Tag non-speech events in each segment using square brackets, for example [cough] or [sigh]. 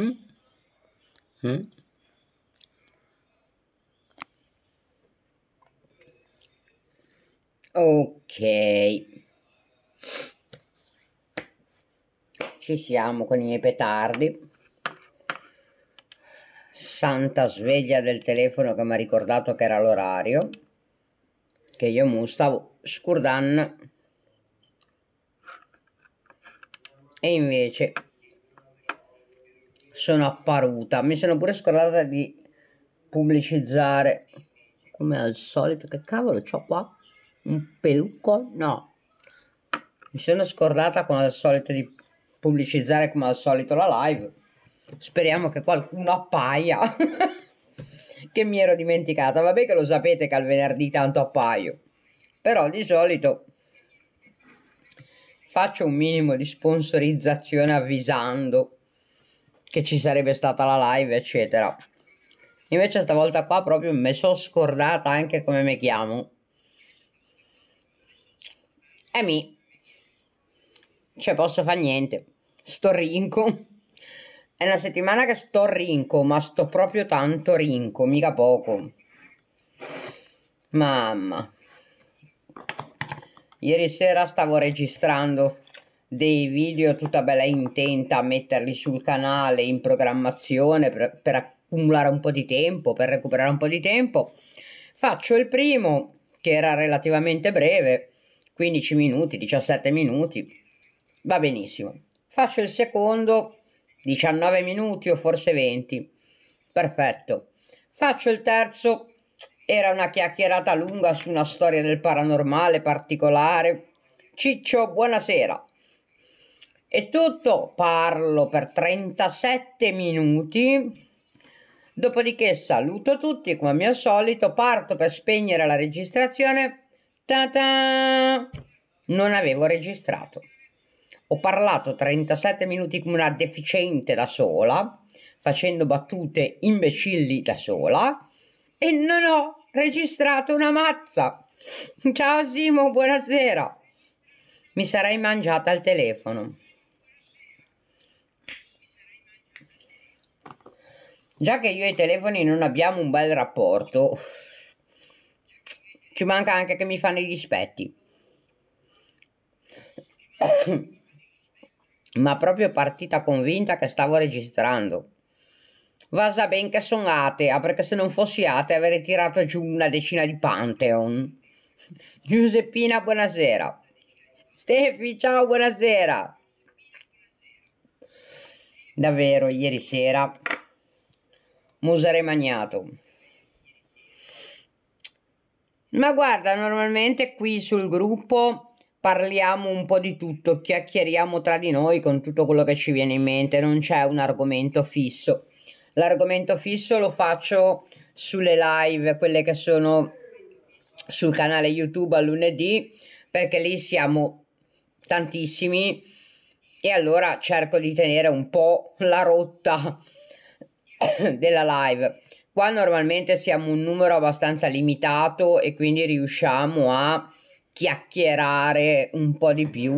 mm? Mm? ok ci siamo con i miei petardi santa sveglia del telefono che mi ha ricordato che era l'orario che io mi stavo scordando e invece sono apparuta mi sono pure scordata di pubblicizzare come al solito che cavolo c'ho qua un pelucco no mi sono scordata come al solito di pubblicizzare come al solito la live speriamo che qualcuno appaia [laughs] che mi ero dimenticata vabbè che lo sapete che al venerdì tanto appaio però di solito faccio un minimo di sponsorizzazione avvisando che ci sarebbe stata la live eccetera invece stavolta qua proprio mi sono scordata anche come mi chiamo e mi cioè posso fare niente sto rinco è una settimana che sto rinco ma sto proprio tanto rinco mica poco mamma Ieri sera stavo registrando dei video tutta bella intenta a metterli sul canale in programmazione per, per accumulare un po' di tempo, per recuperare un po' di tempo. Faccio il primo che era relativamente breve, 15 minuti, 17 minuti, va benissimo. Faccio il secondo, 19 minuti o forse 20, perfetto. Faccio il terzo, era una chiacchierata lunga su una storia del paranormale particolare. Ciccio, buonasera. È tutto parlo per 37 minuti. Dopodiché saluto tutti e come mio solito parto per spegnere la registrazione. Ta-ta! Non avevo registrato. Ho parlato 37 minuti come una deficiente da sola, facendo battute imbecilli da sola e non ho registrato una mazza. Ciao Simo, buonasera. Mi sarei mangiata al telefono. Già che io e i telefoni non abbiamo un bel rapporto, ci manca anche che mi fanno i dispetti. Ma proprio partita convinta che stavo registrando va Vasa ben che sono atea, perché se non fossi atea avrei tirato giù una decina di Pantheon. [laughs] Giuseppina, buonasera. Stefi, ciao, buonasera. Davvero, ieri sera musare magnato. Ma guarda, normalmente qui sul gruppo parliamo un po' di tutto, chiacchieriamo tra di noi con tutto quello che ci viene in mente, non c'è un argomento fisso l'argomento fisso lo faccio sulle live, quelle che sono sul canale YouTube a lunedì, perché lì siamo tantissimi e allora cerco di tenere un po' la rotta [coughs] della live. Qua normalmente siamo un numero abbastanza limitato e quindi riusciamo a chiacchierare un po' di più,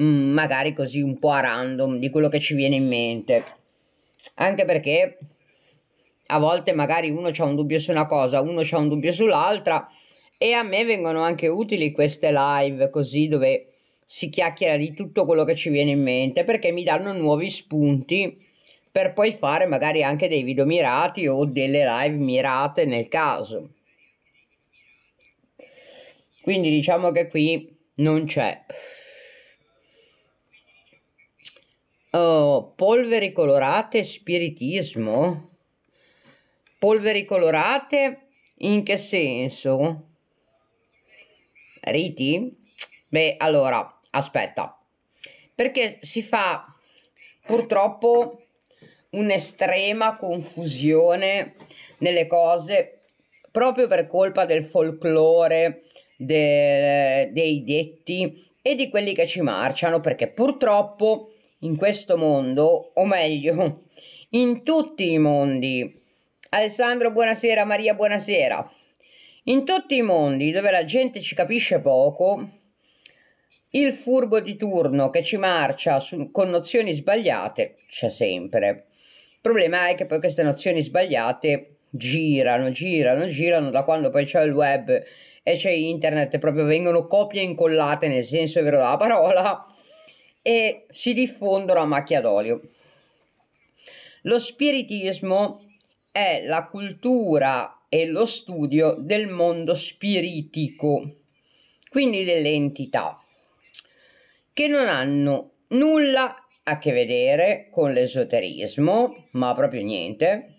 mm, magari così un po' a random di quello che ci viene in mente. Anche perché a volte magari uno ha un dubbio su una cosa, uno ha un dubbio sull'altra e a me vengono anche utili queste live così dove si chiacchiera di tutto quello che ci viene in mente perché mi danno nuovi spunti per poi fare magari anche dei video mirati o delle live mirate nel caso. Quindi diciamo che qui non c'è. Oh, polveri colorate spiritismo? Polveri colorate? In che senso? Riti? Beh, allora, aspetta. Perché si fa purtroppo un'estrema confusione nelle cose proprio per colpa del folklore de, dei detti e di quelli che ci marciano perché purtroppo in questo mondo o meglio in tutti i mondi Alessandro, buonasera, Maria, buonasera. In tutti i mondi dove la gente ci capisce poco, il furbo di turno che ci marcia su, con nozioni sbagliate c'è sempre. Il problema è che poi queste nozioni sbagliate girano, girano, girano da quando poi c'è il web e c'è internet, proprio vengono copie incollate nel senso vero della parola e si diffondono a macchia d'olio. Lo spiritismo è la cultura e lo studio del mondo spiritico, quindi delle entità, che non hanno nulla a che vedere con l'esoterismo, ma proprio niente,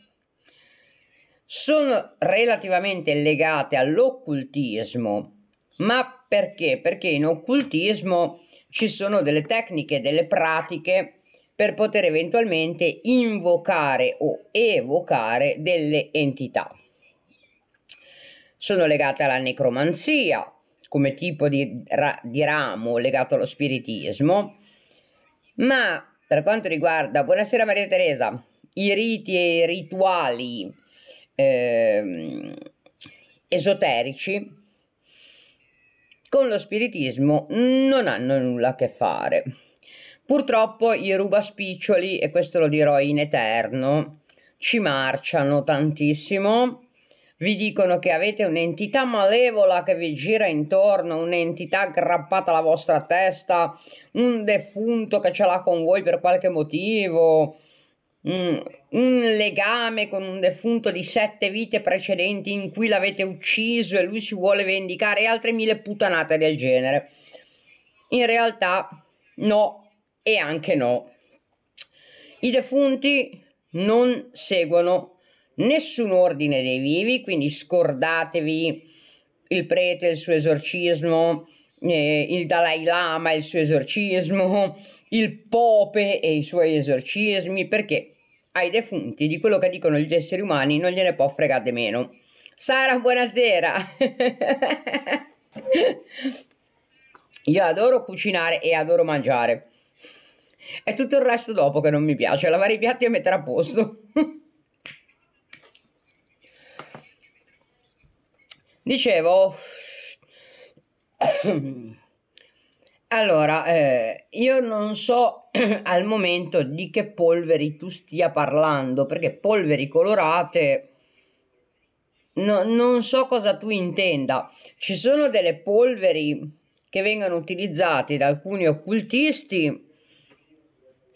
sono relativamente legate all'occultismo, ma perché? Perché in occultismo ci sono delle tecniche, delle pratiche per poter eventualmente invocare o evocare delle entità. Sono legate alla necromanzia come tipo di, ra di ramo legato allo spiritismo, ma per quanto riguarda, buonasera Maria Teresa, i riti e i rituali eh, esoterici con lo spiritismo non hanno nulla a che fare. Purtroppo i rubaspiccioli, e questo lo dirò in eterno, ci marciano tantissimo, vi dicono che avete un'entità malevola che vi gira intorno, un'entità aggrappata alla vostra testa, un defunto che ce l'ha con voi per qualche motivo, mm, un legame con un defunto di sette vite precedenti in cui l'avete ucciso e lui si vuole vendicare e altre mille puttanate del genere. In realtà no, e anche no. I defunti non seguono nessun ordine dei vivi, quindi scordatevi il prete, il suo esorcismo, eh, il Dalai Lama, il suo esorcismo, il Pope e i suoi esorcismi, perché ai defunti di quello che dicono gli esseri umani non gliene può fregare meno. Sara, buonasera! [laughs] Io adoro cucinare e adoro mangiare è tutto il resto dopo che non mi piace, lavare i piatti e mettere a posto. [laughs] Dicevo, [clears throat] allora, eh, io non so [clears throat] al momento di che polveri tu stia parlando, perché polveri colorate, no, non so cosa tu intenda. Ci sono delle polveri che vengono utilizzate da alcuni occultisti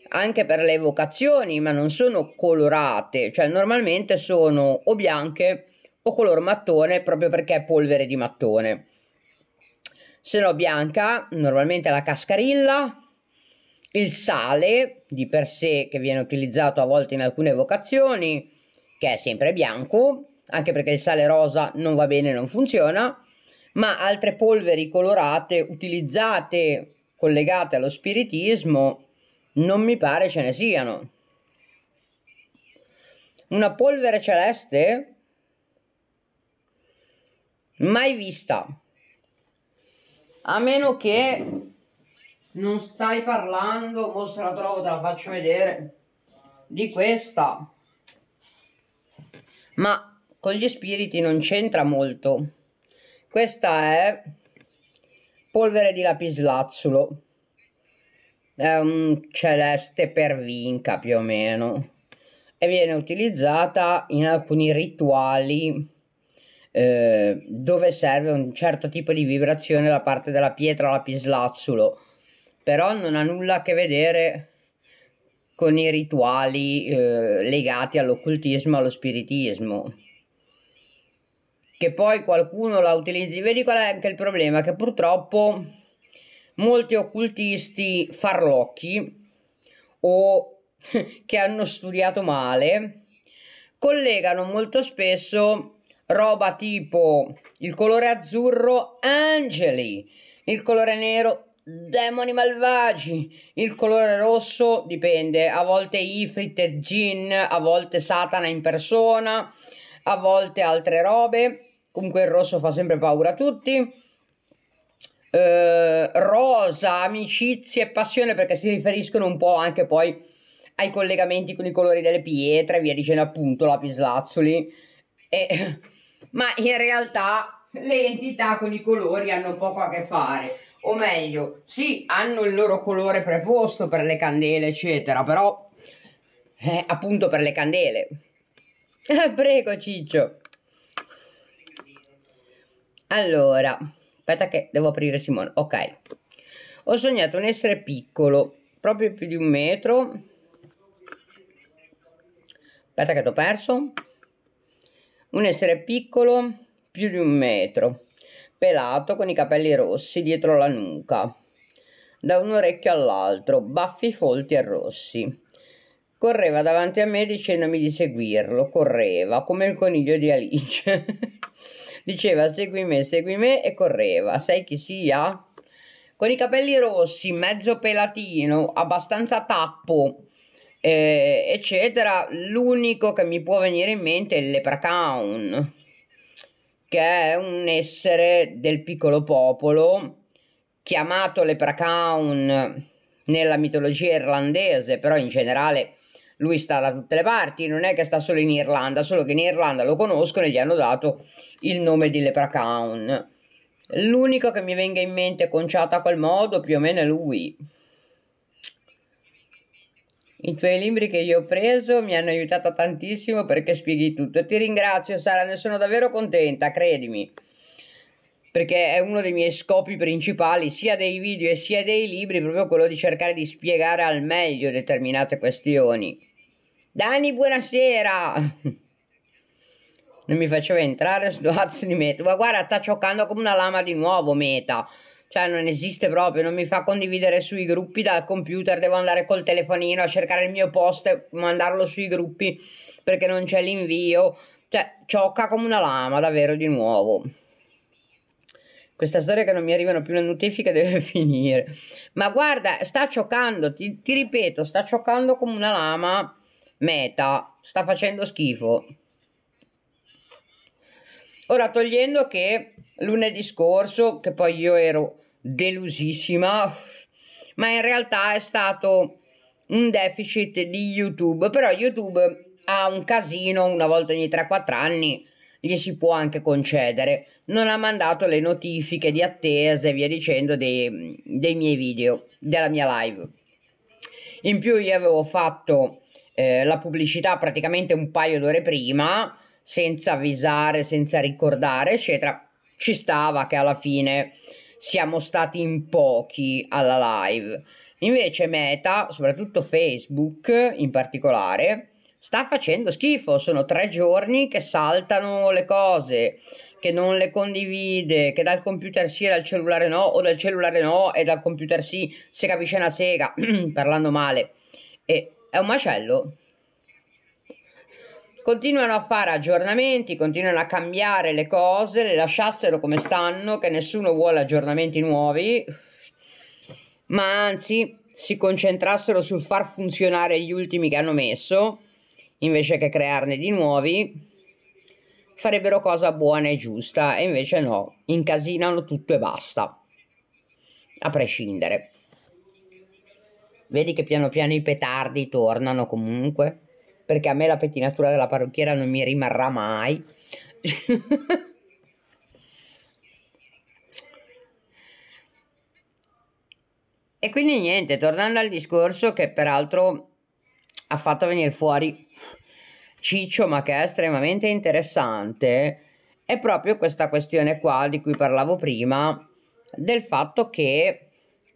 anche per le vocazioni, ma non sono colorate, cioè normalmente sono o bianche o color mattone proprio perché è polvere di mattone. Se no bianca, normalmente la cascarilla, il sale di per sé che viene utilizzato a volte in alcune vocazioni, che è sempre bianco, anche perché il sale rosa non va bene, non funziona, ma altre polveri colorate utilizzate collegate allo spiritismo non mi pare ce ne siano. Una polvere celeste? Mai vista. A meno che non stai parlando, mo se la trovo te la faccio vedere, di questa. Ma con gli spiriti non c'entra molto. Questa è polvere di lapislazzulo è ehm, un celeste per vinca più o meno e viene utilizzata in alcuni rituali eh, dove serve un certo tipo di vibrazione da parte della pietra lapislazzulo però non ha nulla a che vedere con i rituali eh, legati all'occultismo allo spiritismo che poi qualcuno la utilizzi vedi qual è anche il problema che purtroppo molti occultisti farlocchi o [laughs] che hanno studiato male collegano molto spesso roba tipo il colore azzurro angeli, il colore nero demoni malvagi, il colore rosso dipende, a volte Ifrit e Jin, a volte Satana in persona, a volte altre robe, comunque il rosso fa sempre paura a tutti eh, rosa, amicizia e passione perché si riferiscono un po' anche poi ai collegamenti con i colori delle pietre, via dicendo appunto lapislazzuli. E, ma in realtà le entità con i colori hanno poco a che fare. O meglio, sì, hanno il loro colore preposto per le candele, eccetera, però eh, appunto per le candele. [laughs] Prego, Ciccio. Allora, Aspetta che devo aprire Simone. Ok. Ho sognato un essere piccolo, proprio più di un metro. Aspetta che ti ho perso. Un essere piccolo, più di un metro, pelato con i capelli rossi dietro la nuca, da un orecchio all'altro, baffi folti e rossi. Correva davanti a me dicendomi di seguirlo, correva come il coniglio di Alice. [laughs] Diceva segui me, segui me e correva. Sai chi sia? Con i capelli rossi, mezzo pelatino, abbastanza tappo, eh, eccetera. L'unico che mi può venire in mente è il leprechaun, che è un essere del piccolo popolo, chiamato leprechaun nella mitologia irlandese, però in generale lui sta da tutte le parti, non è che sta solo in Irlanda, solo che in Irlanda lo conoscono e gli hanno dato il nome di Leprechaun. L'unico che mi venga in mente conciato a quel modo più o meno è lui. I tuoi libri che io ho preso mi hanno aiutato tantissimo perché spieghi tutto. Ti ringrazio Sara, ne sono davvero contenta, credimi. Perché è uno dei miei scopi principali, sia dei video e sia dei libri, proprio quello di cercare di spiegare al meglio determinate questioni. Dani, buonasera! non mi faceva entrare sto cazzo di meta. Ma guarda, sta cioccando come una lama di nuovo meta. Cioè, non esiste proprio, non mi fa condividere sui gruppi dal computer, devo andare col telefonino a cercare il mio post e mandarlo sui gruppi perché non c'è l'invio. Cioè, ciocca come una lama, davvero di nuovo. Questa storia che non mi arrivano più le notifiche deve [laughs] finire. Ma guarda, sta cioccando, ti, ti ripeto, sta cioccando come una lama Meta sta facendo schifo. Ora togliendo che lunedì scorso, che poi io ero delusissima, ma in realtà è stato un deficit di YouTube, però YouTube ha un casino una volta ogni 3-4 anni, gli si può anche concedere, non ha mandato le notifiche di attesa e via dicendo dei, dei miei video, della mia live. In più io avevo fatto eh, la pubblicità praticamente un paio d'ore prima, senza avvisare, senza ricordare, eccetera, ci stava che alla fine siamo stati in pochi alla live. Invece Meta, soprattutto Facebook in particolare, sta facendo schifo. Sono tre giorni che saltano le cose, che non le condivide, che dal computer sì e dal cellulare no, o dal cellulare no e dal computer sì, se capisce una sega, [clears throat] parlando male. E è un macello. Continuano a fare aggiornamenti, continuano a cambiare le cose, le lasciassero come stanno, che nessuno vuole aggiornamenti nuovi, ma anzi si concentrassero sul far funzionare gli ultimi che hanno messo, invece che crearne di nuovi farebbero cosa buona e giusta e invece no, incasinano tutto e basta, a prescindere. Vedi che piano piano i petardi tornano comunque, perché a me la pettinatura della parrucchiera non mi rimarrà mai. [laughs] e quindi niente, tornando al discorso che peraltro ha fatto venire fuori Ciccio, ma che è estremamente interessante, è proprio questa questione qua di cui parlavo prima, del fatto che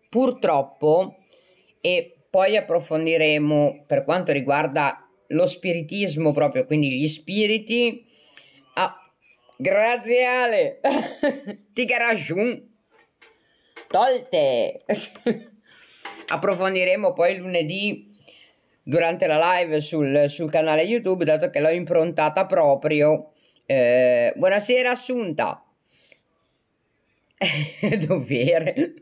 purtroppo e poi approfondiremo per quanto riguarda lo spiritismo proprio, quindi gli spiriti. Ah, grazie Ale, [laughs] ti carasciun, tolte. [laughs] approfondiremo poi lunedì durante la live sul, sul canale YouTube, dato che l'ho improntata proprio. Eh, buonasera Assunta. [laughs] Dovere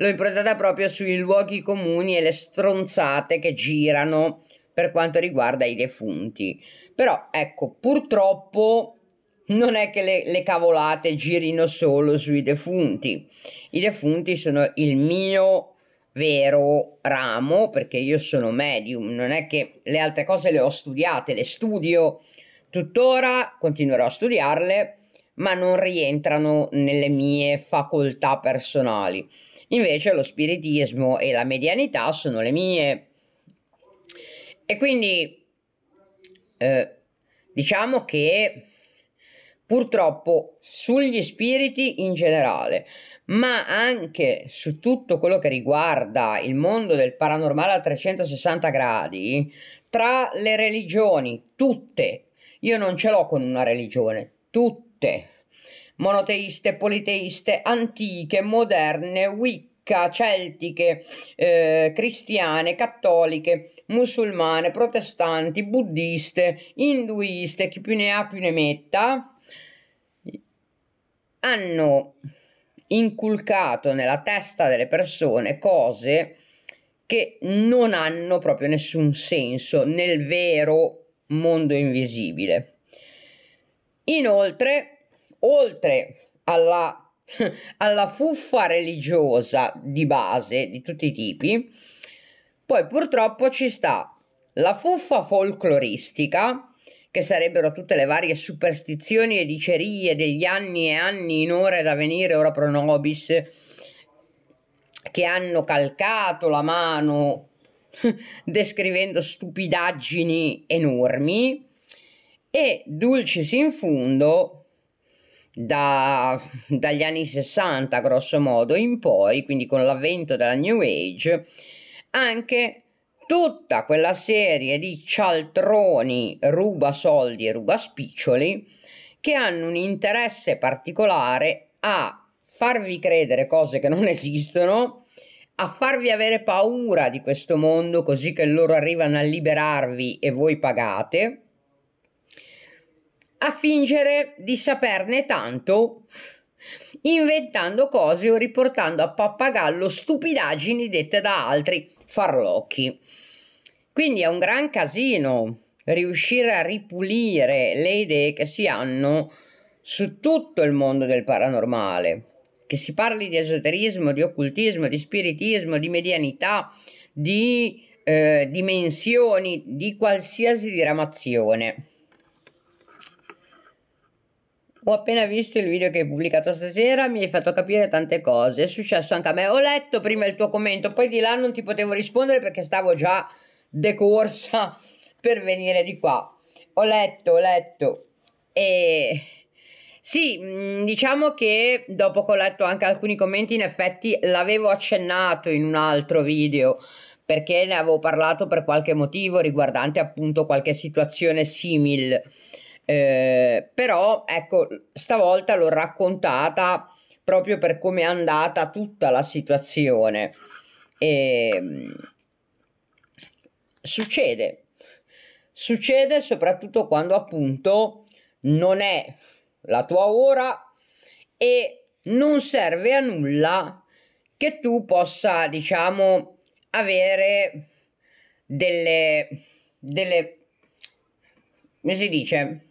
l'ho improntata proprio sui luoghi comuni e le stronzate che girano per quanto riguarda i defunti. Però ecco, purtroppo non è che le, le, cavolate girino solo sui defunti. I defunti sono il mio vero ramo perché io sono medium, non è che le altre cose le ho studiate, le studio tuttora, continuerò a studiarle, ma non rientrano nelle mie facoltà personali invece lo spiritismo e la medianità sono le mie. E quindi eh, diciamo che purtroppo sugli spiriti in generale, ma anche su tutto quello che riguarda il mondo del paranormale a 360 gradi, tra le religioni, tutte, io non ce l'ho con una religione, tutte monoteiste, politeiste, antiche, moderne, wicca, celtiche, eh, cristiane, cattoliche, musulmane, protestanti, buddiste, induiste, chi più ne ha più ne metta, hanno inculcato nella testa delle persone cose che non hanno proprio nessun senso nel vero mondo invisibile. Inoltre oltre alla, [laughs] alla fuffa religiosa di base di tutti i tipi, poi purtroppo ci sta la fuffa folcloristica, che sarebbero tutte le varie superstizioni e dicerie degli anni e anni in ore da venire, ora pro nobis, che hanno calcato la mano [laughs] descrivendo stupidaggini enormi e dulcis in fundo da, dagli anni 60 grosso modo in poi, quindi con l'avvento della New Age, anche tutta quella serie di cialtroni ruba soldi e ruba spiccioli che hanno un interesse particolare a farvi credere cose che non [laughs] esistono, a farvi avere paura di questo mondo così che loro arrivano a liberarvi e voi pagate a fingere di saperne tanto, inventando cose o riportando a pappagallo stupidaggini dette da altri farlocchi. Quindi è un gran casino riuscire a ripulire le idee che si hanno su tutto il mondo del paranormale. Che si parli di esoterismo, di occultismo, di spiritismo, di medianità, di eh, dimensioni, di qualsiasi diramazione. Ho appena visto il video che hai pubblicato stasera, mi hai fatto capire tante cose. È successo anche a me. Ho letto prima il tuo commento, poi di là non ti potevo rispondere perché stavo già decorsa [laughs] per venire di qua. Ho letto, ho letto. E sì, mm, diciamo che dopo che ho letto anche alcuni commenti, in effetti l'avevo accennato in un altro video perché ne avevo parlato per qualche motivo riguardante appunto qualche situazione simile eh, però ecco, stavolta l'ho raccontata proprio per come è andata tutta la situazione. E, ehm, succede, succede soprattutto quando appunto non è la tua ora e non serve a nulla che tu possa, diciamo, avere delle, delle come si dice,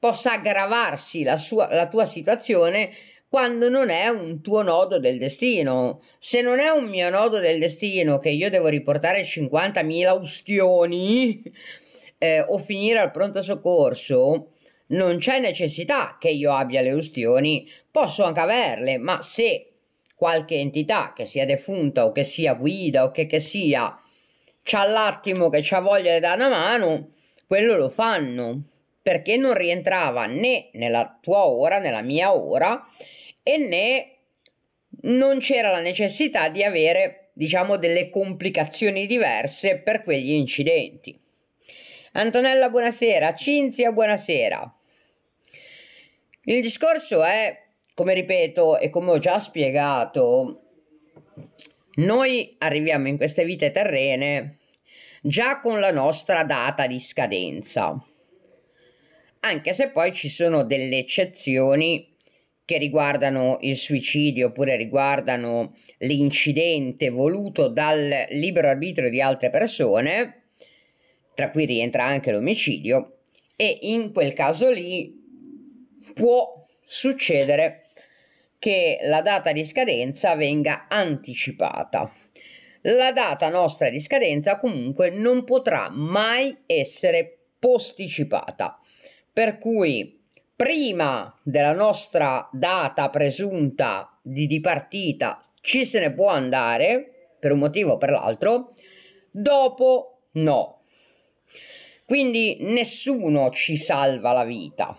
possa aggravarsi la, sua, la tua situazione quando non è un tuo nodo del destino. Se non è un mio nodo del destino che io devo riportare 50.000 ustioni [laughs] eh, o finire al pronto soccorso, non c'è necessità che io abbia le ustioni, posso anche averle, ma se qualche entità, che sia defunta o che sia guida o che, che sia, c'ha l'attimo che c'ha voglia di dare una mano, quello lo fanno perché non rientrava né nella tua ora, nella mia ora e né non c'era la necessità di avere, diciamo, delle complicazioni diverse per quegli incidenti. Antonella, buonasera. Cinzia, buonasera. Il discorso è, come ripeto e come ho già spiegato, noi arriviamo in queste vite terrene già con la nostra data di scadenza anche se poi ci sono delle eccezioni che riguardano il suicidio oppure riguardano l'incidente voluto dal libero arbitrio di altre persone, tra cui rientra anche l'omicidio, e in quel caso lì può succedere che la data di scadenza venga anticipata. La data nostra di scadenza comunque non potrà mai essere posticipata. Per cui prima della nostra data presunta di, di partita ci se ne può andare per un motivo o per l'altro, dopo no. Quindi nessuno ci salva la vita.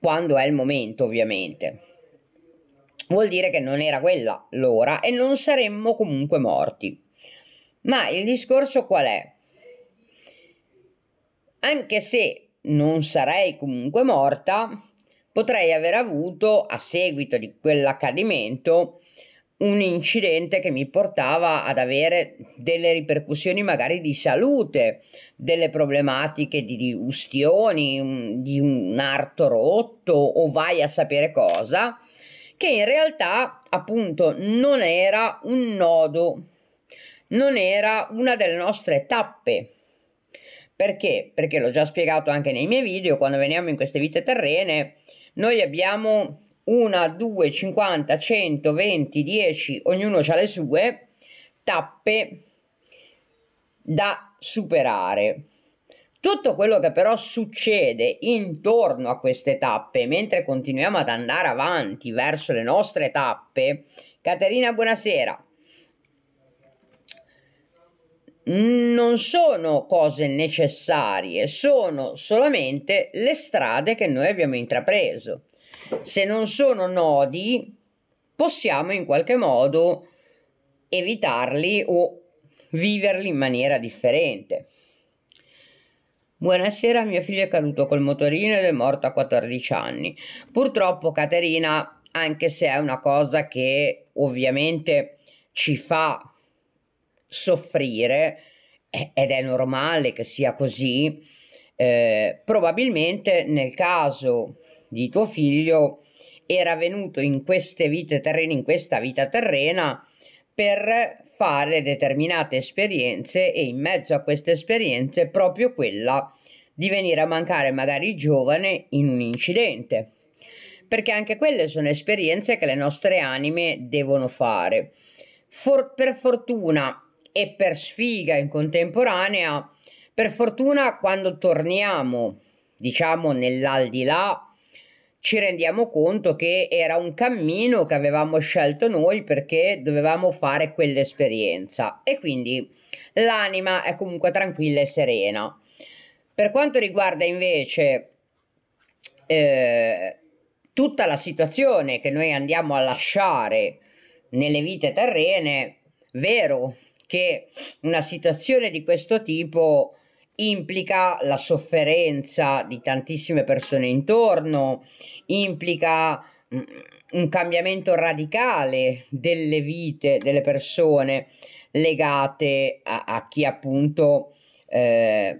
Quando è il momento, ovviamente. Vuol dire che non era quella l'ora e non saremmo comunque morti. Ma il discorso qual è? anche se non sarei comunque morta, potrei aver avuto, a seguito di quell'accadimento, un incidente che mi portava ad avere delle ripercussioni magari di salute, delle problematiche di, ustioni, di un arto rotto o vai a sapere cosa, che in realtà appunto non era un nodo, non era una delle nostre tappe perché? Perché l'ho già spiegato anche nei miei video, quando veniamo in queste vite terrene, noi abbiamo una, due, 50, 100, 20, 10, ognuno ha le sue tappe da superare. Tutto quello che però succede intorno a queste tappe, mentre continuiamo ad andare avanti verso le nostre tappe, Caterina, buonasera non sono cose necessarie, sono solamente le strade che noi abbiamo intrapreso. Se non sono nodi, possiamo in qualche modo evitarli o viverli in maniera differente. Buonasera, mio figlio è caduto col motorino ed è morto a 14 anni. Purtroppo Caterina, anche se è una cosa che ovviamente ci fa soffrire, ed è normale che sia così, eh, probabilmente nel caso di tuo figlio era venuto in queste vite terrene, in questa vita terrena, per fare determinate esperienze e in mezzo a queste esperienze proprio quella di venire a mancare magari giovane in un incidente. Perché anche quelle sono esperienze che le nostre anime devono fare. For per fortuna e per sfiga in contemporanea, per fortuna quando torniamo, diciamo nell'aldilà, ci rendiamo conto che era un cammino che avevamo scelto noi perché dovevamo fare quell'esperienza e quindi l'anima è comunque tranquilla e serena. Per quanto riguarda invece eh, tutta la situazione che noi andiamo a lasciare nelle vite terrene, vero, perché una situazione di questo tipo implica la sofferenza di tantissime persone intorno, implica mm, un cambiamento radicale delle vite delle persone legate a, a chi appunto eh,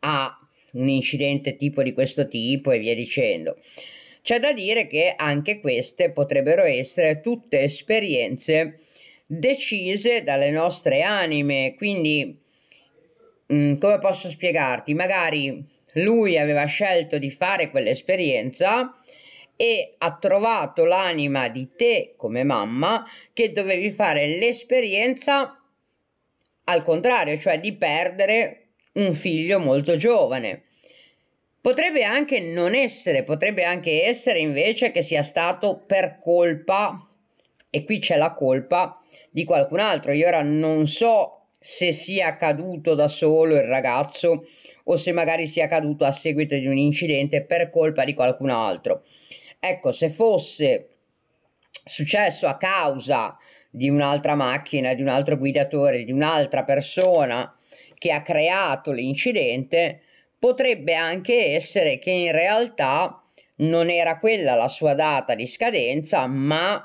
ha un incidente tipo di questo tipo e via dicendo. C'è da dire che anche queste potrebbero essere tutte esperienze decise dalle nostre anime. Quindi, mh, mm, come posso spiegarti? Magari lui aveva scelto di fare quell'esperienza e ha trovato l'anima di te come mamma che dovevi fare l'esperienza al contrario, cioè di perdere un figlio molto giovane. Potrebbe anche non essere, potrebbe anche essere invece che sia stato per colpa, e qui c'è la colpa, di qualcun altro. Io ora non so se sia caduto da solo il ragazzo o se magari sia caduto a seguito di un incidente per colpa di qualcun altro. Ecco, se fosse successo a causa di un'altra macchina, di un altro guidatore, di un'altra persona che ha creato l'incidente, potrebbe anche essere che in realtà non era quella la sua data di scadenza, ma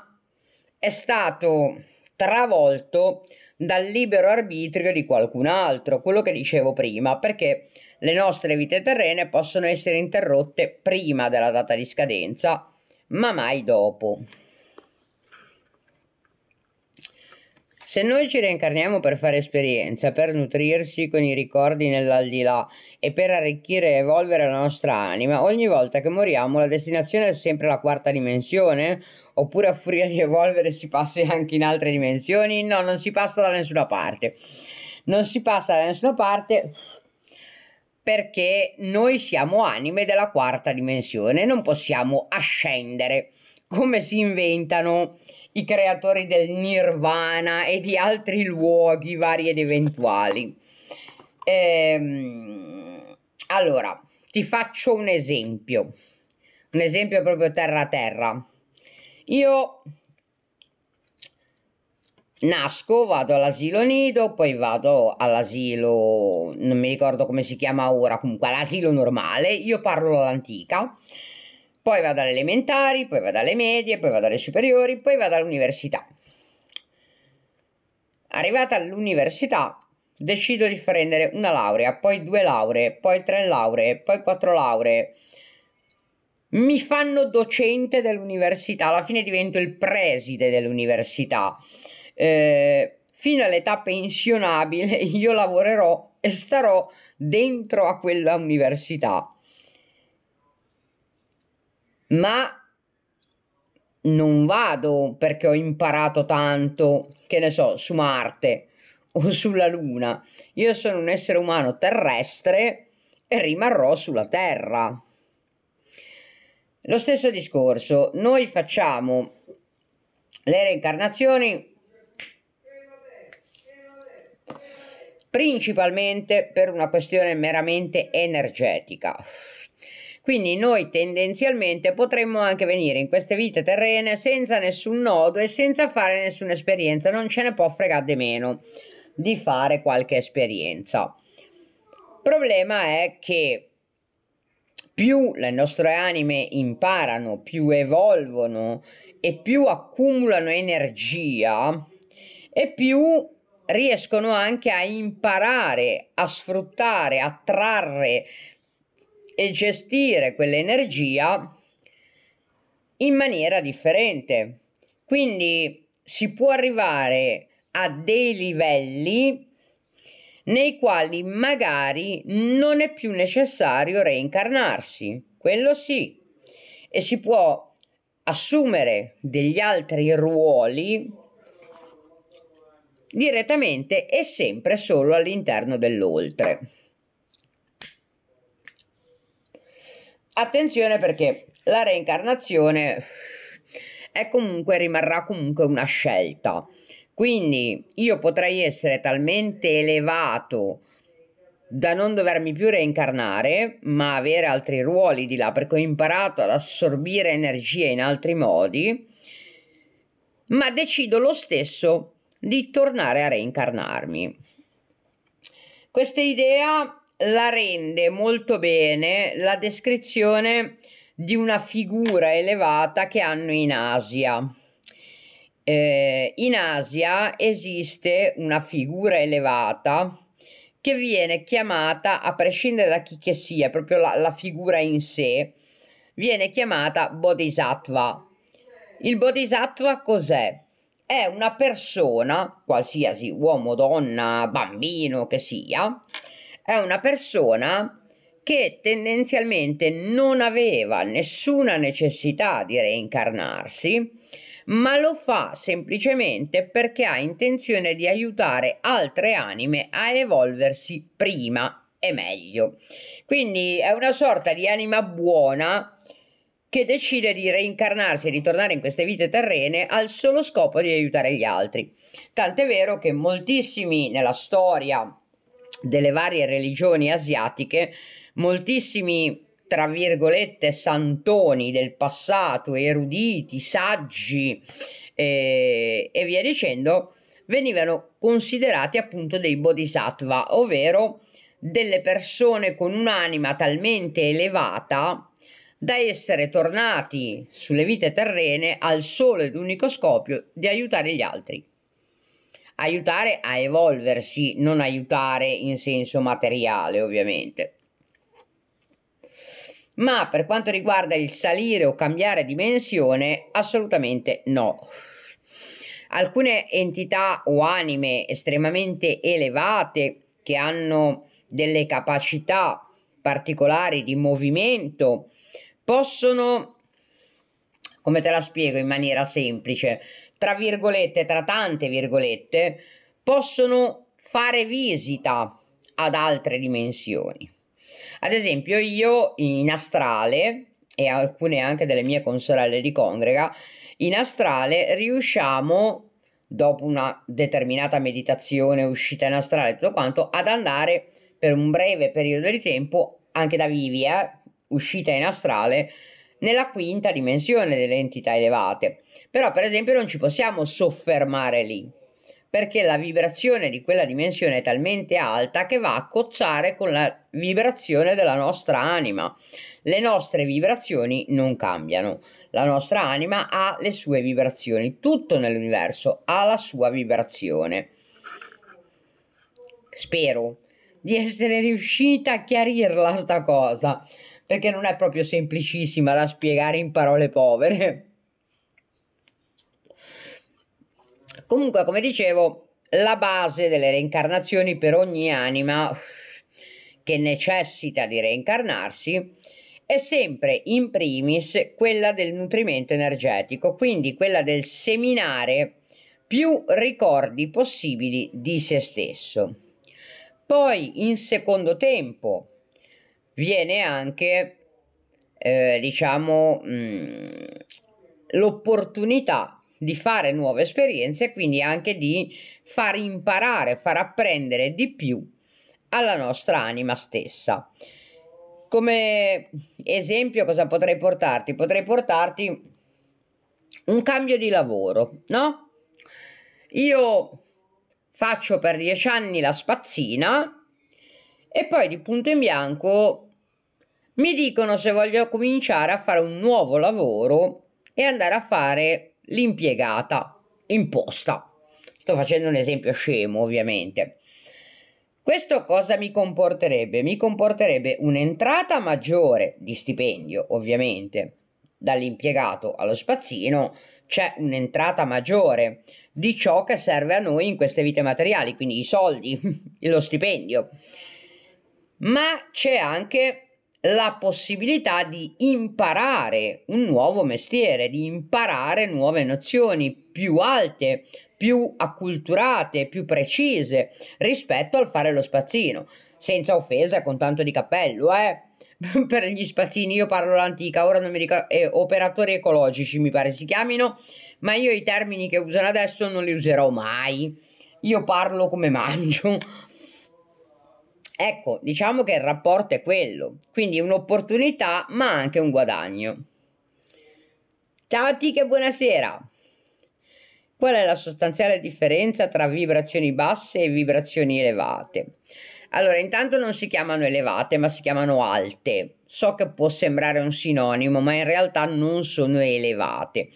è stato travolto dal libero arbitrio di qualcun altro, quello che dicevo prima, perché le nostre vite terrene possono essere interrotte prima della data di scadenza, ma mai dopo. Se noi ci reincarniamo per fare esperienza, per nutrirsi con i ricordi nell'aldilà e per arricchire e evolvere la nostra anima, ogni volta che moriamo la destinazione è sempre la quarta dimensione? Oppure a furia di evolvere si passa anche in altre dimensioni? No, non si passa da nessuna parte. Non si passa da nessuna parte perché noi siamo anime della quarta dimensione, non possiamo ascendere come si inventano i creatori del Nirvana e di altri luoghi vari ed eventuali. Ehm, allora, ti faccio un esempio, un esempio proprio terra-terra. a Io nasco, vado all'asilo nido, poi vado all'asilo, non mi ricordo come si chiama ora, comunque all'asilo normale, io parlo l'antica poi vado alle elementari, poi vado alle medie, poi vado alle superiori, poi vado all'università. Arrivata all'università decido di prendere una laurea, poi due lauree, poi tre lauree, poi quattro lauree. Mi fanno docente dell'università, alla fine divento il preside dell'università. Eh, fino all'età pensionabile [laughs] io lavorerò e starò dentro a quella università ma non vado perché ho imparato tanto, che ne so, su Marte o sulla Luna. Io sono un essere umano terrestre e rimarrò sulla Terra. Lo stesso discorso, noi facciamo le reincarnazioni principalmente per una questione meramente energetica. Quindi noi tendenzialmente potremmo anche venire in queste vite terrene senza nessun nodo e senza fare nessuna esperienza, non ce ne può fregare di meno di fare qualche esperienza. problema è che più le nostre anime imparano, più evolvono e più accumulano energia e più riescono anche a imparare, a sfruttare, a trarre e gestire quell'energia in maniera differente. Quindi si può arrivare a dei livelli nei quali magari non è più necessario reincarnarsi, quello sì, e si può assumere degli altri ruoli direttamente e sempre solo all'interno dell'oltre. Attenzione perché la reincarnazione eh, è comunque, rimarrà comunque una scelta. Quindi io potrei essere talmente elevato da non dovermi più reincarnare, ma avere altri ruoli di là, perché ho imparato ad assorbire energie in altri modi, ma decido lo stesso di tornare a reincarnarmi. Questa idea la rende molto bene la descrizione di una figura elevata che hanno in Asia. Eh, in Asia esiste una figura elevata che viene chiamata, a prescindere da chi che sia, proprio la, la figura in sé, viene chiamata Bodhisattva. Il Bodhisattva cos'è? È una persona, qualsiasi uomo, donna, bambino che sia, è una persona che tendenzialmente non aveva nessuna necessità di reincarnarsi, ma lo fa semplicemente perché ha intenzione di aiutare altre anime a evolversi prima e meglio. Quindi è una sorta di anima buona che decide di reincarnarsi e ritornare in queste vite terrene al solo scopo di aiutare gli altri. Tant'è vero che moltissimi nella storia delle varie religioni asiatiche, moltissimi tra virgolette santoni del passato, eruditi, saggi eh, e via dicendo, venivano considerati appunto dei bodhisattva, ovvero delle persone con un'anima talmente elevata da essere tornati sulle vite terrene al solo ed unico scopo di aiutare gli altri aiutare a evolversi, non aiutare in senso materiale ovviamente. Ma per quanto riguarda il salire o cambiare dimensione, assolutamente no. Alcune entità o anime estremamente elevate che hanno delle capacità particolari di movimento possono, come te la spiego in maniera semplice, tra virgolette, tra tante virgolette, possono fare visita ad altre dimensioni. Ad esempio, io in astrale e alcune anche delle mie consorelle di congrega, in astrale riusciamo, dopo una determinata meditazione, uscita in astrale e tutto quanto, ad andare per un breve periodo di tempo, anche da vivi, eh, uscita in astrale, nella quinta dimensione delle entità elevate. Però per esempio non ci possiamo soffermare lì, perché la vibrazione di quella dimensione è talmente alta che va a cozzare con la vibrazione della nostra anima. Le nostre vibrazioni non cambiano, la nostra anima ha le sue vibrazioni, tutto nell'universo ha la sua vibrazione. Spero di essere riuscita a chiarirla sta cosa perché non è proprio semplicissima da spiegare in parole povere. Comunque, come dicevo, la base delle reincarnazioni per ogni anima che necessita di reincarnarsi è sempre in primis quella del nutrimento energetico, quindi quella del seminare più ricordi possibili di se stesso. Poi in secondo tempo viene anche, eh, diciamo, mh, mm, l'opportunità di fare nuove esperienze e quindi anche di far imparare, far apprendere di più alla nostra anima stessa. Come esempio cosa potrei portarti? Potrei portarti un cambio di lavoro, no? Io faccio per dieci anni la spazzina e poi di punto in bianco mi dicono se voglio cominciare a fare un nuovo lavoro e andare a fare l'impiegata in posta. Sto facendo un esempio scemo, ovviamente. Questo cosa mi comporterebbe? Mi comporterebbe un'entrata maggiore di stipendio, ovviamente. Dall'impiegato allo spazzino c'è un'entrata maggiore di ciò che serve a noi in queste vite materiali, quindi i soldi, [laughs] lo stipendio. Ma c'è anche la possibilità di imparare un nuovo mestiere, di imparare nuove nozioni più alte, più acculturate, più precise rispetto al fare lo spazzino, senza offesa con tanto di cappello, eh. [laughs] per gli spazzini io parlo l'antica, ora non mi ricordo, eh, operatori ecologici mi pare si chiamino, ma io i termini che usano adesso non li userò mai. Io parlo come mangio. Ecco, diciamo che il rapporto è quello, quindi un'opportunità ma anche un guadagno. Ciao a Tica, buonasera! Qual è la sostanziale differenza tra vibrazioni basse e vibrazioni elevate? Allora, intanto non si chiamano elevate, ma si chiamano alte. So che può sembrare un sinonimo, ma in realtà non sono elevate.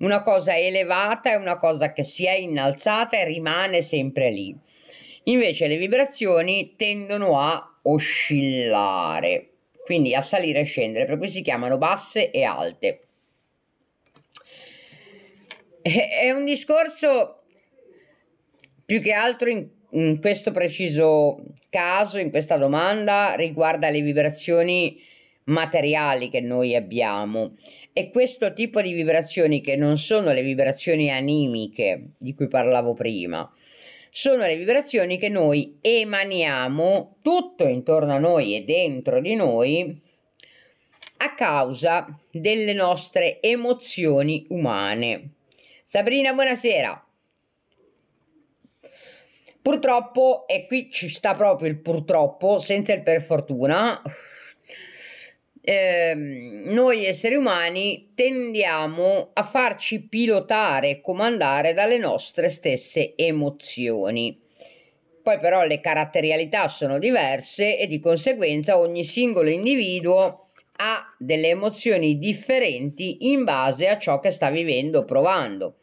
Una cosa elevata è una cosa che si è innalzata e rimane sempre lì Invece le vibrazioni tendono a oscillare, quindi a salire e scendere, per cui si chiamano basse e alte. Eh, è un discorso più che altro in, in questo preciso caso, in questa domanda, riguarda le vibrazioni materiali che noi abbiamo e questo tipo di vibrazioni che non sono le vibrazioni animiche di cui parlavo prima, sono le vibrazioni che noi emaniamo tutto intorno a noi e dentro di noi a causa delle nostre emozioni umane. Sabrina, buonasera. Purtroppo, e qui ci sta proprio il purtroppo, senza il per fortuna, eh, noi esseri umani tendiamo a farci pilotare e comandare dalle nostre stesse emozioni. Poi però le caratterialità sono diverse e di conseguenza ogni singolo individuo ha delle emozioni differenti in base a ciò che sta vivendo, provando.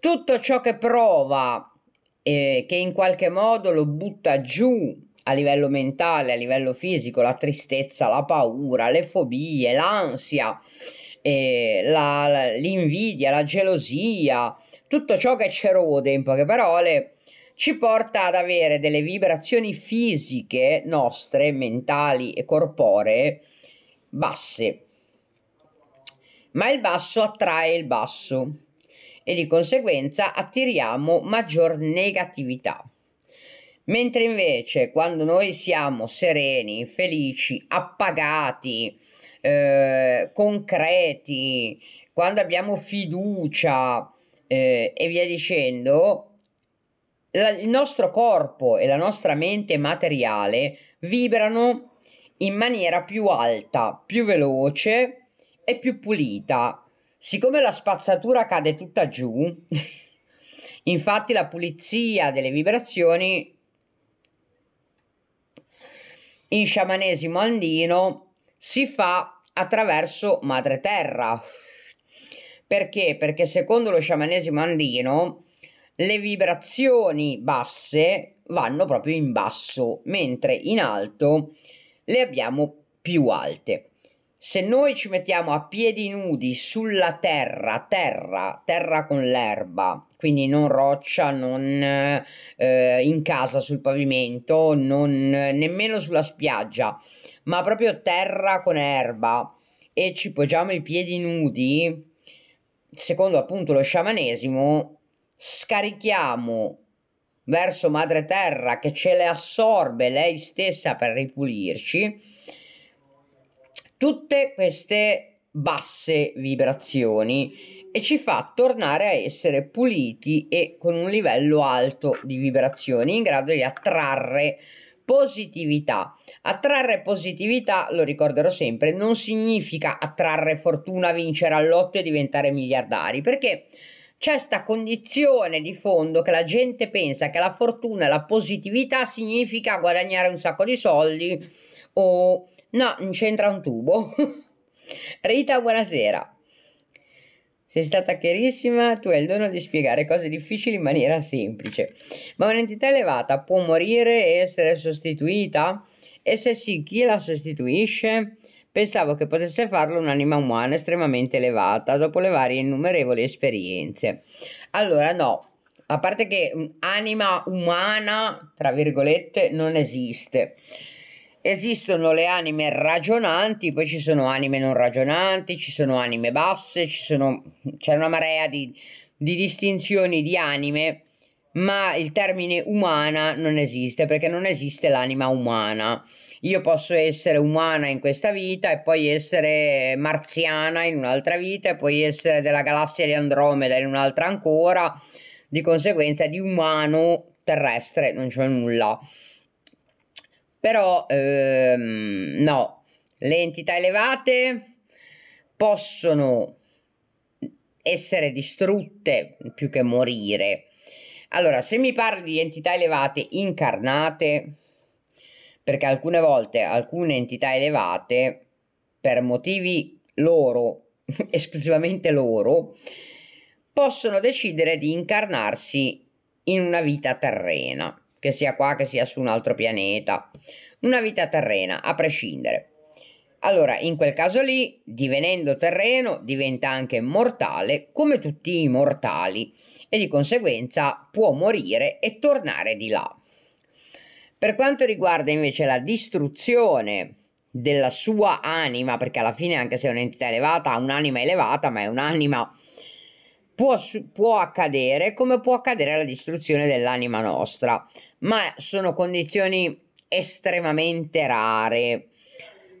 Tutto ciò che prova, eh, che in qualche modo lo butta giù a livello mentale, a livello fisico, la tristezza, la paura, le fobie, l'ansia, eh, la, l'invidia, la gelosia, tutto ciò che ci rode in poche parole ci porta ad avere delle vibrazioni fisiche nostre, mentali e corporee basse. Ma il basso attrae il basso e di conseguenza attiriamo maggior negatività. Mentre invece quando noi siamo sereni, felici, appagati, eh, concreti, quando abbiamo fiducia eh, e via dicendo, la, il nostro corpo e la nostra mente materiale vibrano in maniera più alta, più veloce e più pulita. Siccome la spazzatura cade tutta giù, [laughs] infatti la pulizia delle vibrazioni in sciamanesimo andino si fa attraverso madre terra. Perché? Perché secondo lo sciamanesimo andino le vibrazioni basse vanno proprio in basso, mentre in alto le abbiamo più alte. Se noi ci mettiamo a piedi nudi sulla terra, terra, terra con l'erba, quindi non roccia, non eh, in casa sul pavimento, non, nemmeno sulla spiaggia, ma proprio terra con erba e ci poggiamo i piedi nudi, secondo appunto lo sciamanesimo, scarichiamo verso madre terra che ce le assorbe lei stessa per ripulirci tutte queste basse vibrazioni e ci fa tornare a essere puliti e con un livello alto di vibrazioni in grado di attrarre positività. Attrarre positività, lo ricorderò sempre, non significa attrarre fortuna, vincere all'otto e diventare miliardari, perché c'è questa condizione di fondo che la gente pensa che la fortuna e la positività significa guadagnare un sacco di soldi o no, non c'entra un tubo. [laughs] Rita, buonasera. Sei stata chiarissima, tu hai il dono di spiegare cose difficili in maniera semplice. Ma un'entità elevata può morire e essere sostituita? E se sì, chi la sostituisce? Pensavo che potesse farlo un'anima umana estremamente elevata, dopo le varie innumerevoli esperienze. Allora, no, a parte che un'anima umana, tra virgolette, non esiste esistono le anime ragionanti, poi ci sono anime non ragionanti, ci sono anime basse, ci sono, c'è una marea di, di distinzioni di anime, ma il termine umana non esiste perché non esiste l'anima umana. Io posso essere umana in questa vita e poi essere marziana in un'altra vita e poi essere della galassia di Andromeda in un'altra ancora, di conseguenza di umano terrestre non c'è nulla però ehm, no, le entità elevate possono essere distrutte più che morire. Allora, se mi parli di entità elevate incarnate, perché alcune volte alcune entità elevate, per motivi loro, [laughs] esclusivamente loro, possono decidere di incarnarsi in una vita terrena, che sia qua, che sia su un altro pianeta, una vita terrena, a prescindere. Allora, in quel caso lì, divenendo terreno, diventa anche mortale, come tutti i mortali, e di conseguenza può morire e tornare di là. Per quanto riguarda invece la distruzione della sua anima, perché alla fine anche se è un'entità elevata, ha un'anima elevata, ma è un'anima, può, può accadere come può accadere la distruzione dell'anima nostra, ma sono condizioni estremamente rare.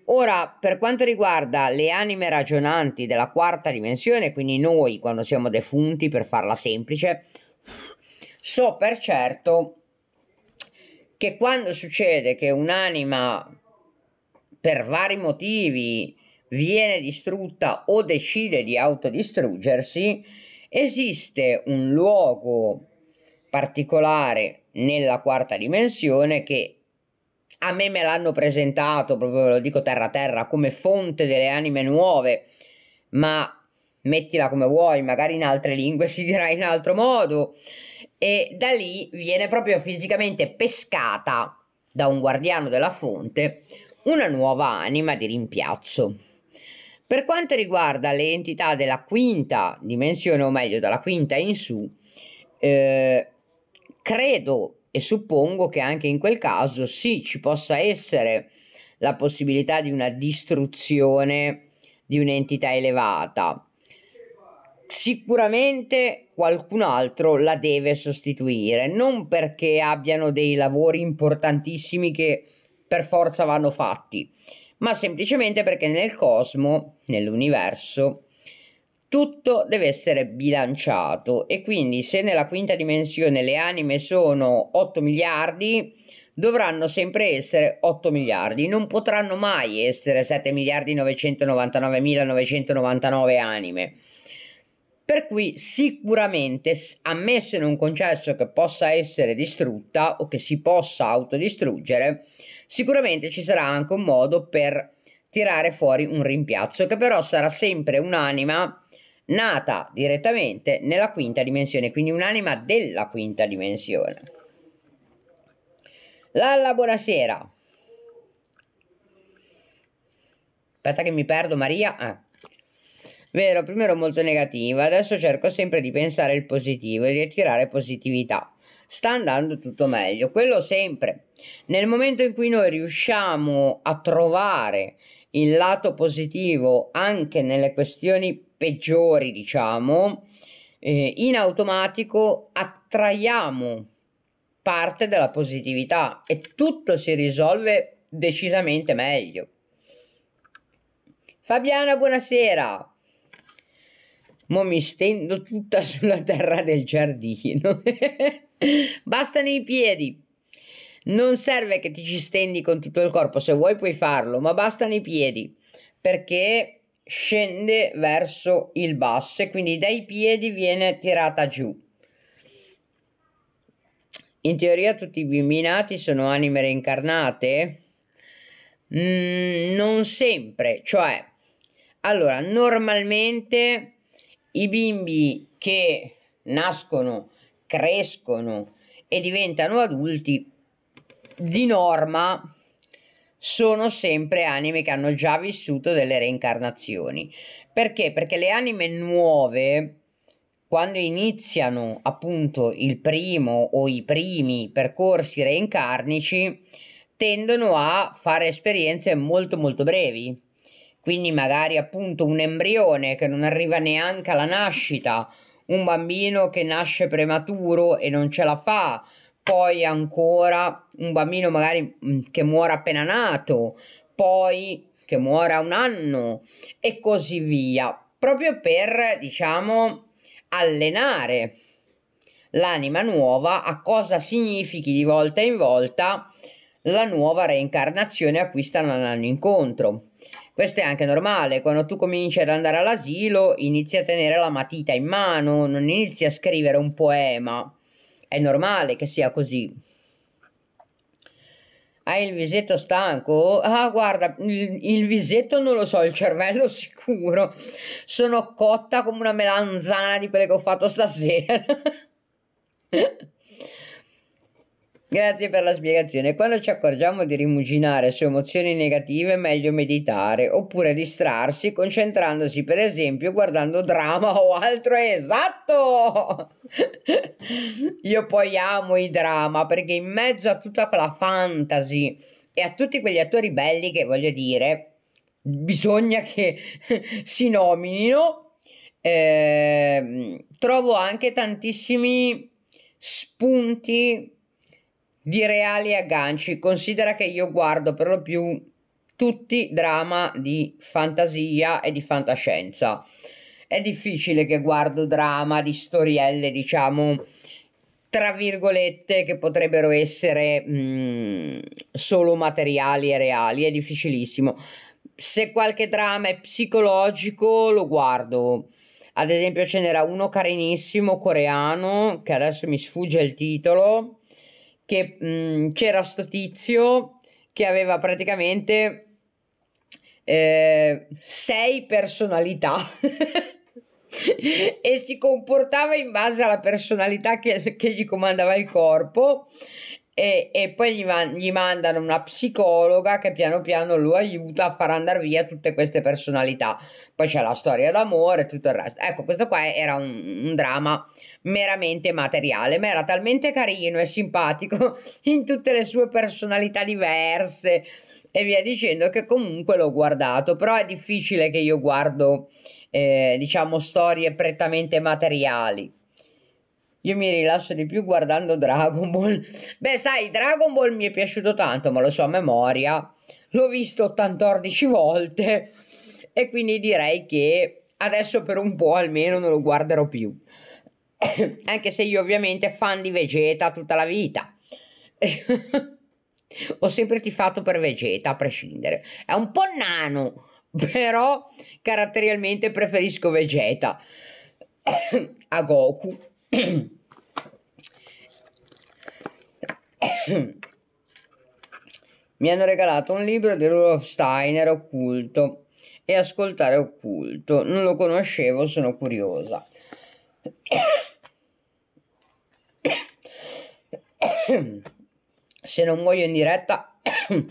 Ora, per quanto riguarda le anime ragionanti della quarta dimensione, quindi noi quando siamo defunti, per farla semplice, so per certo che quando succede che un'anima per vari motivi viene distrutta o decide di autodistruggersi, esiste un luogo particolare nella quarta dimensione che a me me l'hanno presentato, proprio lo dico terra terra, come fonte delle anime nuove, ma mettila come vuoi, magari in altre lingue si dirà in altro modo, e da lì viene proprio fisicamente pescata da un guardiano della fonte una nuova anima di rimpiazzo. Per quanto riguarda le entità della quinta dimensione, o meglio dalla quinta in su, eh, credo e suppongo che anche in quel caso sì ci possa essere la possibilità di una distruzione di un'entità elevata. Sicuramente qualcun altro la deve sostituire, non perché abbiano dei lavori importantissimi che per forza vanno fatti, ma semplicemente perché nel cosmo, nell'universo, tutto deve essere bilanciato e quindi se nella quinta dimensione le anime sono 8 miliardi dovranno sempre essere 8 miliardi, non potranno mai essere 7 miliardi 999.999 anime. Per cui sicuramente, ammesso in un concesso che possa essere distrutta o che si possa autodistruggere, sicuramente ci sarà anche un modo per tirare fuori un rimpiazzo, che però sarà sempre un'anima nata direttamente nella quinta dimensione, quindi un'anima della quinta dimensione. Lalla, buonasera. Aspetta che mi perdo, Maria. Ah. Vero, prima ero molto negativa, adesso cerco sempre di pensare il positivo e di attirare positività. Sta andando tutto meglio, quello sempre. Nel momento in cui noi riusciamo a trovare il lato positivo anche nelle questioni peggiori, diciamo, eh, in automatico attraiamo parte della positività e tutto si risolve decisamente meglio. Fabiana, buonasera. Mo mi stendo tutta [laughs] sulla terra del giardino. [laughs] Bastano i piedi. Non serve che ti ci stendi con tutto il corpo, se vuoi puoi farlo, ma bastano i piedi perché scende verso il basso e quindi dai piedi viene tirata giù. In teoria tutti i bimbi nati sono anime reincarnate? Mm, non sempre, cioè, allora, normalmente i bimbi che nascono, crescono e diventano adulti, di norma sono sempre anime che hanno già vissuto delle reincarnazioni. Perché? Perché le anime nuove, quando iniziano appunto il primo o i primi percorsi reincarnici, tendono a fare esperienze molto molto brevi. Quindi magari appunto un embrione che non arriva neanche alla nascita, un bambino che nasce prematuro e non ce la fa, poi ancora un bambino magari mm, che muore appena nato, poi che muore a un anno e così via, proprio per, diciamo, allenare l'anima nuova a cosa significhi di volta in volta la nuova reincarnazione a cui stanno andando incontro. Questo è anche normale, quando tu cominci ad andare all'asilo inizi a tenere la matita in mano, non inizi a scrivere un poema, è normale che sia così. Hai il visetto stanco? Ah, guarda, il, il visetto non lo so, il cervello sicuro. Sono cotta come una melanzana di quelle che ho fatto stasera. [laughs] Grazie per la spiegazione. Quando ci accorgiamo di rimuginare su emozioni negative meglio meditare oppure distrarsi concentrandosi per esempio guardando drama o altro. Esatto! [laughs] Io poi amo i drama perché in mezzo a tutta quella fantasy e a tutti quegli attori belli che voglio dire bisogna che [laughs] si nominino, eh, trovo anche tantissimi spunti di reali agganci. Considera che io guardo per lo più tutti drama di fantasia e di fantascienza. È difficile che guardo drama di storielle, diciamo, tra virgolette, che potrebbero essere mh, mm, solo materiali e reali. È difficilissimo. Se qualche drama è psicologico, lo guardo. Ad esempio, ce n'era uno carinissimo coreano, che adesso mi sfugge il titolo, che mh, mm, c'era sto tizio che aveva praticamente eh, sei personalità [laughs] e si comportava in base alla personalità che, che gli comandava il corpo e, e poi gli, man- gli, mandano una psicologa che piano piano lo aiuta a far andare via tutte queste personalità. Poi c'è la storia d'amore e tutto il resto. Ecco, questo qua era un, un dramma meramente materiale, ma era talmente carino e simpatico [laughs] in tutte le sue personalità diverse e via dicendo che comunque l'ho guardato, però è difficile che io guardo eh, diciamo storie prettamente materiali. Io mi rilascio di più guardando Dragon Ball. [laughs] Beh, sai, Dragon Ball mi è piaciuto tanto, ma lo so a memoria. L'ho visto 14 volte e quindi direi che adesso per un po' almeno non lo guarderò più. [coughs] anche se io ovviamente fan di Vegeta tutta la vita. [laughs] Ho sempre tifato per Vegeta a prescindere. È un po' nano, [laughs] però caratterialmente preferisco Vegeta [coughs] a Goku. [coughs] Mi hanno regalato un libro di Rudolf Steiner occulto e ascoltare occulto. Non lo conoscevo, sono curiosa. [coughs] se non muoio in diretta [coughs]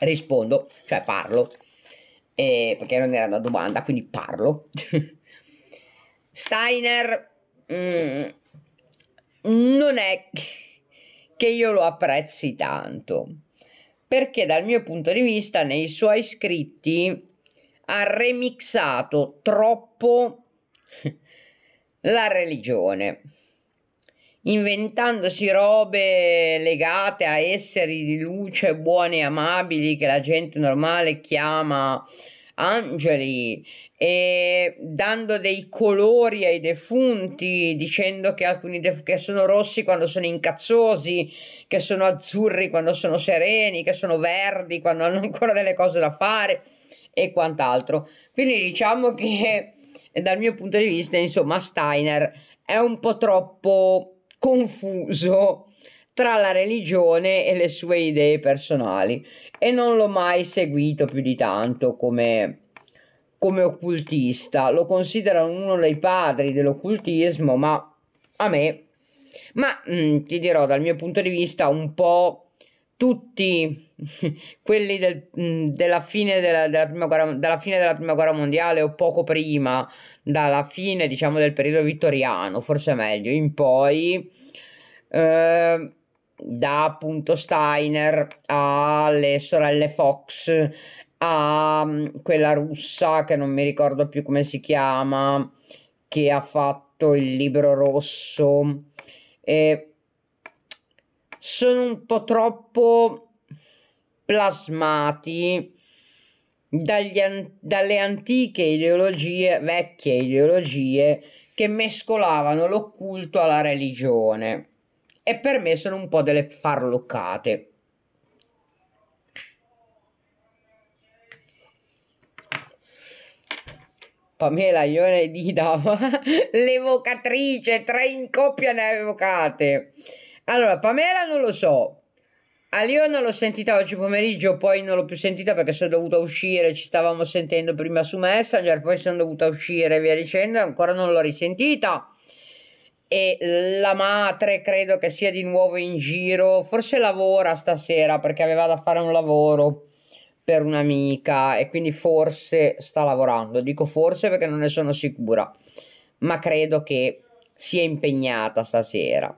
rispondo, cioè parlo, eh, perché non era una domanda, quindi parlo. [laughs] Steiner mm, non è che io lo apprezzi tanto, perché dal mio punto di vista nei suoi scritti ha remixato troppo [laughs] la religione inventandosi robe legate a esseri di luce buoni e amabili che la gente normale chiama angeli e dando dei colori ai defunti dicendo che alcuni def- che sono rossi quando sono incazzosi che sono azzurri quando sono sereni che sono verdi quando hanno ancora delle cose da fare e quant'altro quindi diciamo che dal mio punto di vista insomma Steiner è un po' troppo confuso tra la religione e le sue idee personali e non l'ho mai seguito più di tanto come, come occultista. Lo considero uno dei padri dell'occultismo, ma a me, ma mh, mm, ti dirò dal mio punto di vista un po' tutti [laughs] quelli del, mhmm, della, fine della, della, prima guerra, dalla fine della prima guerra mondiale o poco prima, dalla fine diciamo del periodo vittoriano, forse meglio, in poi, eh, da appunto Steiner alle sorelle Fox, a mhmm, quella russa che non mi ricordo più come si chiama, che ha fatto il libro rosso. Eh, sono un po' troppo plasmati dagli, dalle antiche ideologie, vecchie ideologie che mescolavano l'occulto alla religione e per me sono un po' delle farloccate. Pamela Ione Dida, [laughs] l'evocatrice, tre in coppia ne ha evocate. Allora, Pamela non lo so, a ah, Lione l'ho sentita oggi pomeriggio, poi non l'ho più sentita perché sono dovuta uscire, ci stavamo sentendo prima su Messenger, poi sono dovuta uscire e via dicendo, ancora non l'ho risentita. E la madre credo che sia di nuovo in giro, forse lavora stasera perché aveva da fare un lavoro per un'amica e quindi forse sta lavorando, dico forse perché non ne sono sicura, ma credo che sia impegnata stasera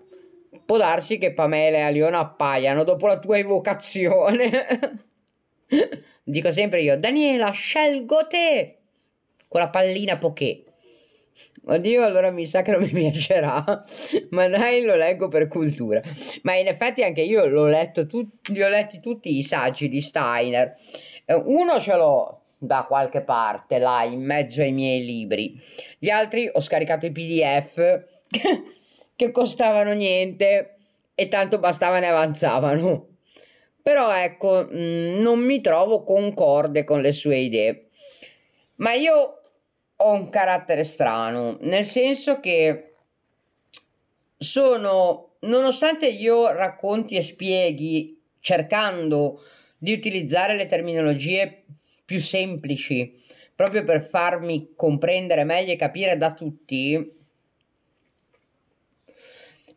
può darsi che Pamela e Aliona appaiano dopo la tua evocazione. [laughs] Dico sempre io, Daniela, scelgo te! Con la pallina poché. Oddio, allora mi sa che non mi piacerà, ma dai, lo leggo per cultura. Ma in effetti anche io l'ho letto, li ho letti tutti i saggi di Steiner. Eh, uno ce l'ho da qualche parte, là, in mezzo ai miei libri. Gli altri ho scaricato i PDF [laughs] che costavano niente e tanto bastavano e avanzavano. Però ecco, mm, non mi trovo concorde con le sue idee. Ma io ho un carattere strano, nel senso che sono, nonostante io racconti e spieghi cercando di utilizzare le terminologie più semplici, proprio per farmi comprendere meglio e capire da tutti,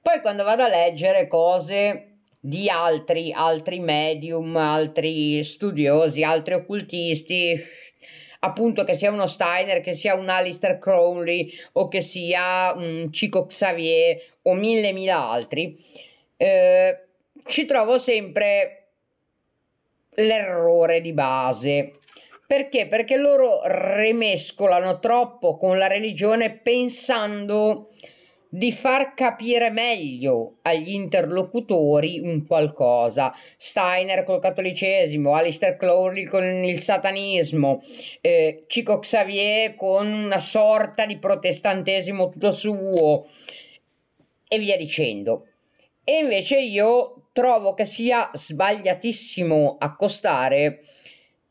poi quando vado a leggere cose di altri, altri medium, altri studiosi, altri occultisti, appunto che sia uno Steiner, che sia un Alistair Crowley o che sia un Chico Xavier o mille mila altri, eh, ci trovo sempre l'errore di base. Perché? Perché loro remescolano troppo con la religione pensando di far capire meglio agli interlocutori un qualcosa. Steiner col cattolicesimo, Alistair Crowley con il satanismo, eh, Chico Xavier con una sorta di protestantesimo tutto suo e via dicendo. E invece io trovo che sia sbagliatissimo accostare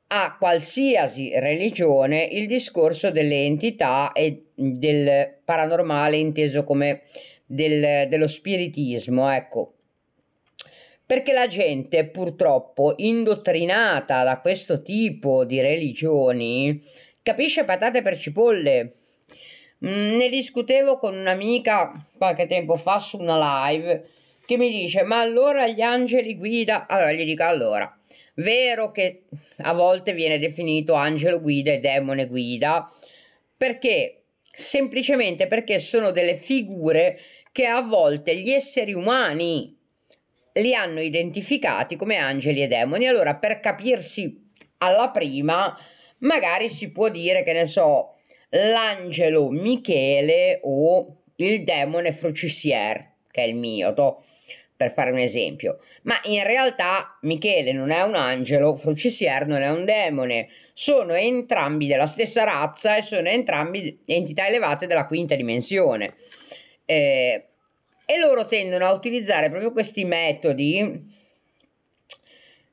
a qualsiasi religione il discorso delle entità e del paranormale inteso come del, dello spiritismo, ecco. Perché la gente purtroppo indottrinata da questo tipo di religioni capisce patate per cipolle. Mm, ne discutevo con un'amica qualche tempo fa su una live che mi dice ma allora gli angeli guida, allora gli dico allora, vero che a volte viene definito angelo guida e demone guida, perché semplicemente perché sono delle figure che a volte gli esseri umani li hanno identificati come angeli e demoni. Allora, per capirsi alla prima, magari si può dire che ne so, l'angelo Michele o il demone Frucisier, che è il mio, to, per fare un esempio. Ma in realtà Michele non è un angelo, Frucisier non è un demone sono entrambi della stessa razza e sono entrambi entità elevate della quinta dimensione. Eh, e loro tendono a utilizzare proprio questi metodi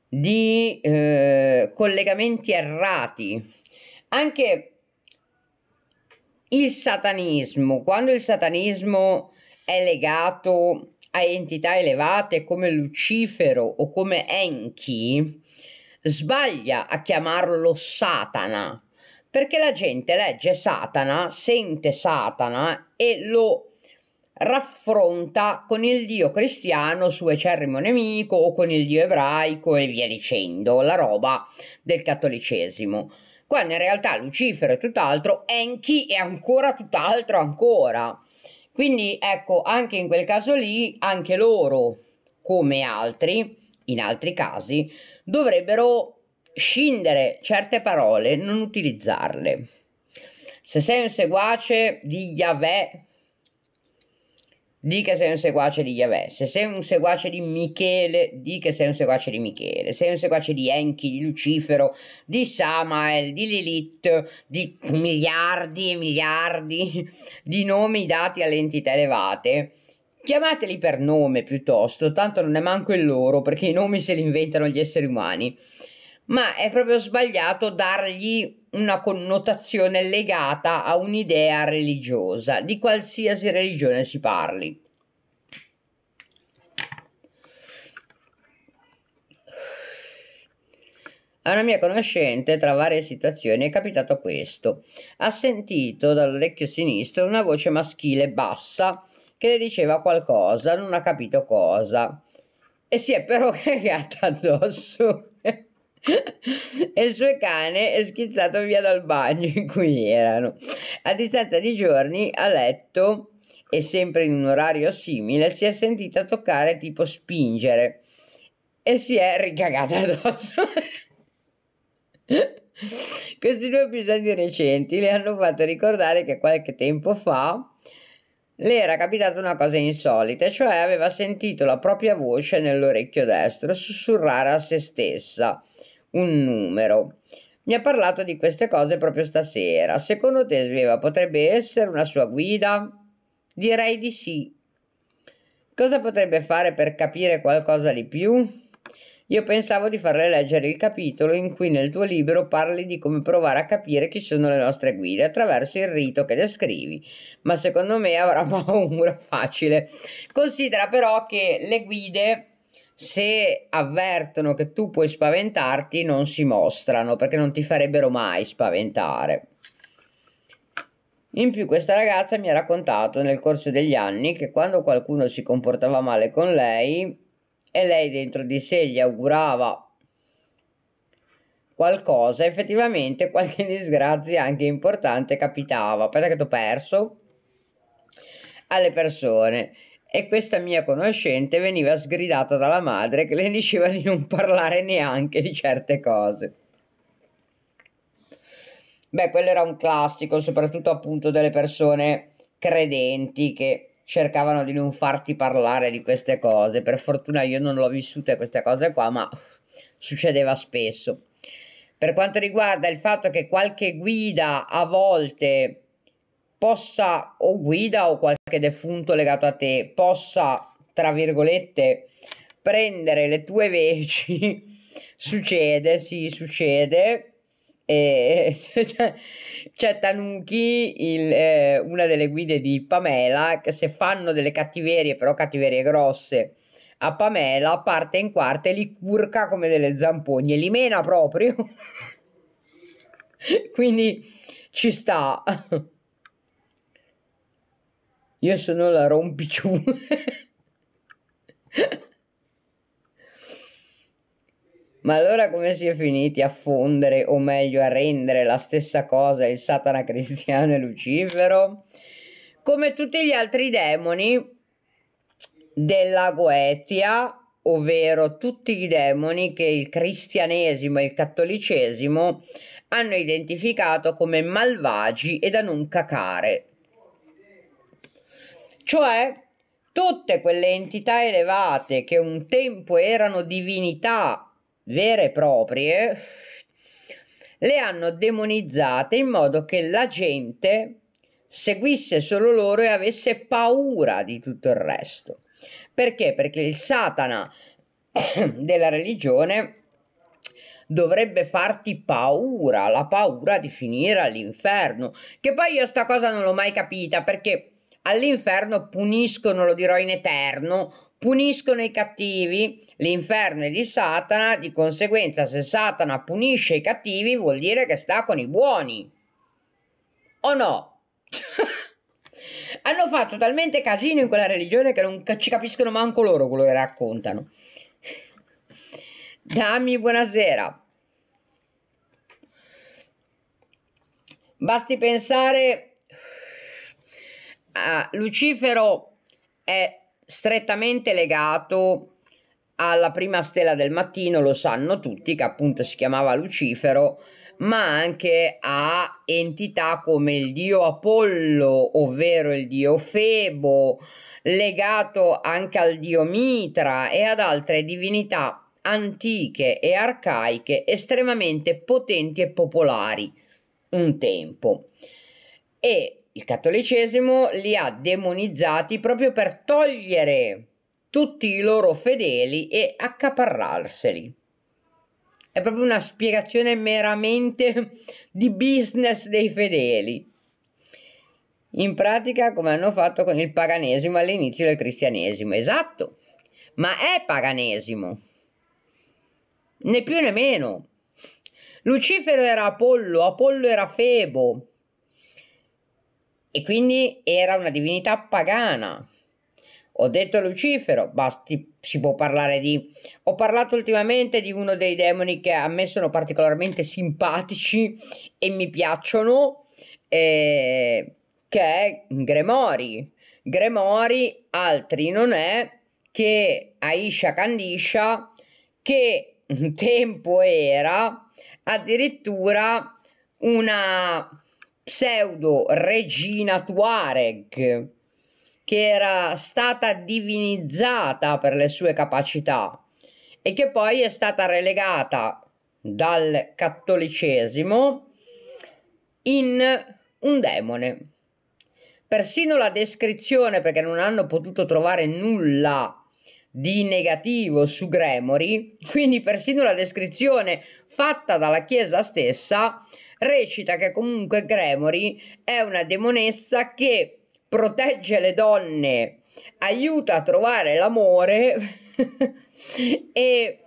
di eh, collegamenti errati. Anche il satanismo, quando il satanismo è legato a entità elevate come Lucifero o come Enki, Sbaglia a chiamarlo Satana, perché la gente legge Satana, sente Satana e lo raffronta con il dio cristiano suo acerrimo nemico o con il dio ebraico e via dicendo, la roba del cattolicesimo. Quando in realtà Lucifero è tutt'altro, Enki è ancora tutt'altro ancora. Quindi ecco, anche in quel caso lì, anche loro, come altri, in altri casi, dovrebbero scindere certe parole, non utilizzarle. Se sei un seguace di Yahweh, di che sei un seguace di Yahweh. Se sei un seguace di Michele, di che sei un seguace di Michele. Se sei un seguace di Enki, di Lucifero, di Samael, di Lilith, di miliardi e miliardi di nomi dati alle entità elevate Chiamateli per nome piuttosto, tanto non è manco il loro perché i nomi se li inventano gli esseri umani. Ma è proprio sbagliato dargli una connotazione legata a un'idea religiosa, di qualsiasi religione si parli. A una mia conoscente, tra varie situazioni, è capitato questo. Ha sentito dall'orecchio sinistro una voce maschile bassa che le diceva qualcosa, non ha capito cosa, e si è però [laughs] cagata addosso. e il suo cane è schizzato via dal bagno in cui erano. A distanza di giorni a letto e sempre in un orario simile si è sentita toccare tipo spingere e si è ricagata addosso. [laughs] Questi due episodi recenti le hanno fatto ricordare che qualche tempo fa le era capitata una cosa insolita, cioè aveva sentito la propria voce nell'orecchio destro sussurrare a se stessa un numero. Mi ha parlato di queste cose proprio stasera. Secondo te Sveva potrebbe essere una sua guida? Direi di sì. Cosa potrebbe fare per capire qualcosa di più? Io pensavo di farle leggere il capitolo in cui nel tuo libro parli di come provare a capire chi sono le nostre guide attraverso il rito che descrivi, ma secondo me avrà [laughs] paura facile. Considera però che le guide se avvertono che tu puoi spaventarti, non si mostrano perché non ti farebbero mai spaventare. In più questa ragazza mi ha raccontato nel corso degli anni che quando qualcuno si comportava male con lei, e lei dentro di sé gli augurava qualcosa, effettivamente qualche [laughs] disgrazia anche importante capitava, perché ho perso alle persone e questa mia conoscente veniva sgridata dalla madre che le diceva di non parlare neanche di certe cose. Beh, quello era un classico, soprattutto appunto delle persone credenti che cercavano di non farti parlare di queste cose. Per fortuna io non l'ho vissuta queste cose qua, ma succedeva spesso. Per quanto riguarda il fatto che qualche guida a volte possa, o guida o qualche defunto legato a te, possa, tra virgolette, prendere le tue veci, [laughs] succede, sì, succede, e [laughs] c'è Tanuki, il, eh, una delle guide di Pamela, che se fanno delle cattiverie, però cattiverie grosse, a Pamela parte in quarta e li curca come delle zampogne, li mena proprio. [laughs] Quindi ci sta. Io sono la rompiciù. [laughs] Ma allora come si è finiti a fondere, o meglio a rendere la stessa cosa il Satana cristiano e Lucifero? Come tutti gli altri demoni della Goetia, ovvero tutti i demoni che il cristianesimo e il cattolicesimo hanno identificato come malvagi e da non cacare. Cioè, tutte quelle entità elevate che un tempo erano divinità vere e proprie, le hanno demonizzate in modo che la gente seguisse solo loro e avesse paura di tutto il resto. Perché? Perché il Satana [coughs] della religione dovrebbe farti paura, la paura di finire all'inferno. Che poi io sta cosa non l'ho mai capita perché all'inferno puniscono, lo dirò in eterno, puniscono i cattivi, l'inferno è di Satana, di conseguenza se Satana punisce i cattivi vuol dire che sta con i buoni. O no? [laughs] Hanno fatto talmente casino in quella religione che non ci capiscono manco loro quello che raccontano. [laughs] Dammi buonasera. Basti pensare a Lucifero è strettamente legato alla prima stella del mattino, lo sanno tutti, che appunto si chiamava Lucifero, ma anche a entità come il dio Apollo, ovvero il dio Febo, legato anche al dio Mitra e ad altre divinità antiche e arcaiche estremamente potenti e popolari un tempo. E il cattolicesimo li ha demonizzati proprio per togliere tutti i loro fedeli e accaparrarseli. È proprio una spiegazione meramente di business dei fedeli. In pratica come hanno fatto con il paganesimo all'inizio del cristianesimo. Esatto, ma è paganesimo. Né più né meno. Lucifero era Apollo, Apollo era Febo, e quindi era una divinità pagana. Ho detto Lucifero, basti, si può parlare di... Ho parlato ultimamente di uno dei demoni che a me sono particolarmente simpatici e mi piacciono, eh, che è Gremori. Gremori, altri non è che Aisha Candisha, che un tempo era addirittura una pseudo regina Tuareg, che era stata divinizzata per le sue capacità e che poi è stata relegata dal cattolicesimo in un demone. Persino la descrizione, perché non hanno potuto trovare nulla di negativo su Gremory, [laughs] quindi persino la descrizione fatta dalla Chiesa stessa recita che comunque Gremory è una demonessa che protegge le donne, aiuta a trovare l'amore [laughs] e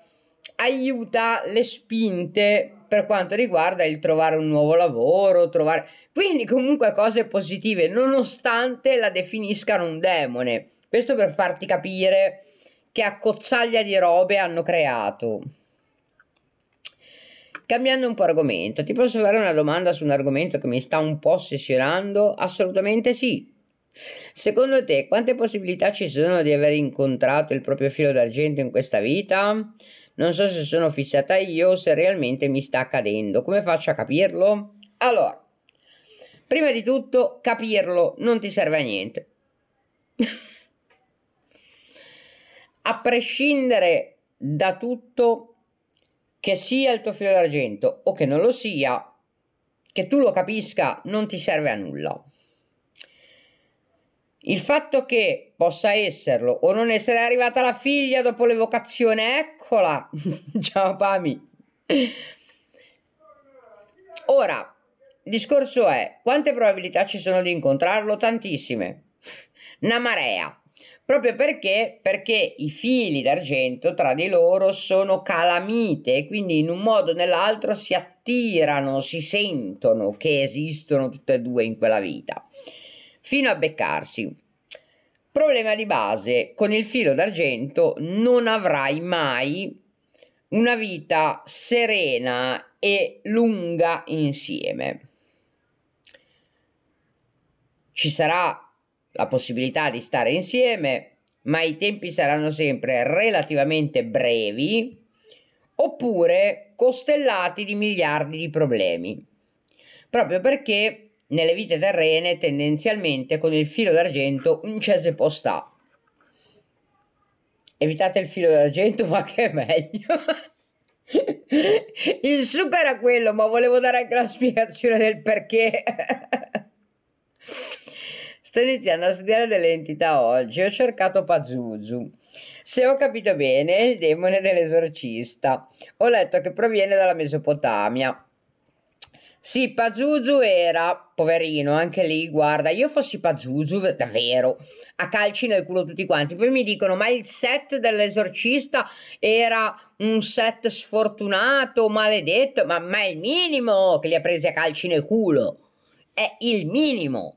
aiuta le spinte per quanto riguarda il trovare un nuovo lavoro, trovare... quindi comunque cose positive, nonostante la definiscano un demone. Questo per farti capire che accozzaglia di robe hanno creato. Cambiando un po' argomento, ti posso fare una domanda su un argomento che mi sta un po' ossessionando? Assolutamente sì. Secondo te quante possibilità ci sono di aver incontrato il proprio filo d'argento in questa vita? Non so se sono fissata io o se realmente mi sta accadendo. Come faccio a capirlo? Allora, prima di tutto, capirlo non ti serve a niente. [laughs] a prescindere da tutto, che sia il tuo filo d'argento o che non lo sia, che tu lo capisca non ti serve a nulla. Il fatto che possa esserlo o non essere arrivata la figlia dopo l'evocazione, eccola, [laughs] ciao Pami. Ora, il discorso è, quante probabilità ci sono di incontrarlo? Tantissime. Una marea proprio perché, perché i fili d'argento tra di loro sono calamite quindi in un modo o nell'altro si attirano, si sentono che esistono tutte e due in quella vita, fino a beccarsi. Problema di base, con il filo d'argento non avrai mai una vita serena e lunga insieme. Ci sarà la possibilità di stare insieme, ma i tempi saranno sempre relativamente brevi oppure costellati di miliardi di problemi, proprio perché nelle vite terrene tendenzialmente con il filo d'argento un cese può sta. Evitate il filo d'argento, [laughs] ma che è meglio. [laughs] il succo era quello, ma volevo dare anche la spiegazione del perché. [laughs] Sto iniziando a studiare delle entità oggi, ho cercato Pazuzu. Se ho capito bene, è il demone dell'esorcista. Ho letto che proviene dalla Mesopotamia. Sì, Pazuzu era, poverino, anche lì, guarda, io fossi Pazuzu, davvero, a calci nel culo tutti quanti. Poi mi dicono, ma il set dell'esorcista era un set sfortunato, maledetto, ma, ma è il minimo che li ha presi a calci nel culo. È il minimo.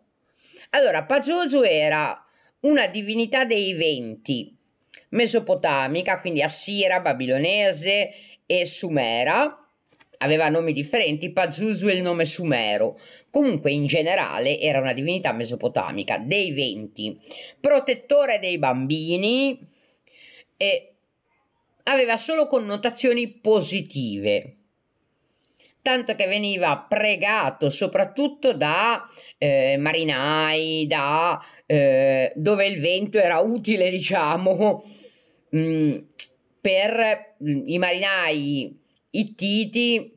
Allora, Pagioggio era una divinità dei venti, mesopotamica, quindi assira, babilonese e sumera. Aveva nomi differenti, Pazuzu è il nome sumero. Comunque in generale era una divinità mesopotamica dei venti, protettore dei bambini e aveva solo connotazioni positive tanto che veniva pregato soprattutto da eh, marinai, da eh, dove il vento era utile, diciamo, [laughs] mh, mm, per mh, mm, i marinai i titi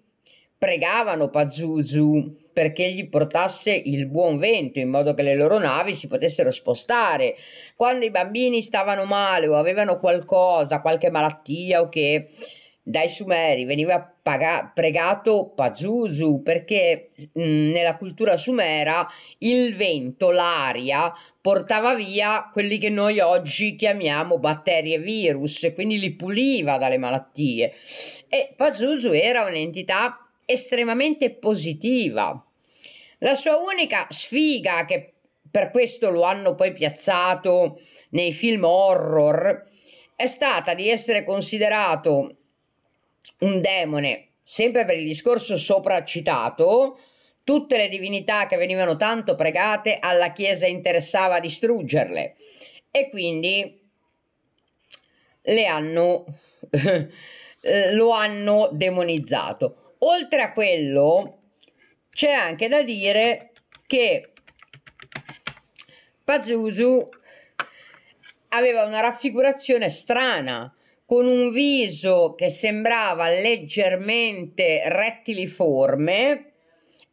pregavano Pazuzu perché gli portasse il buon vento in modo che le loro navi si potessero spostare. Quando i bambini stavano male o avevano qualcosa, qualche malattia o che dai Sumeri veniva paga- pregato Pazuzu perché mh, mm, nella cultura sumera il vento, l'aria portava via quelli che noi oggi chiamiamo batteri e virus quindi li puliva dalle malattie e Pazuzu era un'entità estremamente positiva. La sua unica sfiga che per questo lo hanno poi piazzato nei film horror è stata di essere considerato un demone, sempre per il discorso sopra citato, tutte le divinità che venivano tanto pregate alla Chiesa interessava distruggerle e quindi le hanno, [laughs] lo hanno demonizzato. Oltre a quello c'è anche da dire che Pazuzu aveva una raffigurazione strana con un viso che sembrava leggermente rettiliforme,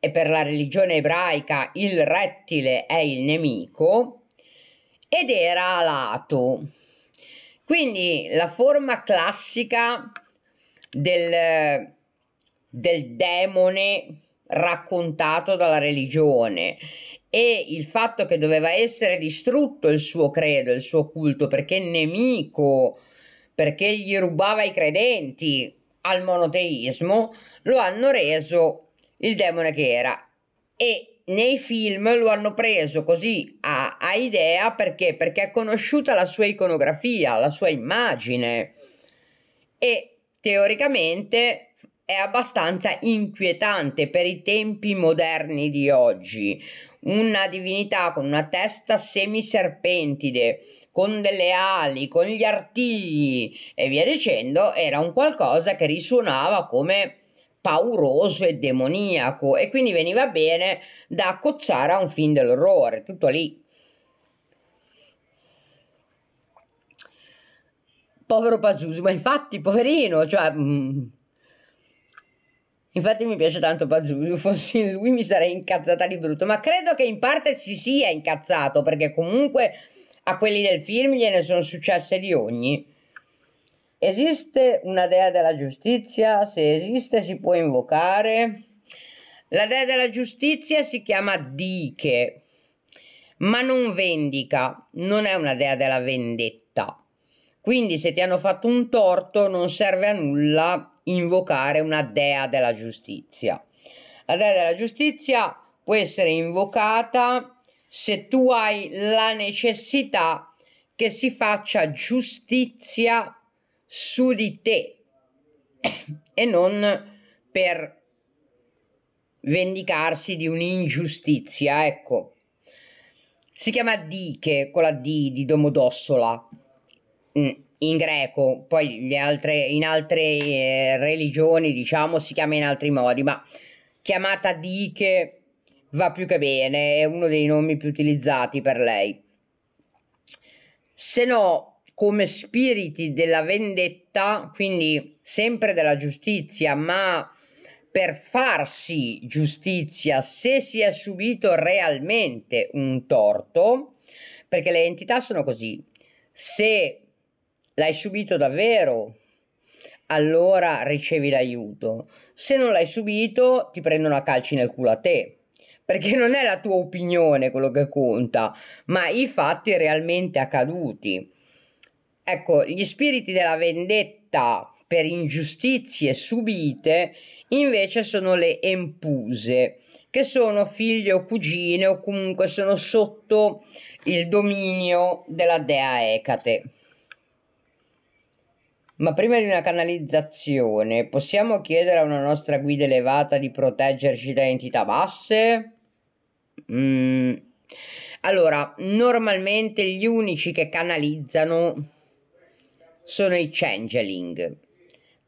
e per la religione ebraica il rettile è il nemico, ed era alato. Quindi la forma classica del, del demone raccontato dalla religione e il fatto che doveva essere distrutto il suo credo, il suo culto, perché nemico perché gli rubava i credenti al monoteismo, lo hanno reso il demone che era. E nei film lo hanno preso così a, a idea perché? perché è conosciuta la sua iconografia, la sua immagine e teoricamente è abbastanza inquietante per i tempi moderni di oggi. Una divinità con una testa semiserpentide, con delle ali, con gli artigli e via dicendo, era un qualcosa che risuonava come pauroso e demoniaco e quindi veniva bene da accozzare a un film dell'orrore, tutto lì. Povero Pazuzu, ma infatti, poverino, cioè... Mh, mm. Infatti mi piace tanto Pazuzu, fossi lui mi sarei incazzata di brutto, ma credo che in parte si sia incazzato perché comunque a quelli del film gliene sono successe di ogni. Esiste una dea della giustizia? Se esiste si può invocare? La dea della giustizia si chiama Dike, ma non vendica, non è una dea della vendetta. Quindi se ti hanno fatto un torto non serve a nulla invocare una dea della giustizia. La dea della giustizia può essere invocata se tu hai la necessità che si faccia giustizia su di te [coughs] e non per vendicarsi di un'ingiustizia, ecco. Si chiama Dike, con la D di Domodossola, mm, in greco, poi altre, in altre eh, religioni, diciamo, si chiama in altri modi, ma chiamata Dike va più che bene, è uno dei nomi più utilizzati per lei. Se no, come spiriti della vendetta, quindi sempre della giustizia, ma per farsi giustizia se si è subito realmente un torto, perché le entità sono così, se l'hai subito davvero, allora ricevi l'aiuto, se non l'hai subito ti prendono a calci nel culo a te perché [laughs] non è la tua opinione quello che conta, ma i fatti realmente accaduti. Ecco, gli spiriti della vendetta per ingiustizie subite invece sono le empuse, che sono figlie o cugine o comunque sono sotto il dominio della dea Ecate. Ma prima di una canalizzazione, possiamo chiedere a una nostra guida elevata di proteggerci da entità basse? Mm. Allora, normalmente gli unici che canalizzano sono i changeling.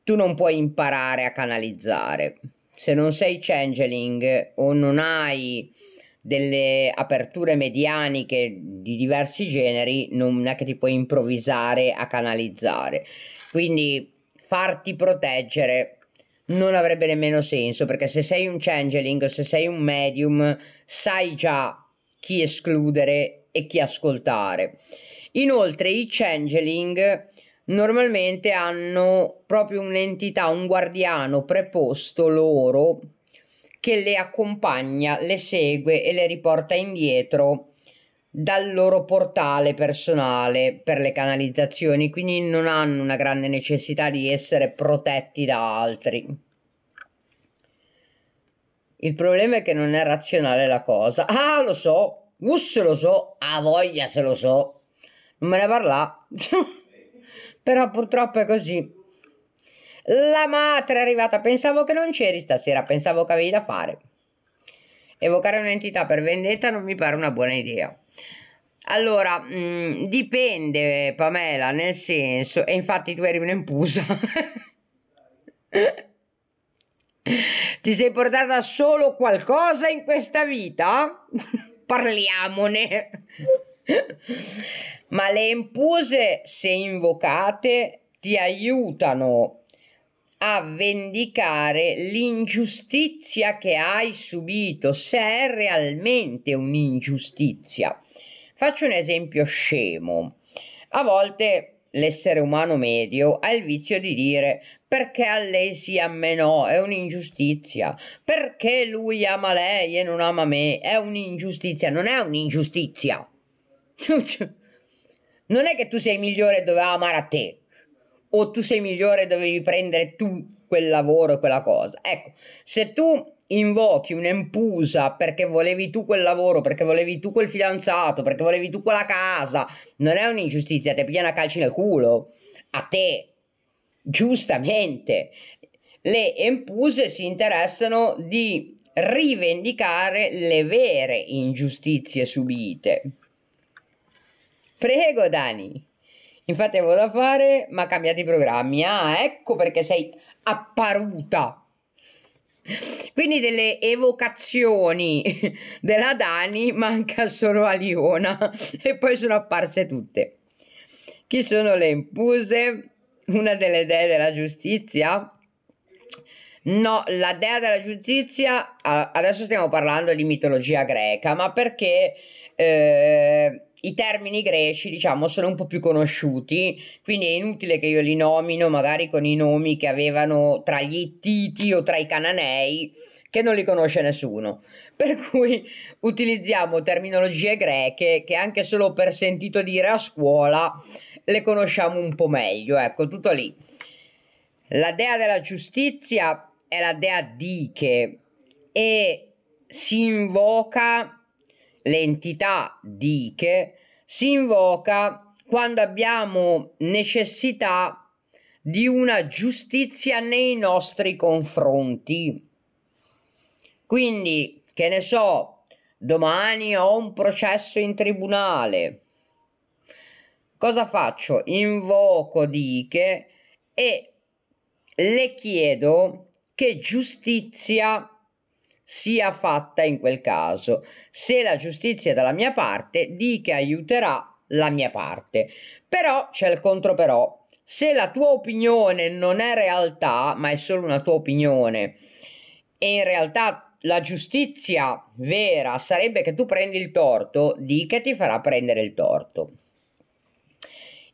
Tu non puoi imparare a canalizzare. Se non sei changeling o non hai delle aperture medianiche di diversi generi, non è che ti puoi improvvisare a canalizzare. Quindi farti proteggere non avrebbe nemmeno senso perché se sei un changeling, se sei un medium, sai già chi escludere e chi ascoltare. Inoltre i changeling normalmente hanno proprio un'entità, un guardiano preposto loro che le accompagna, le segue e le riporta indietro dal loro portale personale per le canalizzazioni, quindi non hanno una grande necessità di essere protetti da altri. Il problema è che non è razionale la cosa. Ah, lo so, us lo so, a voglia se lo so. Non me ne parla. [laughs] Però purtroppo è così. La madre è arrivata, pensavo che non c'eri stasera, pensavo che avevi da fare. Evocare un'entità per vendetta non mi pare una buona idea. Allora, mh, mhmm, dipende Pamela, nel senso, e infatti tu eri un'impusa. [laughs] Ti sei portata solo qualcosa in questa vita? Parliamone. Ma le impuse, se invocate, ti aiutano a vendicare l'ingiustizia che hai subito, se è realmente un'ingiustizia. Faccio un esempio scemo. A volte l'essere umano medio ha il vizio di dire perché a lei sì, a me no, è un'ingiustizia, perché lui ama lei e non ama me, è un'ingiustizia, non è un'ingiustizia. [laughs] Non è che tu sei migliore e doveva amare a te, o tu sei migliore e dovevi prendere tu quel lavoro e quella cosa. Ecco, se tu invochi un'empusa perché volevi tu quel lavoro, perché volevi tu quel fidanzato, perché volevi tu quella casa, non è un'ingiustizia, te pigliano a calci nel culo, a te, giustamente. Le empuse si interessano di rivendicare le vere ingiustizie subite. Prego Dani. Infatti avevo da fare, ma cambiati i programmi. Ah, ecco perché sei apparuta quindi delle evocazioni della Dani manca solo a Liona e poi sono apparse tutte. Chi sono le impuse? Una delle dee della giustizia? No, la dea della giustizia, adesso stiamo parlando di mitologia greca, ma perché eh, i termini greci, diciamo, sono un po' più conosciuti, quindi è inutile che io li nomino magari con i nomi che avevano tra gli Ittiti o tra i Cananei, che non li conosce nessuno. [laughs] Per cui utilizziamo terminologie greche che anche solo per sentito dire a scuola le conosciamo un po' meglio, ecco, tutto lì. La dea della giustizia è la dea Dike e si invoca l'entità diche si invoca quando abbiamo necessità di una giustizia nei nostri confronti. Quindi, che ne so, domani ho un processo in tribunale. Cosa faccio? Invoco diche e le chiedo che giustizia sia fatta in quel caso. Se la giustizia è dalla mia parte, di che aiuterà la mia parte. Però c'è il contro però. Se la tua opinione non è realtà, ma è solo una tua opinione, e in realtà la giustizia vera sarebbe che tu prendi il torto, di che ti farà prendere il torto.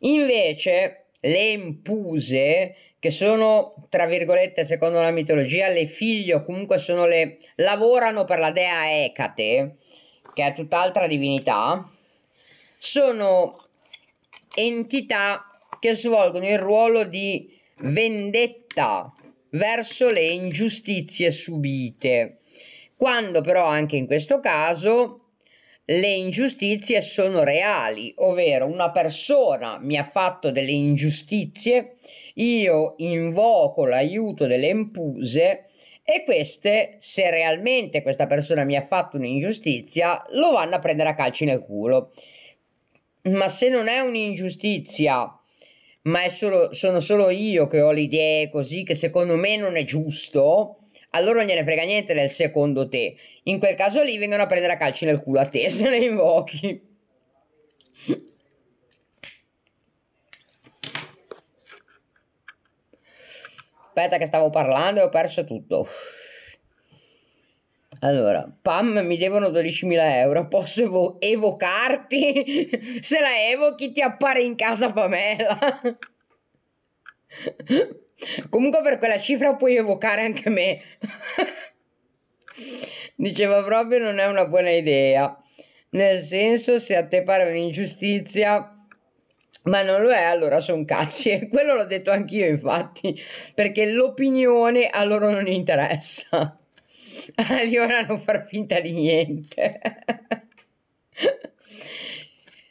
Invece le impuse che sono, tra virgolette, secondo la mitologia, le figlie o comunque sono le... lavorano per la dea Ecate, che è tutt'altra divinità, sono entità che svolgono il ruolo di vendetta verso le ingiustizie subite, quando però anche in questo caso le ingiustizie sono reali, ovvero una persona mi ha fatto delle ingiustizie io invoco l'aiuto delle impuse e queste, se realmente questa persona mi ha fatto un'ingiustizia, lo vanno a prendere a calci nel culo. Ma se non è un'ingiustizia, ma solo, sono solo io che ho le idee così, che secondo me non è giusto, allora non gliene frega niente del secondo te. In quel caso lì vengono a prendere a calci nel culo a te [laughs] se le invochi. aspetta che stavo parlando e ho perso tutto. Allora, Pam, mi devono 12.000 euro, posso evo evocarti? [laughs] Se la evochi ti appare in casa Pamela. [laughs] Comunque per quella cifra puoi evocare anche me. [laughs] Diceva proprio non è una buona idea. Nel senso, se a te pare un'ingiustizia ma non lo è, allora sono cazzi. E [laughs] quello l'ho detto anch'io, infatti, perché l'opinione a loro non interessa. Allora [laughs] non far finta di niente. [laughs]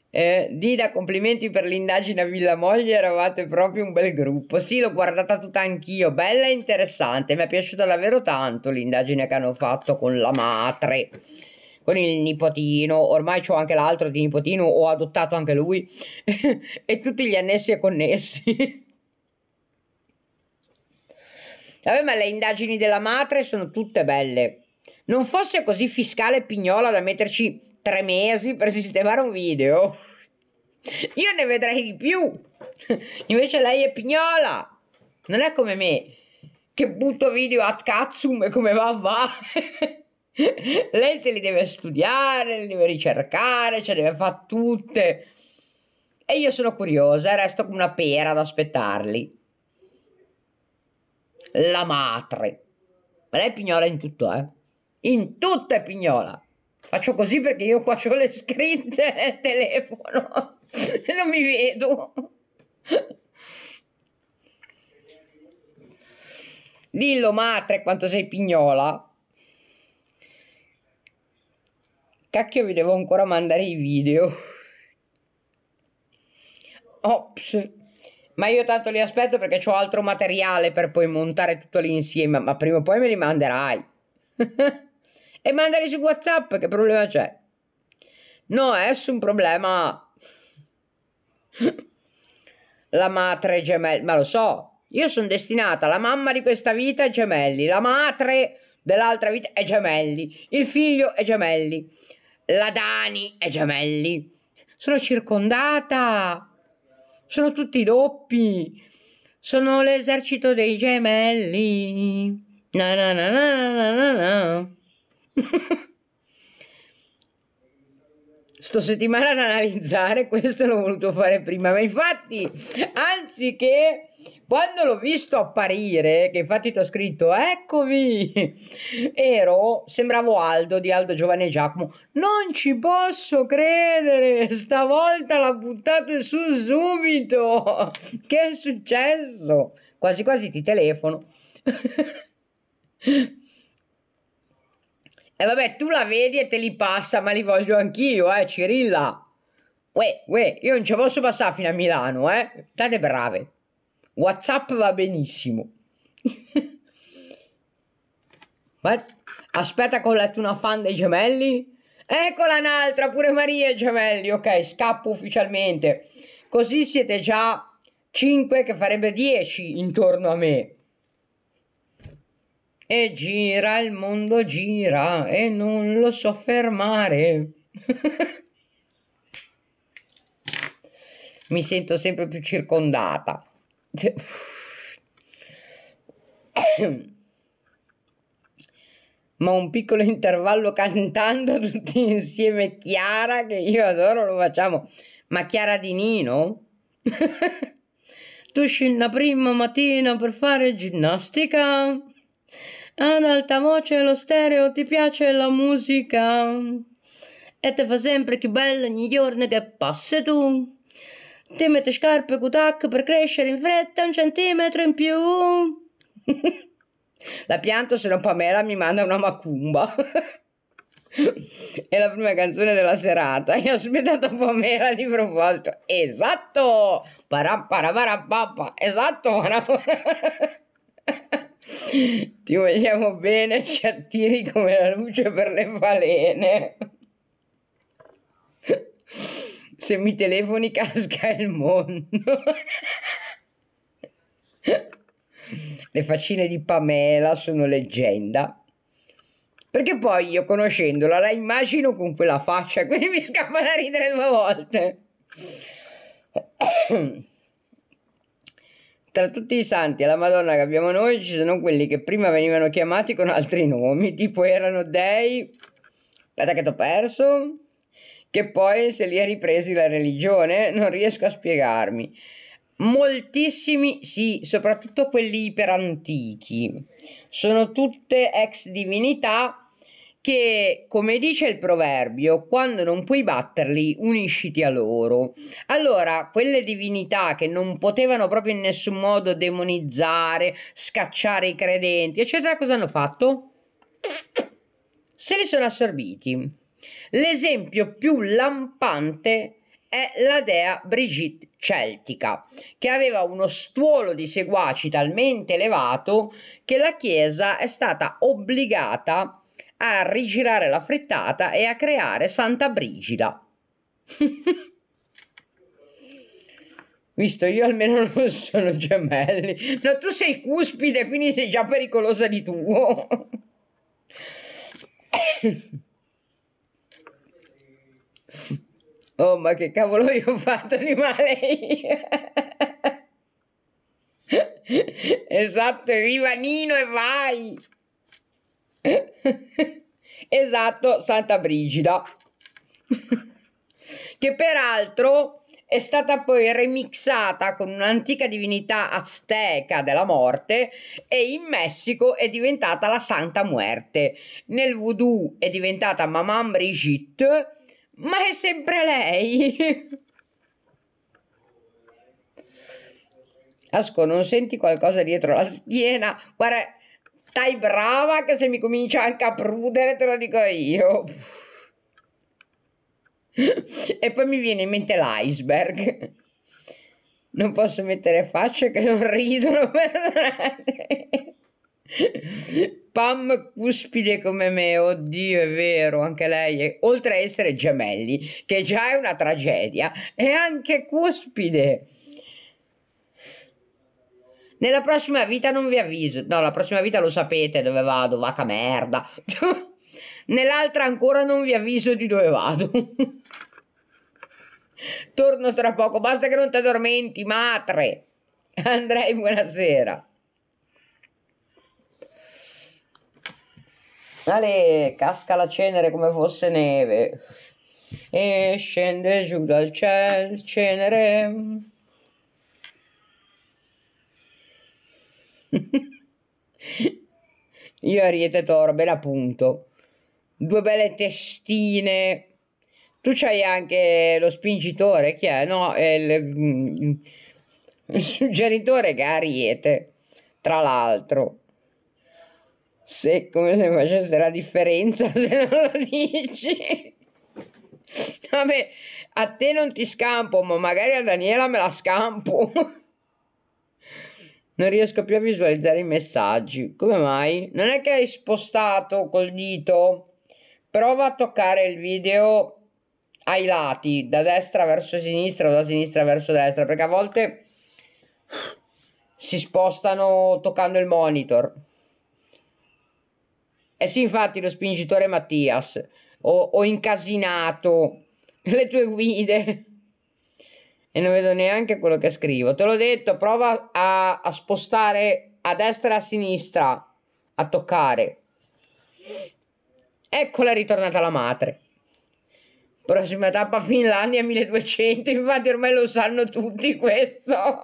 Eh, Dida, complimenti per l'indagine a Villa Moglie, eravate proprio un bel gruppo. Sì, l'ho guardata tutta anch'io, bella e interessante. Mi è piaciuta davvero tanto l'indagine che hanno fatto con la madre con il nipotino, ormai ho anche l'altro di nipotino, ho adottato anche lui, [laughs] e tutti gli annessi e connessi. Vabbè, ma le indagini della madre sono tutte belle. Non fosse così fiscale e pignola da metterci tre mesi per sistemare un video. Io ne vedrei di più. Invece lei è pignola. Non è come me, che butto video ad cazzo e come va va lei se li deve studiare, li deve ricercare, ce le deve fare tutte. E io sono curiosa e resto come una pera ad aspettarli. La madre. Ma lei è pignola in tutto, eh. In tutto è pignola. Faccio così perché io qua ho le scritte nel telefono e [laughs] non mi vedo. Dillo madre quanto sei pignola. cacchio vi devo ancora mandare i video? Ops. Ma io tanto li aspetto perché ho altro materiale per poi montare tutto l'insieme, ma prima o poi me li manderai. [laughs] e mandali su WhatsApp, che problema c'è? No, è un problema. la madre gemelli, ma lo so, io sono destinata, la mamma di questa vita è gemelli, la madre dell'altra vita è gemelli, il figlio è gemelli la Dani e gemelli. Sono circondata, sono tutti doppi, sono l'esercito dei gemelli. Na na na na na na [laughs] Sto settimana ad analizzare, questo l'ho voluto fare prima, ma infatti, anziché quando l'ho visto apparire, che infatti ti ho scritto, eccomi, [laughs] ero, sembravo Aldo di Aldo Giovanni e Giacomo, non ci posso credere, stavolta l'ha buttato su subito, [laughs] che è successo? Quasi quasi ti telefono. [laughs] E vabbè, tu la vedi e te li passa, ma li voglio anch'io, eh, Cirilla. Uè, uè, io non ci posso passare fino a Milano, eh. State brave. WhatsApp va benissimo. [laughs] aspetta che ho letto una fan dei gemelli. Eccola un'altra, pure Maria e gemelli. Ok, scappo ufficialmente. Così siete già 5 che farebbe 10 intorno a me. E gira, il mondo gira e non lo so fermare. [laughs] Mi sento sempre più circondata. Cioè, [coughs] ma un piccolo intervallo cantando tutti insieme Chiara, che io adoro, lo facciamo. Ma Chiara di Nino? [laughs] tu scendi la prima mattina per fare ginnastica. Ad alta voce lo stereo ti piace la musica. E te fa sempre più bella ogni giorno che passi tu ti Timmet scarpe cu tac per crescere in fretta un centimetro in più. [laughs] la pianto se non Pamela mi manda una macumba. [laughs] È la prima canzone della serata. Io ho aspettato Pamela di proposito. Esatto! Esatto! [laughs] Ti vogliamo bene, ci attiri come la luce per le falene se mi telefoni casca il mondo. le faccine di Pamela sono leggenda. Perché poi io conoscendola la immagino con quella faccia, quindi mi scappa da ridere due volte. Tra tutti i santi e la Madonna che abbiamo noi ci sono quelli che prima venivano chiamati con altri nomi, tipo erano dei... Aspetta che t'ho perso che poi se li ha ripresi la religione, non riesco a spiegarmi. Moltissimi sì, soprattutto quelli iperantichi. Sono tutte ex divinità che, come dice il proverbio, quando non puoi batterli, unisciti a loro. Allora, quelle divinità che non potevano proprio in nessun modo demonizzare, scacciare i credenti, eccetera, cosa hanno fatto? Se li sono assorbiti. L'esempio più lampante è la dea Brigitte celtica, che aveva uno stuolo di seguaci talmente elevato che la Chiesa è stata obbligata a rigirare la frittata e a creare Santa Brigida. [laughs] Visto io almeno non sono gemelli. No, tu sei cuspide, quindi sei già pericolosa di tuo. Oh, ma che cavolo io ho fatto di male io? esatto, viva Nino e vai! esatto, Santa Brigida. che peraltro è stata poi remixata con un'antica divinità azteca della morte e in Messico è diventata la Santa Muerte. Nel voodoo è diventata Maman Brigitte ma è sempre lei! Asco, non senti qualcosa dietro la schiena? Guarda, stai brava che se mi comincia anche a prudere te lo dico io. e poi mi viene in mente l'iceberg. Non posso mettere facce che non ridono, perdonate. Pam cuspide come me, oddio è vero, anche lei, è, oltre a essere gemelli, che già è una tragedia, è anche cuspide. Nella prossima vita non vi avviso, no, la prossima vita lo sapete dove vado, vaca merda. [laughs] Nell'altra ancora non vi avviso di dove vado. [laughs] Torno tra poco, basta che non ti addormenti, madre. Andrei, buonasera. Ale, casca la cenere come fosse neve e scende giù dal ciel cenere. [laughs] Io Ariete Torbe la punto. Due belle testine. Tu c'hai anche lo spingitore, chi è? No, è il, mm, il suggeritore che è Ariete, tra l'altro. Se come se facesse la differenza [laughs] se non lo dici. Vabbè, a te non ti scampo, ma magari a Daniela me la scampo. Non riesco più a visualizzare i messaggi. Come mai? Non è che hai spostato col dito? Prova a toccare il video ai lati, da destra verso sinistra o da sinistra verso destra, perché a volte si spostano toccando il monitor. Eh sì, infatti, lo spingitore Mattias. Ho, ho incasinato [laughs] le tue guide. E non vedo neanche quello che scrivo. Te l'ho detto, prova a, a spostare a destra e a sinistra. A toccare. Eccola ritornata la madre. Prossima tappa Finlandia 1200, infatti ormai lo sanno tutti questo. [laughs]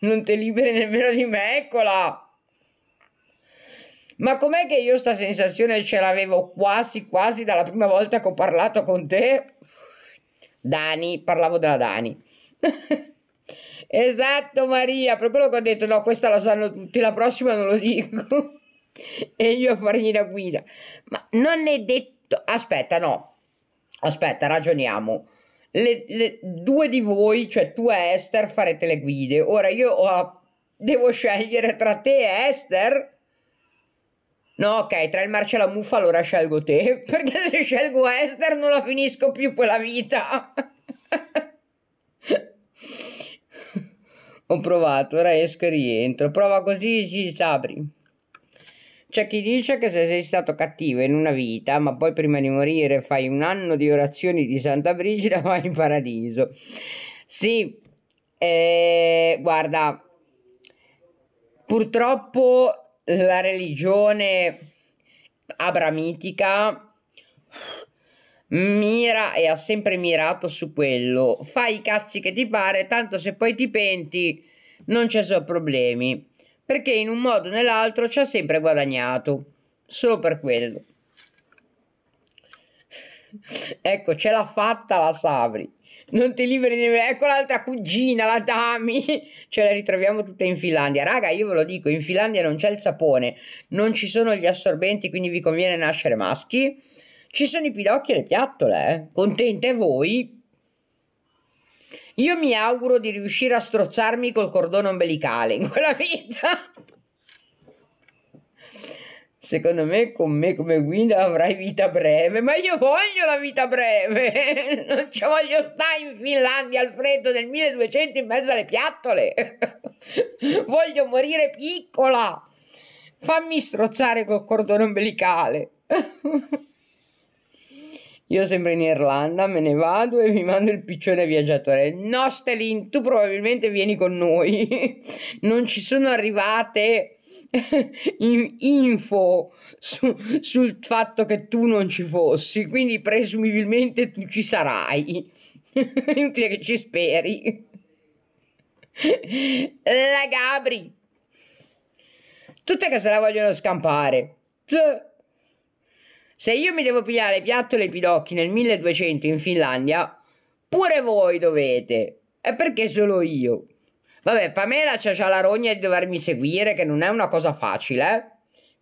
non ti liberi nemmeno di me, eccola! Ma com'è che io sta sensazione ce l'avevo quasi quasi dalla prima volta che ho parlato con te? Dani, parlavo della Dani. [laughs] esatto Maria, per quello che ho detto, no, questa la sanno tutti, la prossima non lo dico. [laughs] e io a fargli la guida. Ma non è detto... Aspetta, no. Aspetta, ragioniamo le, le, due di voi, cioè tu e Esther, farete le guide. Ora io ho, devo scegliere tra te e Esther. No, ok, tra il marcio e la muffa allora scelgo te, [laughs] perché se scelgo Esther non la finisco più quella vita. [laughs] ho provato, ora esco e rientro. Prova così, sì, Sabri. C'è chi dice che se sei stato cattivo in una vita, ma poi prima di morire fai un anno di orazioni di Santa Brigida, [laughs] vai in paradiso. Sì, eh, guarda, purtroppo la religione abramitica mira e ha sempre mirato su quello. Fai i cazzi che ti pare, tanto se poi ti penti non ci sono problemi perché in un modo o nell'altro ci ha sempre guadagnato, solo per quello. ecco, ce l'ha fatta la Sabri. Non ti liberi nemmeno. Ecco l'altra cugina, la Dami. Ce la ritroviamo tutte in Finlandia. Raga, io ve lo dico, in Finlandia non c'è il sapone, non ci sono gli assorbenti, quindi vi conviene nascere maschi. Ci sono i pidocchi e le piattole, eh. Contente voi, io mi auguro di riuscire a strozzarmi col cordone ombelicale in quella vita. Secondo me con me come guida avrai vita breve, ma io voglio la vita breve, non ci voglio stare in Finlandia al freddo del 1200 in mezzo alle piattole, voglio morire piccola, fammi strozzare col cordone ombelicale. Io sempre in Irlanda, me ne vado e vi mando il piccione viaggiatore. No, Stelin, tu probabilmente vieni con noi. [laughs] non ci sono arrivate [laughs] info su, sul fatto che tu non ci fossi, quindi presumibilmente tu ci sarai. [laughs] Implica che ci speri. La Gabri. Tutte che se la vogliono scampare. Tch. Se io mi devo pigliare piattole e pidocchi nel 1200 in Finlandia, pure voi dovete. E perché solo io? Vabbè, Pamela c'ha già la rogna di dovermi seguire, che non è una cosa facile, eh?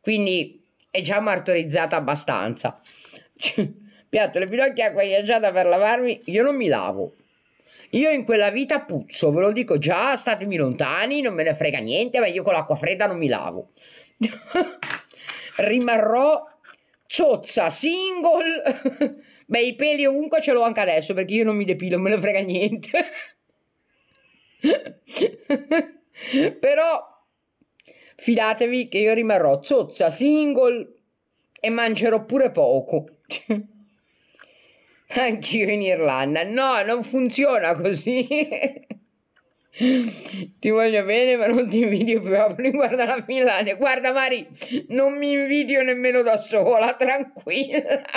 Quindi è già martorizzata abbastanza. [laughs] piattole e pidocchi, acqua ghiacciata per lavarmi, io non mi lavo. Io in quella vita puzzo, ve lo dico già, statemi lontani, non me ne frega niente, ma io con l'acqua fredda non mi lavo. [laughs] Rimarrò ciozza single [laughs] beh i peli ovunque ce l'ho anche adesso perché io non mi depilo me ne frega niente [laughs] però fidatevi che io rimarrò zozza single e mangerò pure poco [laughs] anch'io in Irlanda no non funziona così ti voglio bene ma non ti invidio proprio guarda la Finlandia guarda Mari non mi invidio nemmeno da sola tranquilla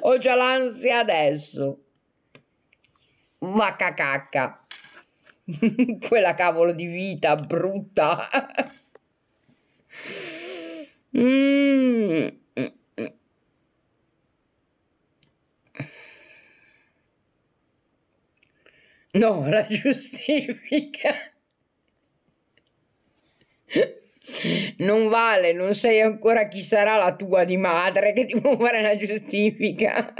ho già l'ansia adesso macca cacca quella cavolo di vita brutta mm. No, [laughs] la giustifica. Non vale, non sai ancora chi sarà la tua di madre che ti può fare la giustifica.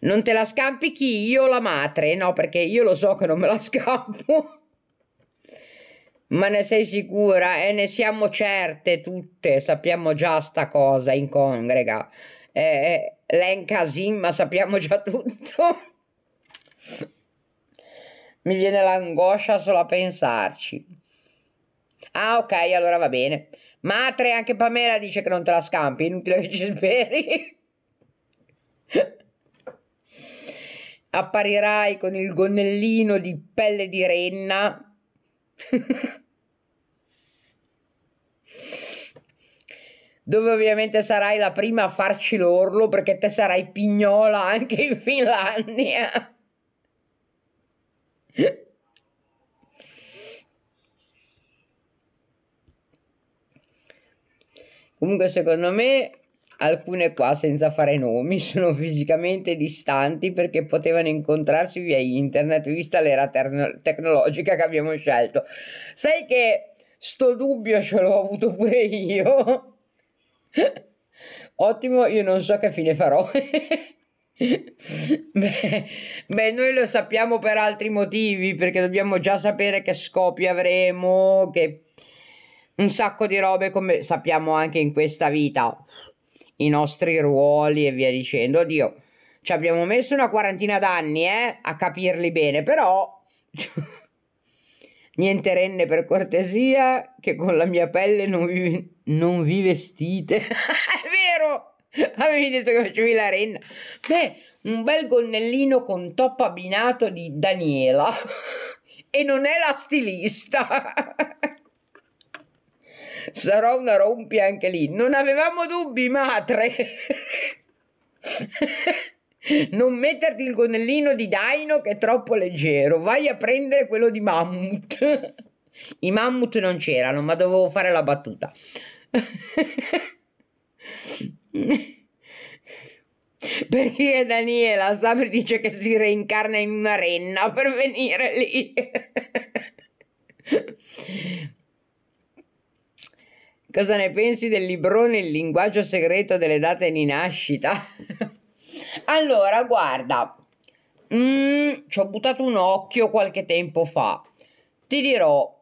Non te la scampi chi? Io la madre? No, perché io lo so che non me la scampo. Ma ne sei sicura? E eh, ne siamo certe tutte, sappiamo già sta cosa in congrega. Eh, eh lei è ma sappiamo già tutto. [laughs] Mi viene l'angoscia solo a pensarci. Ah, ok, allora va bene. Matre, anche Pamela dice che non te la scampi, inutile che ci speri. [laughs] Apparirai con il gonnellino di pelle di renna. [laughs] dove ovviamente sarai la prima a farci l'orlo perché te sarai pignola anche in Finlandia. Comunque secondo me alcune qua senza fare nomi [laughs] sono fisicamente distanti perché potevano incontrarsi via internet vista l'era tecnologica che abbiamo scelto. Sai che sto dubbio ce l'ho avuto pure io. [laughs] Ottimo, io non so che fine farò. [laughs] beh, beh, noi lo sappiamo per altri motivi, perché dobbiamo già sapere che scopi avremo, che un sacco di robe come sappiamo anche in questa vita, i nostri ruoli e via dicendo. Oddio, ci abbiamo messo una quarantina d'anni eh, a capirli bene, però... Niente renne per cortesia, che con la mia pelle non vi, non vi vestite. [laughs] È vero! Avevi detto che facevi la renna. Beh, un bel gonnellino con top abbinato di Daniela. [laughs] e non è la stilista. [laughs] Sarò una rompia anche lì. Non avevamo dubbi, madre. Non metterti il gonnellino di daino che è troppo leggero, vai a prendere quello di mammut. [laughs] I mammut non c'erano, ma dovevo fare la battuta. [laughs] Perché Daniela Sabri dice che si reincarna in una renna per venire lì. [laughs] Cosa ne pensi del librone Il linguaggio segreto delle date di nascita? Allora, guarda, mm, ci ho buttato un occhio qualche tempo fa. Ti dirò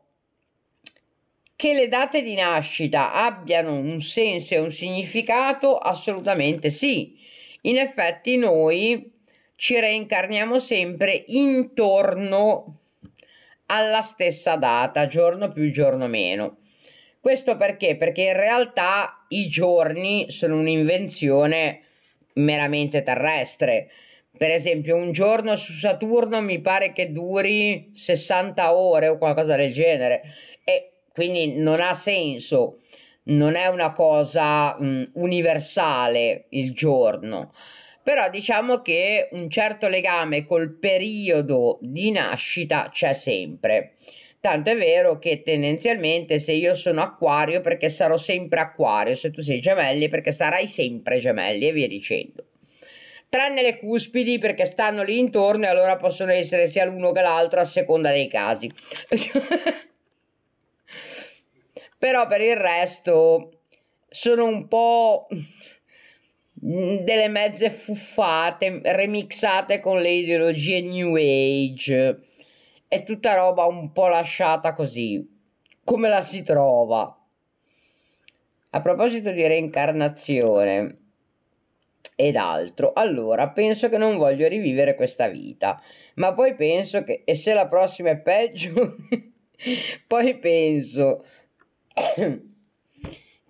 che le date di nascita abbiano un senso e un significato, assolutamente sì. In effetti noi ci reincarniamo sempre intorno alla stessa data, giorno più giorno meno. Questo perché? Perché in realtà i giorni sono un'invenzione meramente terrestre. Per esempio, un giorno su Saturno mi pare che duri 60 ore o qualcosa del genere e quindi non ha senso, non è una cosa mh, mm, universale il giorno. Però diciamo che un certo legame col periodo di nascita c'è sempre. Tanto è vero che tendenzialmente se io sono acquario perché sarò sempre acquario, se tu sei gemelli perché sarai sempre gemelli e via dicendo. Tranne le cuspidi perché stanno lì intorno e allora possono essere sia l'uno che l'altro a seconda dei casi. [laughs] Però per il resto sono un po' delle mezze fuffate, remixate con le ideologie New Age è tutta roba un po' lasciata così, come la si trova. A proposito di reincarnazione ed altro, allora penso che non voglio rivivere questa vita, ma poi penso che, e se la prossima è peggio, [laughs] poi penso [coughs]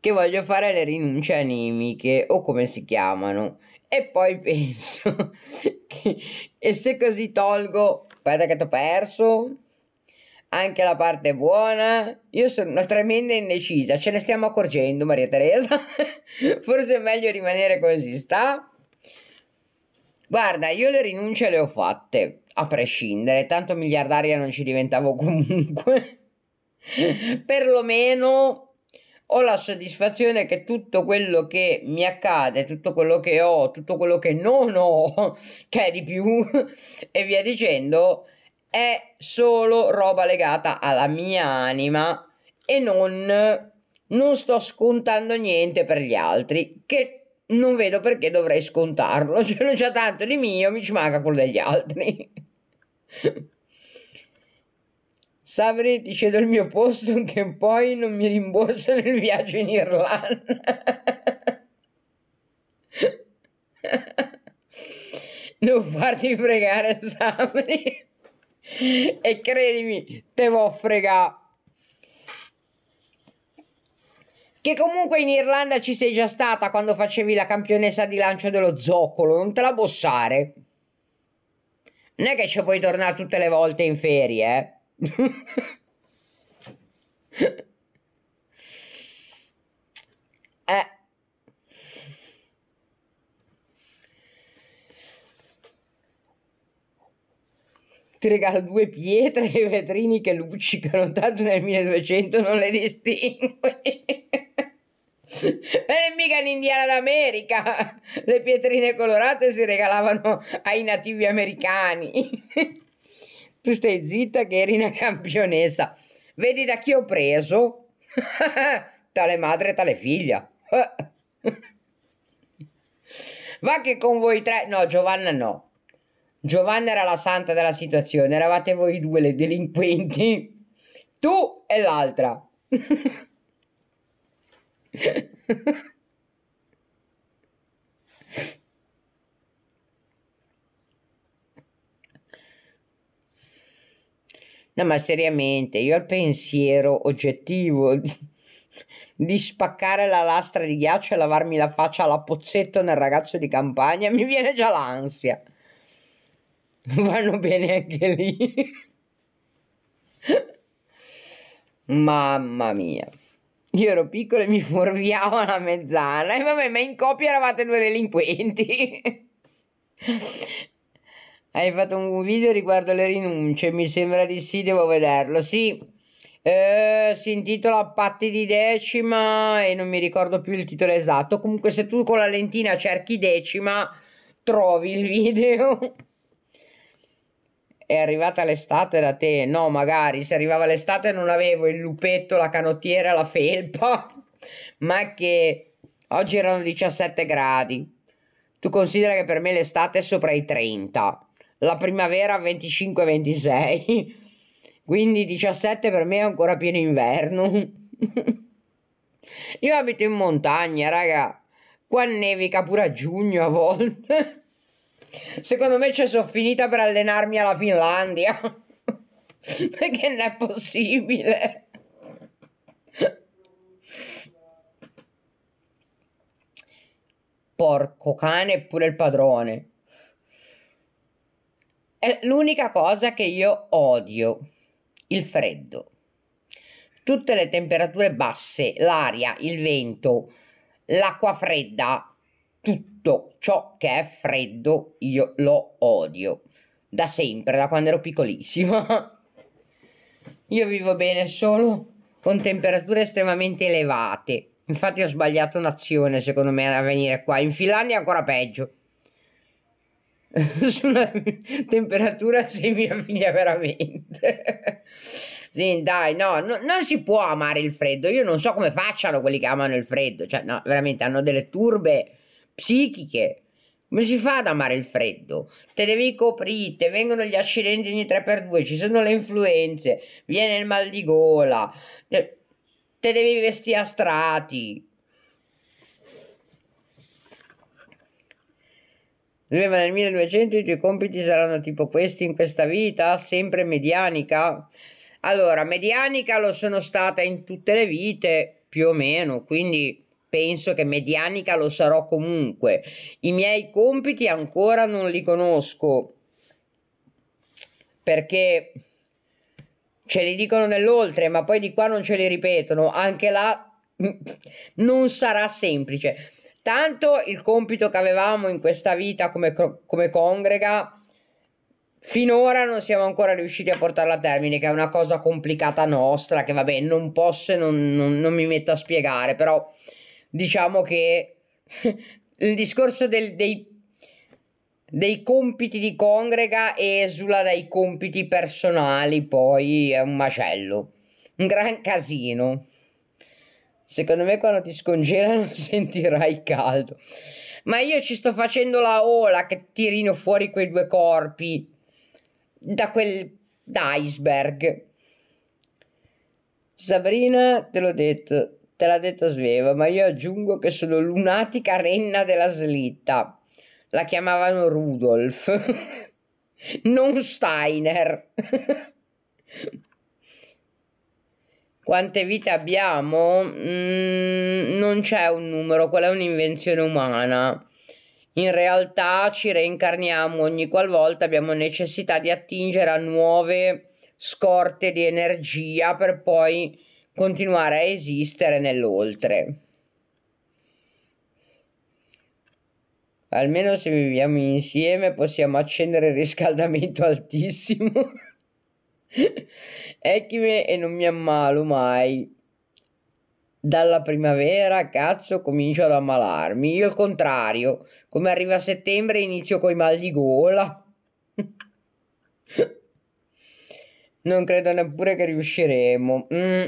che voglio fare le rinunce animiche o come si chiamano e poi penso [laughs] che, e se così tolgo guarda che ho perso anche la parte buona io sono una tremenda indecisa ce ne stiamo accorgendo Maria Teresa [laughs] forse è meglio rimanere così sta guarda io le rinunce le ho fatte a prescindere tanto miliardaria non ci diventavo [laughs] comunque perlomeno ho la soddisfazione che tutto quello che mi accade, tutto quello che ho, tutto quello che non ho, [laughs] che è di più, [laughs] e via dicendo, è solo roba legata alla mia anima e non, non sto scontando niente per gli altri, che non vedo perché dovrei scontarlo, ce l'ho già tanto di mio, mi ci manca quello degli altri. [laughs] Savri ti cedo il mio posto che poi non mi rimborsano il viaggio in Irlanda. non farti fregare, Savri. e credimi, te vo frega. Che comunque in Irlanda ci sei già stata quando facevi la campionessa di lancio dello zoccolo, non te la bossare. Non è che ci puoi tornare tutte le volte in ferie, eh. [laughs] eh. Ti regalo due pietre e vetrini che luccicano, tanto nel 1200 non le distingui. [laughs] Non mica l'Indiana d'America, le pietrine colorate si regalavano ai nativi americani. [laughs] tu stai zitta che eri una [laughs] campionessa. Vedi da chi ho preso? [laughs] tale madre, tale figlia. [laughs] Va che con voi tre... No, Giovanna no. Giovanna era la santa della situazione, eravate voi due le delinquenti. Tu e l'altra. No, ma seriamente, io ho il pensiero oggettivo di, di spaccare la lastra di ghiaccio e lavarmi la faccia alla pozzetto nel ragazzo di campagna, mi viene già l'ansia. Vanno bene anche lì. Mamma mia. Io ero piccola e mi fuorviavo alla mezzana. E vabbè, ma in coppia eravate due delinquenti. Hai fatto un video riguardo le rinunce, mi sembra di sì, devo vederlo. Sì, eh, si intitola Patti di decima e non mi ricordo più il titolo esatto. Comunque se tu con la lentina cerchi decima, trovi il video. È arrivata l'estate da te? No, magari, se arrivava l'estate non avevo il lupetto, la canottiera, la felpa. Ma che oggi erano 17 gradi. Tu considera che per me l'estate è sopra i 30 la primavera 25-26, quindi 17 per me è ancora pieno inverno. Io abito in montagna, raga, qua nevica pure a giugno a volte. Secondo me ci sono finita per allenarmi alla Finlandia, perché non è possibile. Porco cane pure il padrone. È l'unica cosa che io odio, il freddo. Tutte le temperature basse, l'aria, il vento, l'acqua fredda, tutto ciò che è freddo io lo odio. Da sempre, da quando ero piccolissima. [laughs] Io vivo bene solo con temperature estremamente elevate. Infatti ho sbagliato un'azione, secondo me, a venire qua. In Finlandia è ancora peggio. [laughs] sulla temperatura sei mia figlia veramente. sì, dai, no, no, non si può amare il freddo. Io non so come facciano quelli che amano il freddo, cioè no, veramente hanno delle turbe psichiche. Come si fa ad amare il freddo? Te devi coprire, vengono gli accidenti ogni 3x2, ci sono le influenze, viene il mal di gola, te, te devi vestire a strati, Nueva nel 1200 i tuoi compiti saranno tipo questi in questa vita, sempre medianica? Allora, medianica lo sono stata in tutte le vite, più o meno, quindi penso che medianica lo sarò comunque. I miei compiti ancora non li conosco, perché ce li dicono nell'oltre, ma poi di qua non ce li ripetono, anche là [laughs] non sarà semplice. Tanto il compito che avevamo in questa vita come, come congrega, finora non siamo ancora riusciti a portarla a termine, che è una cosa complicata nostra, che vabbè non posso e non, non, non mi metto a spiegare, però diciamo che [laughs] il discorso del, dei dei compiti di congrega esula dai compiti personali, poi è un macello, un gran casino. Secondo me quando ti scongelano [laughs] sentirai caldo. Ma io ci sto facendo la ola che tirino fuori quei due corpi da quel iceberg. Sabrina, te l'ho detto, te l'ha detto Sveva, ma io aggiungo che sono lunatica renna della slitta. La chiamavano Rudolf, [laughs] non Steiner. [laughs] Quante vite abbiamo? Mm, non c'è un numero, quella è un'invenzione umana. In realtà ci reincarniamo ogni qualvolta abbiamo necessità di attingere a nuove scorte di energia per poi continuare a esistere nell'oltre. Almeno se viviamo insieme possiamo accendere il riscaldamento [laughs] altissimo. [laughs] Ecchime e non mi ammalo mai. Dalla primavera, cazzo, comincio ad ammalarmi. Io il contrario. Come arriva settembre inizio coi mal di gola. [laughs] non credo neppure che riusciremo. Mm.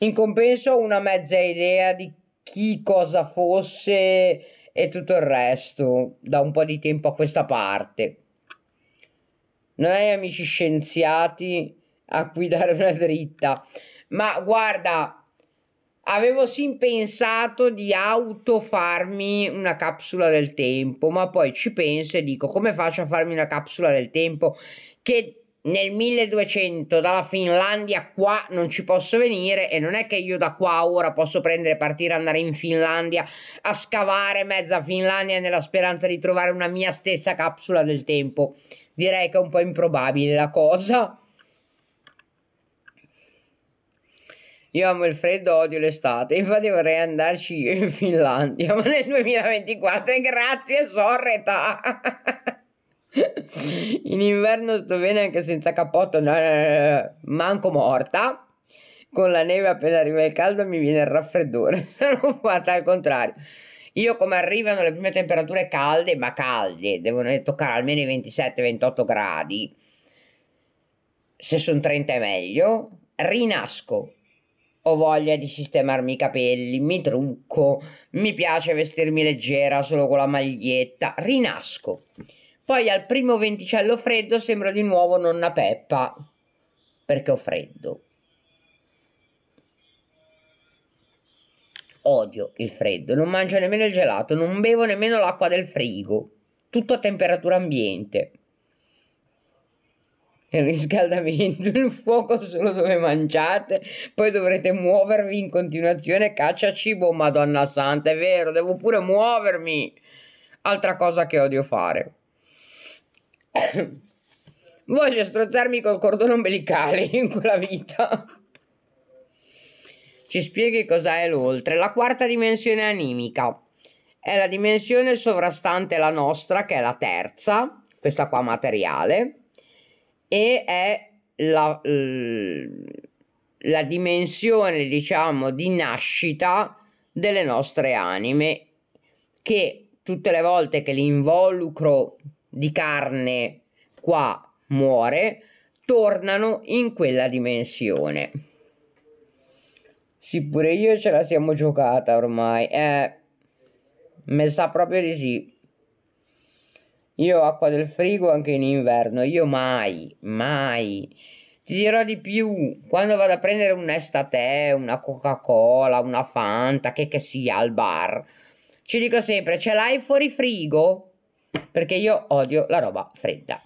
In compenso una mezza idea di chi cosa fosse e tutto il resto da un po' di tempo a questa parte non hai amici scienziati a cui dare una dritta. Ma guarda, avevo sì pensato di autofarmi una capsula del tempo, ma poi ci penso e dico come faccio a farmi una capsula del tempo che nel 1200 dalla Finlandia qua non ci posso venire e non è che io da qua ora posso prendere partire andare in Finlandia a scavare mezza Finlandia nella speranza di trovare una mia stessa capsula del tempo direi che è un po' improbabile la cosa. Io amo il freddo, odio l'estate, infatti vorrei andarci in Finlandia, [laughs] ma nel 2024 eh, grazie sorreta! [laughs] in inverno sto bene anche senza cappotto, no, no, no, manco morta. Con la neve appena arriva il caldo mi viene il raffreddore, [laughs] sono fatta al contrario. Io come arrivano le prime temperature calde, ma calde, devono toccare almeno i 27-28 gradi, se sono 30 è meglio, rinasco. Ho voglia di sistemarmi i capelli, mi trucco, mi piace vestirmi leggera solo con la maglietta, rinasco. Poi al primo venticello freddo sembro di nuovo nonna Peppa, perché ho freddo. Odio il freddo, non mangio nemmeno il gelato, non bevo nemmeno l'acqua del frigo. Tutto a temperatura ambiente. Il riscaldamento, [laughs] il fuoco solo dove mangiate, poi dovrete muovervi in continuazione, caccia cibo, madonna santa, è vero, devo pure muovermi. Altra cosa che odio fare. [coughs] Voglio strozzarmi col cordone umbilicale [laughs] in quella vita ci spieghi cos'è l'oltre. La quarta dimensione animica è la dimensione sovrastante la nostra, che è la terza, questa qua materiale, e è la, la dimensione, diciamo, di nascita delle nostre anime, che tutte le volte che l'involucro di carne qua muore, tornano in quella dimensione. Sì, pure io ce la siamo giocata ormai. Eh, me sa proprio di sì. Io ho acqua del frigo anche in inverno. Io mai, mai. Ti dirò di più, quando vado a prendere un estate, una Coca-Cola, una Fanta, che che sia, al bar, ci dico sempre, ce l'hai fuori frigo? Perché io odio la roba fredda.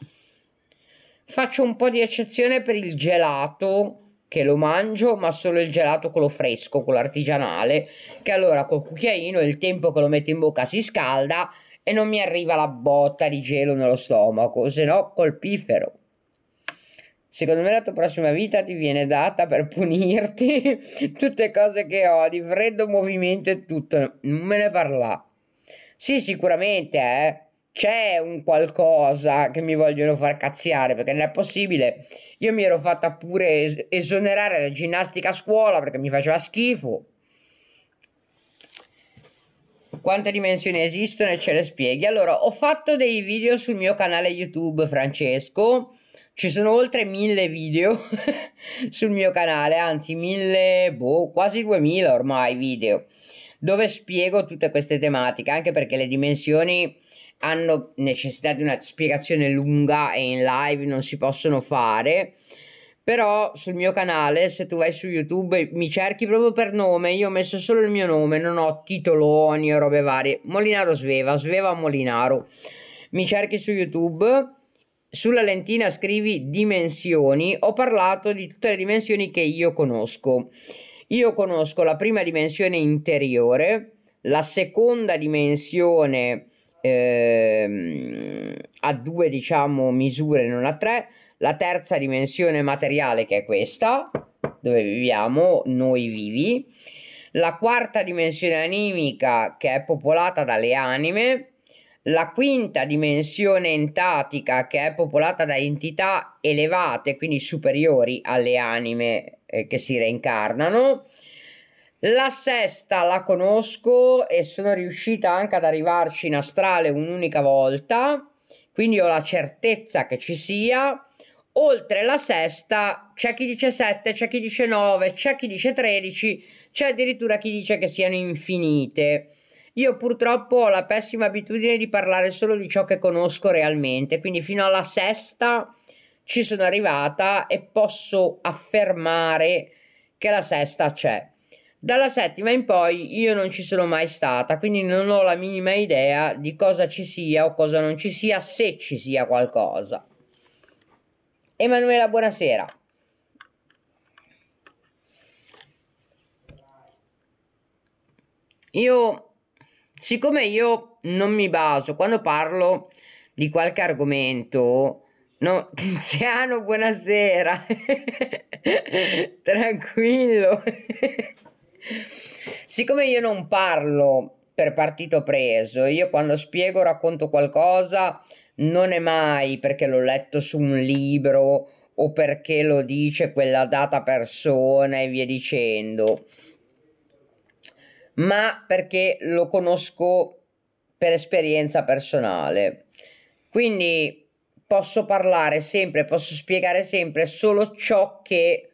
Faccio un po' di eccezione per il gelato, che lo mangio, ma solo il gelato quello fresco, quello artigianale, che allora col cucchiaino il tempo che lo metto in bocca si scalda e non mi arriva la botta di gelo nello stomaco, se no col pifero. Secondo me la tua prossima vita ti viene data per punirti [laughs] tutte cose che ho, di freddo movimento e tutto, non me ne parla. Sì, sicuramente, eh c'è un qualcosa che mi vogliono far cazziare perché non è possibile. Io mi ero fatta pure es- esonerare la ginnastica a scuola perché mi faceva schifo. Quante dimensioni esistono e ce le spieghi? Allora, ho fatto dei video sul mio canale YouTube Francesco. Ci sono oltre mille video [laughs] sul mio canale, anzi mille, boh, quasi duemila ormai video, dove spiego tutte queste tematiche, anche perché le dimensioni hanno necessità di una spiegazione lunga e in live non si possono fare però sul mio canale se tu vai su youtube mi cerchi proprio per nome io ho messo solo il mio nome non ho titoloni o robe varie Molinaro Sveva Sveva Molinaro mi cerchi su youtube sulla lentina scrivi dimensioni ho parlato di tutte le dimensioni che io conosco io conosco la prima dimensione interiore la seconda dimensione ehm, a due diciamo misure, non a tre. La terza dimensione materiale che è questa, dove viviamo noi vivi. La quarta dimensione animica che è popolata dalle anime, la quinta dimensione entatica che è popolata da entità elevate, quindi superiori alle anime eh, che si reincarnano, la sesta la conosco e sono riuscita anche ad arrivarci in astrale un'unica volta, quindi ho la certezza che ci sia. Oltre la sesta c'è chi dice 7, c'è chi dice 9, c'è chi dice 13, c'è addirittura chi dice che siano infinite. Io purtroppo ho la pessima abitudine di parlare solo di ciò che conosco realmente, quindi fino alla sesta ci sono arrivata e posso affermare che la sesta c'è. Dalla settima in poi io non ci sono mai stata, quindi non ho la minima idea di cosa ci sia o cosa non ci sia, se ci sia qualcosa. Emanuela, buonasera. Io, siccome io non mi baso quando parlo di qualche argomento, no, [laughs] Tiziano, buonasera, [laughs] tranquillo. Siccome io non parlo per partito preso, io quando spiego, o racconto qualcosa, non è mai perché l'ho letto su un libro o perché lo dice quella data persona e via dicendo, ma perché lo conosco per esperienza personale. Quindi posso parlare sempre, posso spiegare sempre solo ciò che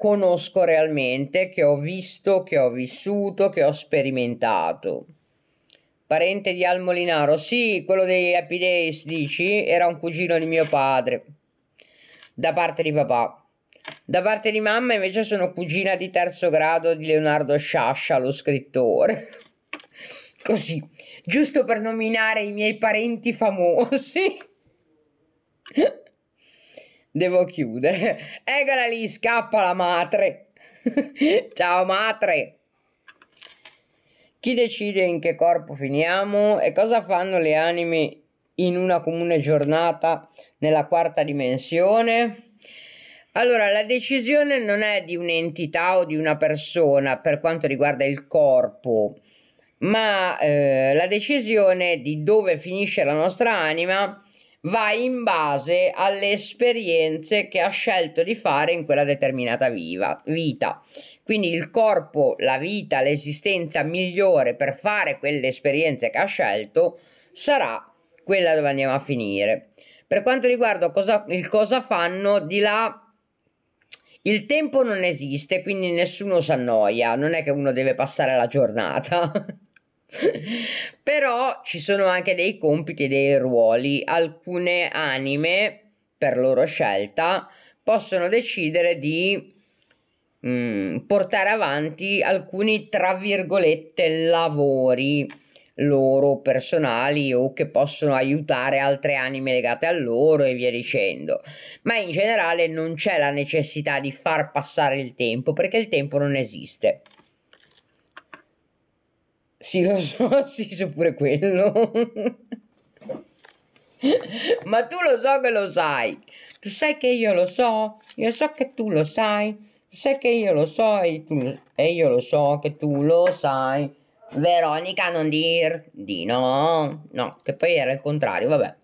conosco realmente, che ho visto, che ho vissuto, che ho sperimentato. Parente di Al Molinaro, sì, quello dei Happy Days, dici, era un cugino di mio padre, da parte di papà. Da parte di mamma invece sono cugina di terzo grado di Leonardo Sciascia, lo scrittore. [laughs] Così, giusto per nominare i miei parenti famosi. [laughs] devo chiudere. [laughs] Eccola lì, scappa la madre. [laughs] Ciao madre. Chi decide in che corpo finiamo e cosa fanno le anime in una comune giornata nella quarta dimensione? Allora, la decisione non è di un'entità o di una persona per quanto riguarda il corpo, ma eh, la decisione di dove finisce la nostra anima va in base alle esperienze che ha scelto di fare in quella determinata viva, vita. Quindi il corpo, la vita, l'esistenza migliore per fare quelle esperienze che ha scelto sarà quella dove andiamo a finire. Per quanto riguarda cosa, il cosa fanno, di là il tempo non esiste, quindi nessuno si annoia, non è che uno deve passare la giornata. [laughs] Però ci sono anche dei compiti e dei ruoli. Alcune anime, per loro scelta, possono decidere di mh, mm, portare avanti alcuni, tra virgolette, lavori loro personali o che possono aiutare altre anime legate a loro e via dicendo. Ma in generale non c'è la necessità di far passare il tempo perché il tempo non esiste. Sì, lo so, [laughs] sì, c'è pure quello. Ma tu lo so che lo sai. Tu sai che io lo so. Io so che tu lo sai. Tu sai che io lo so e, tu, e io lo so che tu lo sai. Veronica, non dir di no. No, che poi era il contrario, vabbè.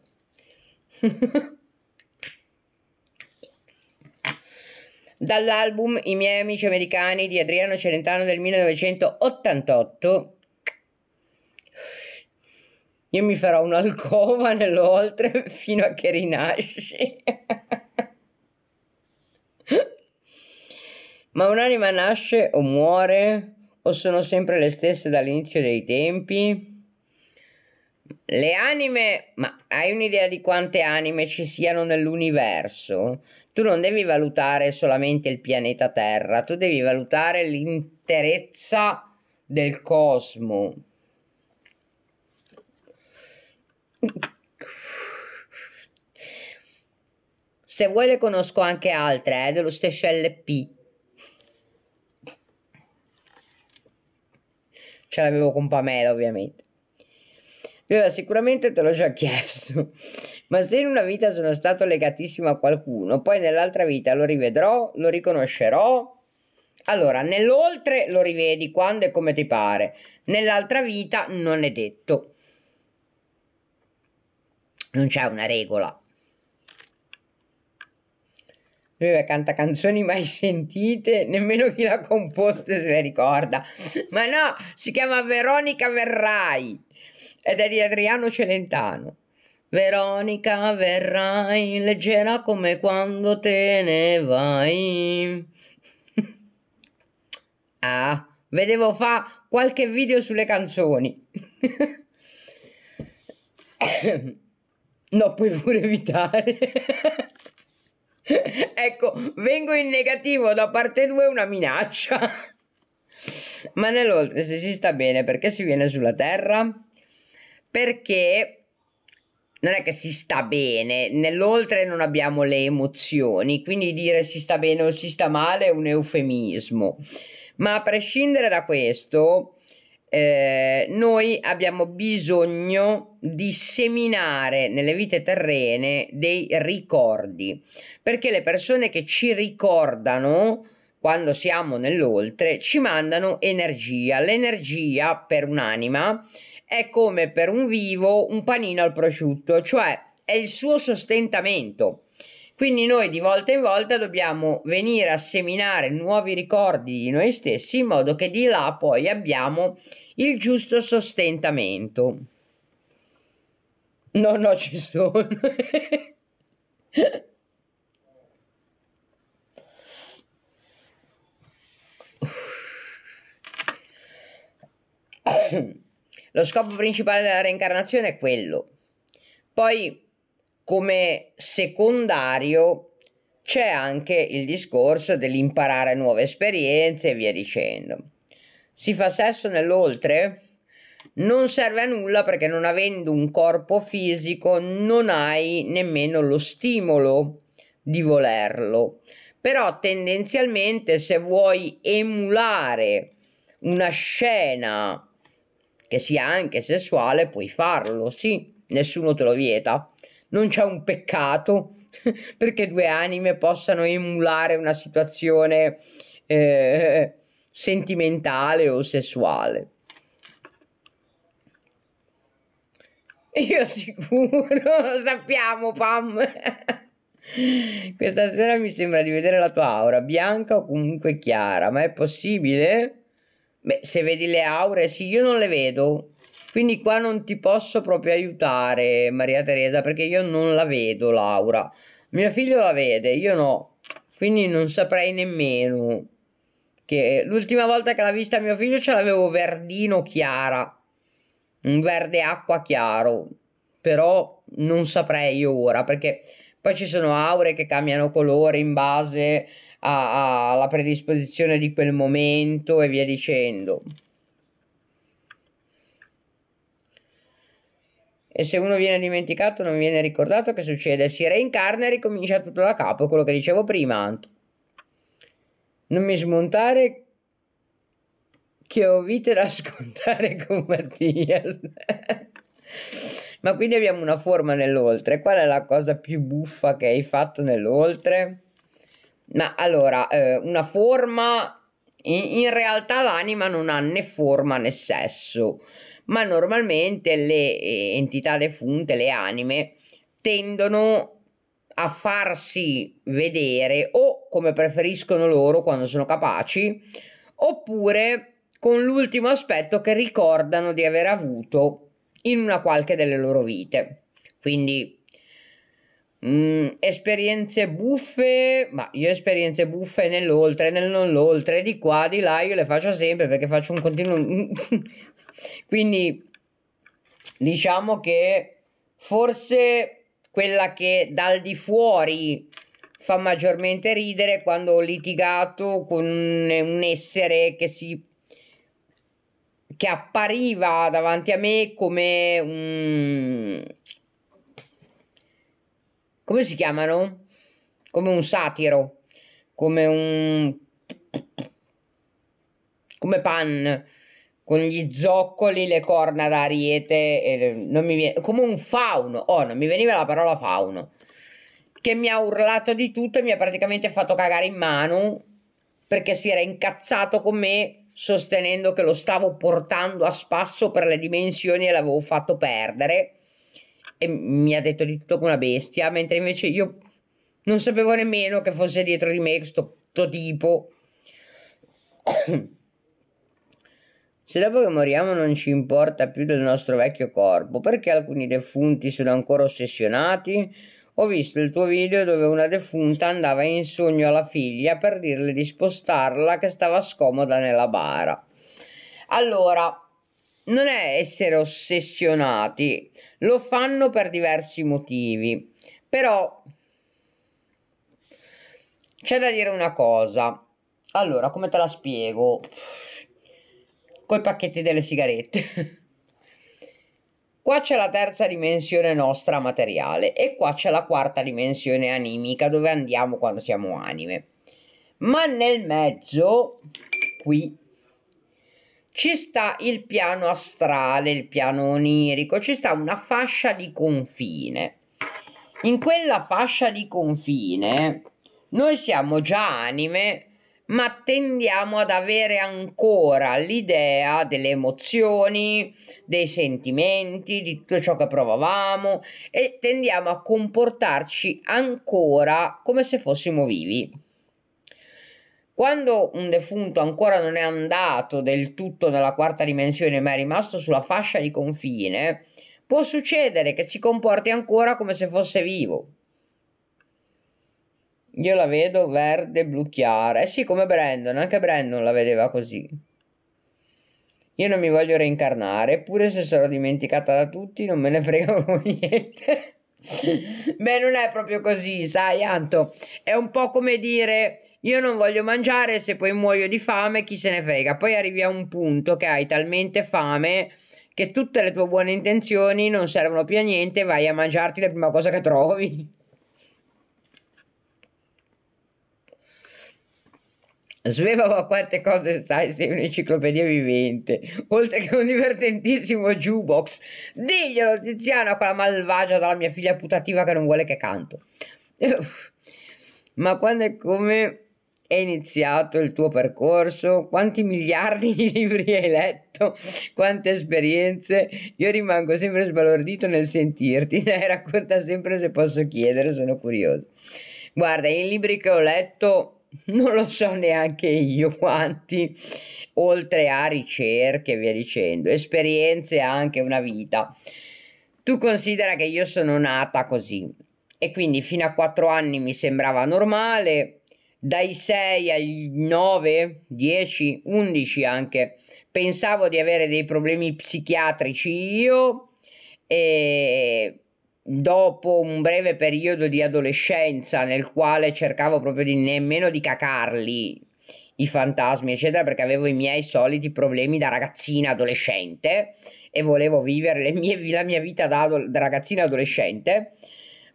[laughs] Dall'album I miei amici americani di Adriano Celentano del 1988 io mi farò un'alcova [laughs] nell'oltre fino a che rinasci. Ma un'anima nasce o muore? O sono sempre le stesse dall'inizio dei tempi? Le anime, ma hai un'idea di quante anime ci siano nell'universo? Tu non devi valutare solamente il pianeta Terra, tu devi valutare l'interezza del cosmo. Se vuoi le conosco anche altre, eh, dello stesso LP. Ce l'avevo con Pamela, ovviamente. Allora, sicuramente te l'ho già chiesto, [laughs] ma se in una vita sono stato legatissimo a qualcuno, poi nell'altra vita lo rivedrò, lo riconoscerò. Allora, nell'oltre lo rivedi quando e come ti pare, nell'altra vita non è detto non c'è una regola. Lui canta canzoni mai sentite, nemmeno chi l'ha composta se le ricorda. Ma no, si chiama Veronica Verrai ed è di Adriano Celentano. Veronica verrai leggera come quando te ne vai. ah, vedevo fa qualche video sulle canzoni. No, puoi pure evitare. [laughs] ecco, vengo in negativo da parte 2 una minaccia. Ma nell'oltre se si sta bene, perché si viene sulla terra? Perché non è che si sta bene, nell'oltre non abbiamo le emozioni, quindi dire si sta bene o si sta male è un eufemismo. Ma a prescindere da questo, eh, noi abbiamo bisogno di seminare nelle vite terrene dei ricordi, perché le persone che ci ricordano quando siamo nell'oltre ci mandano energia. L'energia per un'anima è come per un vivo un panino al prosciutto, cioè è il suo sostentamento. Quindi noi di volta in volta dobbiamo venire a seminare nuovi ricordi di noi stessi in modo che di là poi abbiamo il giusto sostentamento. No, no, ci sono. Lo scopo principale della reincarnazione è quello. Poi come secondario c'è anche il discorso dell'imparare nuove esperienze e via dicendo. Si fa sesso nell'oltre? Non serve a nulla perché non avendo un corpo fisico non hai nemmeno lo stimolo di volerlo. Però tendenzialmente se vuoi emulare una scena che sia anche sessuale puoi farlo, sì, nessuno te lo vieta non c'è un peccato [laughs] perché due anime possano emulare una situazione eh, sentimentale o sessuale. Io sicuro, lo [laughs] sappiamo Pam. [laughs] Questa sera mi sembra di vedere la tua aura, bianca o comunque chiara, ma è possibile? Beh, se vedi le aure, sì, io non le vedo. Quindi qua non ti posso proprio aiutare, Maria Teresa, perché io non la vedo, Laura. Mio figlio la vede, io no. Quindi non saprei nemmeno. Che l'ultima volta che l'ha vista mio figlio ce l'avevo verdino chiara. Un verde acqua chiaro. Però non saprei io ora, perché poi ci sono aure che cambiano colore in base alla predisposizione di quel momento e via dicendo. e se uno viene dimenticato non viene ricordato che succede, si reincarna e ricomincia tutto da capo, quello che dicevo prima Anto. Non mi smontare che ho vite da [laughs] scontare con Mattias. Ma quindi abbiamo una forma nell'oltre. Qual è la cosa più buffa che hai fatto nell'oltre? Ma allora, eh, una forma... In, in realtà l'anima non ha né forma né sesso ma normalmente le eh, entità defunte, le anime, tendono a farsi vedere o come preferiscono loro quando sono capaci, oppure con l'ultimo aspetto che ricordano di aver avuto in una qualche delle loro vite. Quindi mh, mm, esperienze buffe, ma io esperienze buffe nell'oltre, nel non l'oltre, di qua, di là, io le faccio sempre perché faccio un continuo [laughs] Quindi diciamo che forse quella che dal di fuori fa maggiormente ridere quando ho litigato con un essere che si che appariva davanti a me come un come si chiamano? Come un satiro, come un come pan, con gli zoccoli, le corna d'ariete, come un fauno, oh non mi veniva la parola fauno, che mi ha urlato di tutto e mi ha praticamente fatto cagare in mano perché si era incazzato con me sostenendo che lo stavo portando a spasso per le dimensioni e l'avevo fatto perdere e mi ha detto di tutto come una bestia, mentre invece io non sapevo nemmeno che fosse dietro di me questo tipo. Se dopo che moriamo non ci importa più del nostro vecchio corpo, perché alcuni defunti sono ancora ossessionati? Ho visto il tuo video dove una defunta andava in sogno alla figlia per dirle di spostarla che stava scomoda nella bara. Allora, non è essere ossessionati, lo fanno per diversi motivi, però c'è da dire una cosa. Allora, come te la spiego? coi pacchetti delle sigarette. Qua c'è la terza dimensione nostra materiale e qua c'è la quarta dimensione animica dove andiamo quando siamo anime. Ma nel mezzo, qui, ci sta il piano astrale, il piano onirico, ci sta una fascia di confine. In quella fascia di confine noi siamo già anime ma tendiamo ad avere ancora l'idea delle emozioni, dei sentimenti, di tutto ciò che provavamo e tendiamo a comportarci ancora come se fossimo vivi. Quando un defunto ancora non è andato del tutto nella quarta dimensione ma è rimasto sulla fascia di confine, può succedere che si comporti ancora come se fosse vivo io la vedo verde blu chiara. Eh sì, come Brandon, anche Brandon la vedeva così. Io non mi voglio reincarnare, eppure se sarò dimenticata da tutti non me ne [laughs] frega niente. Beh, non è proprio così, sai, Anto. È un po' come dire io non voglio mangiare, se poi muoio di fame, chi se ne frega. Poi arrivi a un punto che hai talmente fame che tutte le tue buone intenzioni non servono più a niente, vai a mangiarti la prima cosa che trovi. Svevava quante cose sai, sei un'enciclopedia vivente, oltre che un divertentissimo jukebox. Diglielo, Tiziano, a quella malvagia dalla mia figlia putativa che non vuole che canto. Ma quando e come è iniziato il tuo percorso? Quanti miliardi di libri [laughs] hai letto? Quante esperienze? Io rimango sempre sbalordito nel sentirti. Dai, racconta sempre se posso chiedere, sono curioso. Guarda, i libri che ho letto [laughs] non lo so neanche io quanti, oltre a ricerche e via dicendo, esperienze anche una vita. Tu considera che io sono nata così e quindi fino a 4 anni mi sembrava normale, dai 6 ai 9, 10, 11 anche pensavo di avere dei problemi psichiatrici io e dopo un breve periodo di adolescenza nel quale cercavo proprio di nemmeno di cacarli i fantasmi eccetera perché avevo i miei soliti problemi da ragazzina adolescente e volevo vivere mie, la mia vita da, da ragazzina adolescente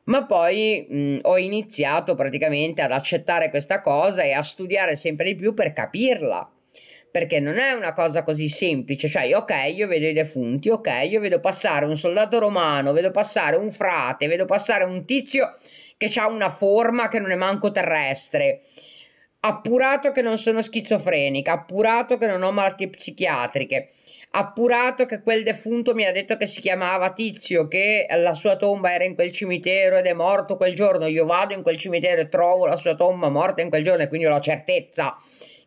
ma poi mh, mm, ho iniziato praticamente ad accettare questa cosa e a studiare sempre di più per capirla perché non è una cosa così semplice, cioè ok io vedo i defunti, ok io vedo passare un soldato romano, vedo passare un frate, vedo passare un tizio che ha una forma che non è manco terrestre, appurato che non sono schizofrenica, appurato che non ho malattie psichiatriche, appurato che quel defunto mi ha detto che si chiamava Tizio, che la sua tomba era in quel cimitero ed è morto quel giorno, io vado in quel cimitero e trovo la sua tomba morta in quel giorno e quindi ho la certezza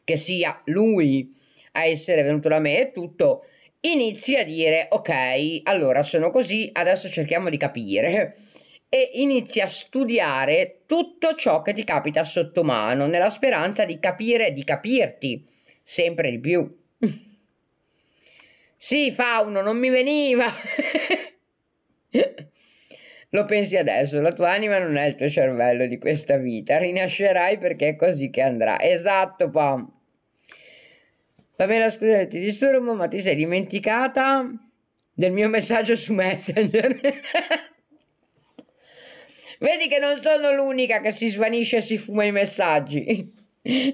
che sia lui a essere venuto da me e tutto, inizi a dire ok, allora sono così, adesso cerchiamo di capire e inizi a studiare tutto ciò che ti capita sotto mano nella speranza di capire e di capirti sempre di più. [laughs] sì, Fauno, non mi veniva. [laughs] Lo pensi adesso, la tua anima non è il tuo cervello di questa vita, rinascerai perché è così che andrà. Esatto, Pam. Va bene, scusa, ti disturbo, ma ti sei dimenticata del mio messaggio su Messenger. [laughs] Vedi che non sono l'unica che si svanisce e si fuma i messaggi.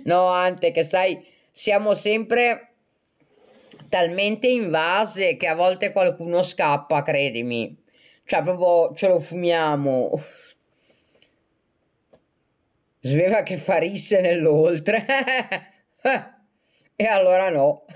no, Ante, che sai, siamo sempre talmente invase che a volte qualcuno scappa, credimi. Cioè, proprio ce lo fumiamo. Sveva che farisse nell'oltre. [laughs] e allora no.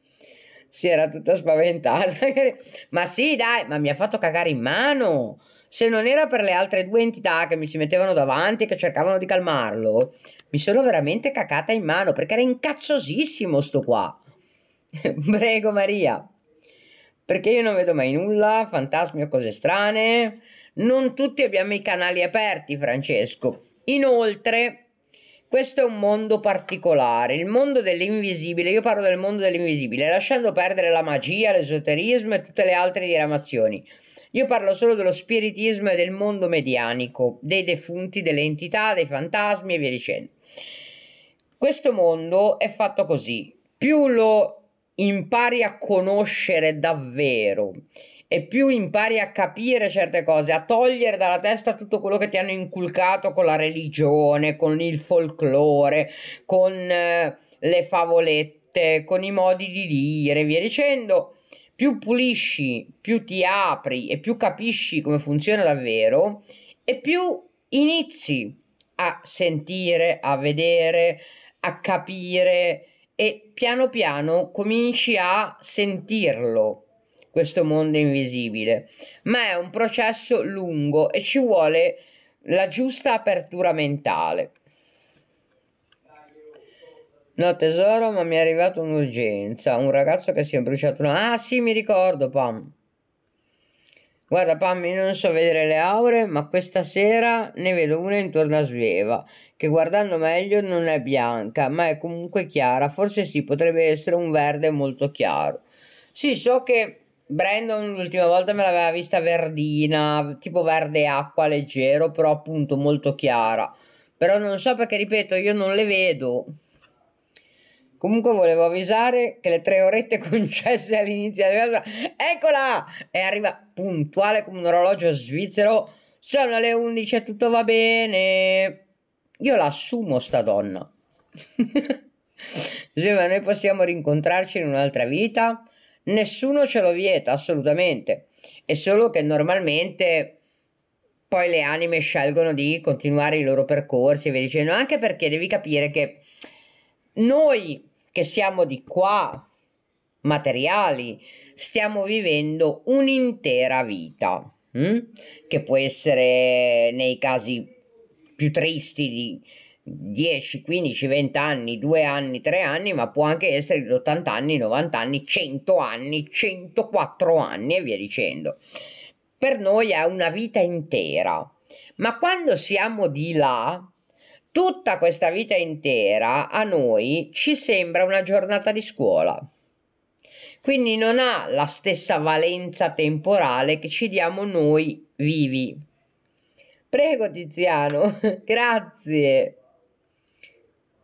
[laughs] si era tutta spaventata. [laughs] ma sì, dai, ma mi ha fatto cagare in mano. Se non era per le altre due entità che mi si mettevano davanti e che cercavano di calmarlo, mi sono veramente cacata in mano perché era incazzosissimo sto qua. Prego Maria perché io non vedo mai nulla, fantasmi o cose strane. Non tutti abbiamo i canali aperti, Francesco. Inoltre, questo è un mondo particolare, il mondo dell'invisibile, io parlo del mondo dell'invisibile, lasciando perdere la magia, l'esoterismo e tutte le altre diramazioni. Io parlo solo dello spiritismo e del mondo medianico, dei defunti, delle entità, dei fantasmi e via dicendo. Questo mondo è fatto così, più lo impari a conoscere davvero e più impari a capire certe cose, a togliere dalla testa tutto quello che ti hanno inculcato con la religione, con il folklore, con eh, le favolette, con i modi di dire, via dicendo, più pulisci, più ti apri e più capisci come funziona davvero e più inizi a sentire, a vedere, a capire e piano piano cominci a sentirlo questo mondo invisibile ma è un processo lungo e ci vuole la giusta apertura mentale No tesoro, ma mi è arrivata un'urgenza. Un ragazzo che si è bruciato. Ah sì, mi ricordo, Pam. Guarda Pam, io non so vedere le aure, ma questa sera ne vedo una intorno a Sveva che guardando meglio non è bianca, ma è comunque chiara, forse sì, potrebbe essere un verde molto chiaro. Sì, so che Brandon l'ultima volta me l'aveva vista verdina, tipo verde acqua leggero, però appunto molto chiara. Però non so perché, ripeto, io non le vedo. Comunque volevo avvisare che le tre orette [laughs] concesse all'inizio della eccola! E arriva puntuale come un orologio svizzero. Sono le 11 e tutto va bene. Io la assumo sta donna. sì, [laughs] ma noi possiamo rincontrarci in un'altra vita? Nessuno ce lo vieta, assolutamente. È solo che normalmente poi le anime scelgono di continuare i loro percorsi e via dicendo, anche perché devi capire che noi che siamo di qua, materiali, stiamo vivendo un'intera vita, hm? che può essere nei casi più tristi di 10, 15, 20 anni, 2 anni, 3 anni, ma può anche essere di 80 anni, 90 anni, 100 anni, 104 anni e via dicendo. Per noi è una vita intera, ma quando siamo di là, tutta questa vita intera a noi ci sembra una giornata di scuola. Quindi non ha la stessa valenza temporale che ci diamo noi vivi. Prego Tiziano, [laughs] grazie.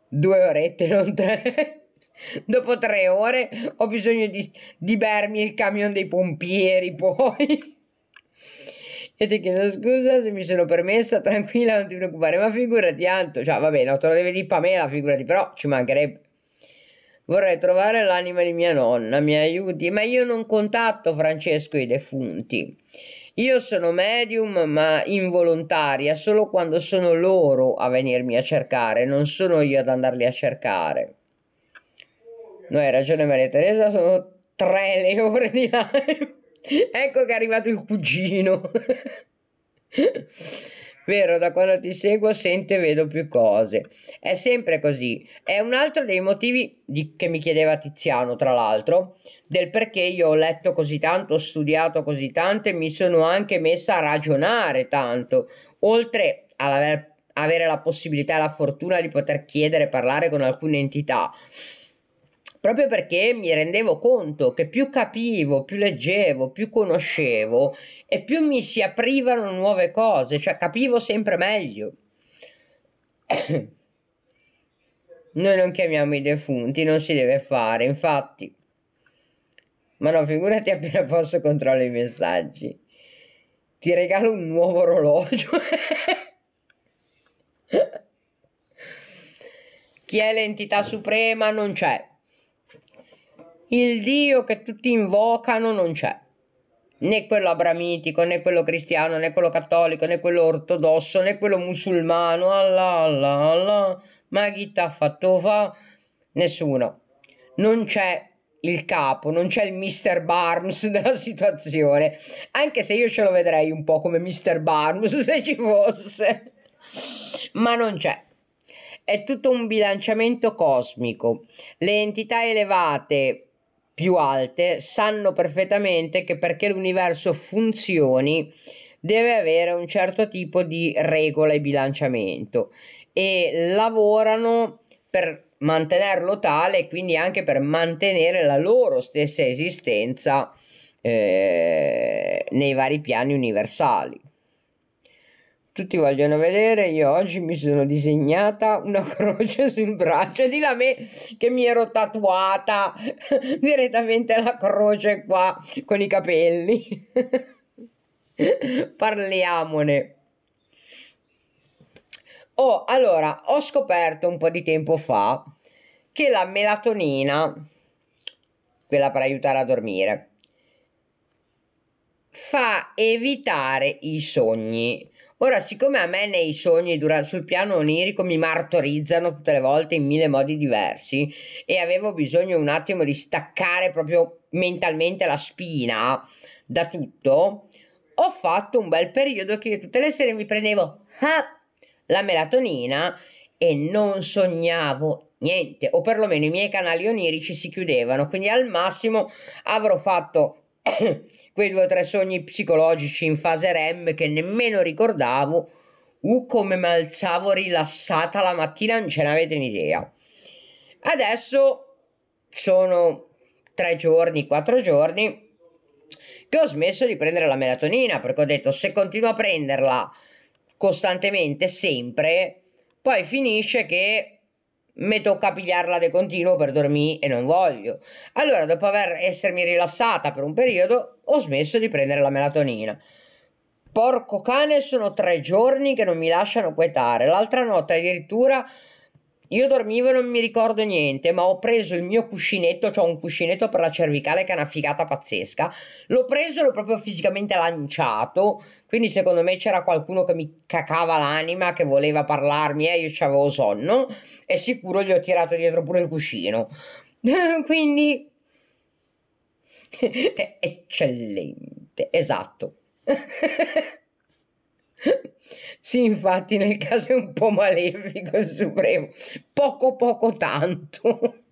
Due orette, non tre. [laughs] Dopo tre ore ho bisogno di, di bermi il camion dei pompieri poi. [laughs] Io ti chiedo scusa se mi sono permessa, tranquilla, non ti preoccupare, ma figurati Anto, cioè vabbè, no, te lo devi dire a Pamela, figurati, però ci mancherebbe. Vorrei trovare l'anima di mia nonna, mi aiuti, ma io non contatto Francesco i defunti. Io sono medium ma involontaria solo quando sono loro a venirmi a cercare, non sono io ad andarli a cercare. No, hai ragione Maria Teresa, sono tre [laughs] le ore di live. ecco che è arrivato il cugino. [laughs] Vero, da quando ti seguo sento e vedo più cose. È sempre così. È un altro dei motivi di... che mi chiedeva Tiziano, tra l'altro, del perché io ho letto così tanto, ho studiato così tanto e mi sono anche messa a ragionare tanto, oltre all'aver avere la possibilità e la fortuna di poter chiedere e parlare con alcune entità. Proprio perché mi rendevo conto che più capivo, più leggevo, più conoscevo e più mi si aprivano nuove cose, cioè capivo sempre meglio. [coughs] Noi non chiamiamo i defunti, non si deve fare, infatti ma no, figurati appena posso controllo i messaggi. Ti regalo un nuovo orologio. [laughs] Chi è l'entità suprema non c'è. Il Dio che tutti invocano non c'è. Né quello abramitico, né quello cristiano, né quello cattolico, né quello ortodosso, né quello musulmano. Allah, Allah, Allah. Ma chi t'ha fatto fa? Nessuno. Non c'è il capo, non c'è il Mr. Barnes [laughs] della situazione, anche se io ce lo vedrei un po' come Mr. Barnes [laughs] se ci fosse, ma non c'è. È tutto un bilanciamento cosmico. Le entità elevate più alte sanno perfettamente che perché l'universo funzioni deve avere un certo tipo di regola e bilanciamento e lavorano per mantenerlo tale e quindi anche per mantenere la loro stessa esistenza eh, nei vari piani universali. Tutti vogliono vedere, io oggi mi sono disegnata una [laughs] croce sul braccio, di là me che mi ero tatuata [laughs] direttamente la croce qua con i capelli. [laughs] Parliamone. Oh, allora, ho scoperto un po' di tempo fa che la melatonina, quella per aiutare a dormire, fa evitare i sogni. Ora, siccome a me nei sogni sul piano onirico mi martorizzano tutte le volte in mille modi diversi e avevo bisogno un attimo di staccare proprio mentalmente la spina da tutto, ho fatto un bel periodo che io tutte le sere mi prendevo Ah, la melatonina e non sognavo niente, o perlomeno i miei canali onirici si chiudevano, quindi al massimo avrò fatto [clears throat] quei due o tre sogni psicologici in fase REM che nemmeno ricordavo, uh, come mi alzavo rilassata la mattina, non ce n'avete un'idea. Adesso sono tre giorni, quattro giorni che ho smesso di prendere la melatonina perché ho detto se continuo a prenderla costantemente, sempre, poi finisce che mi tocca pigliarla di continuo per dormire e non voglio. Allora, dopo aver essermi rilassata per un periodo, ho smesso di prendere la melatonina. Porco cane, sono tre giorni che non mi lasciano quetare. L'altra notte addirittura io dormivo e non mi ricordo niente, ma ho preso il mio cuscinetto, cioè un cuscinetto per la cervicale che è una figata pazzesca. L'ho preso e l'ho proprio fisicamente lanciato. Quindi, secondo me, c'era qualcuno che mi cacava l'anima, che voleva parlarmi e eh, io c'avevo sonno. E sicuro gli ho tirato dietro pure il cuscino. [laughs] quindi, [laughs] eccellente, esatto. [laughs] Sì, infatti, nel caso è un po' malefico il Supremo, poco poco tanto.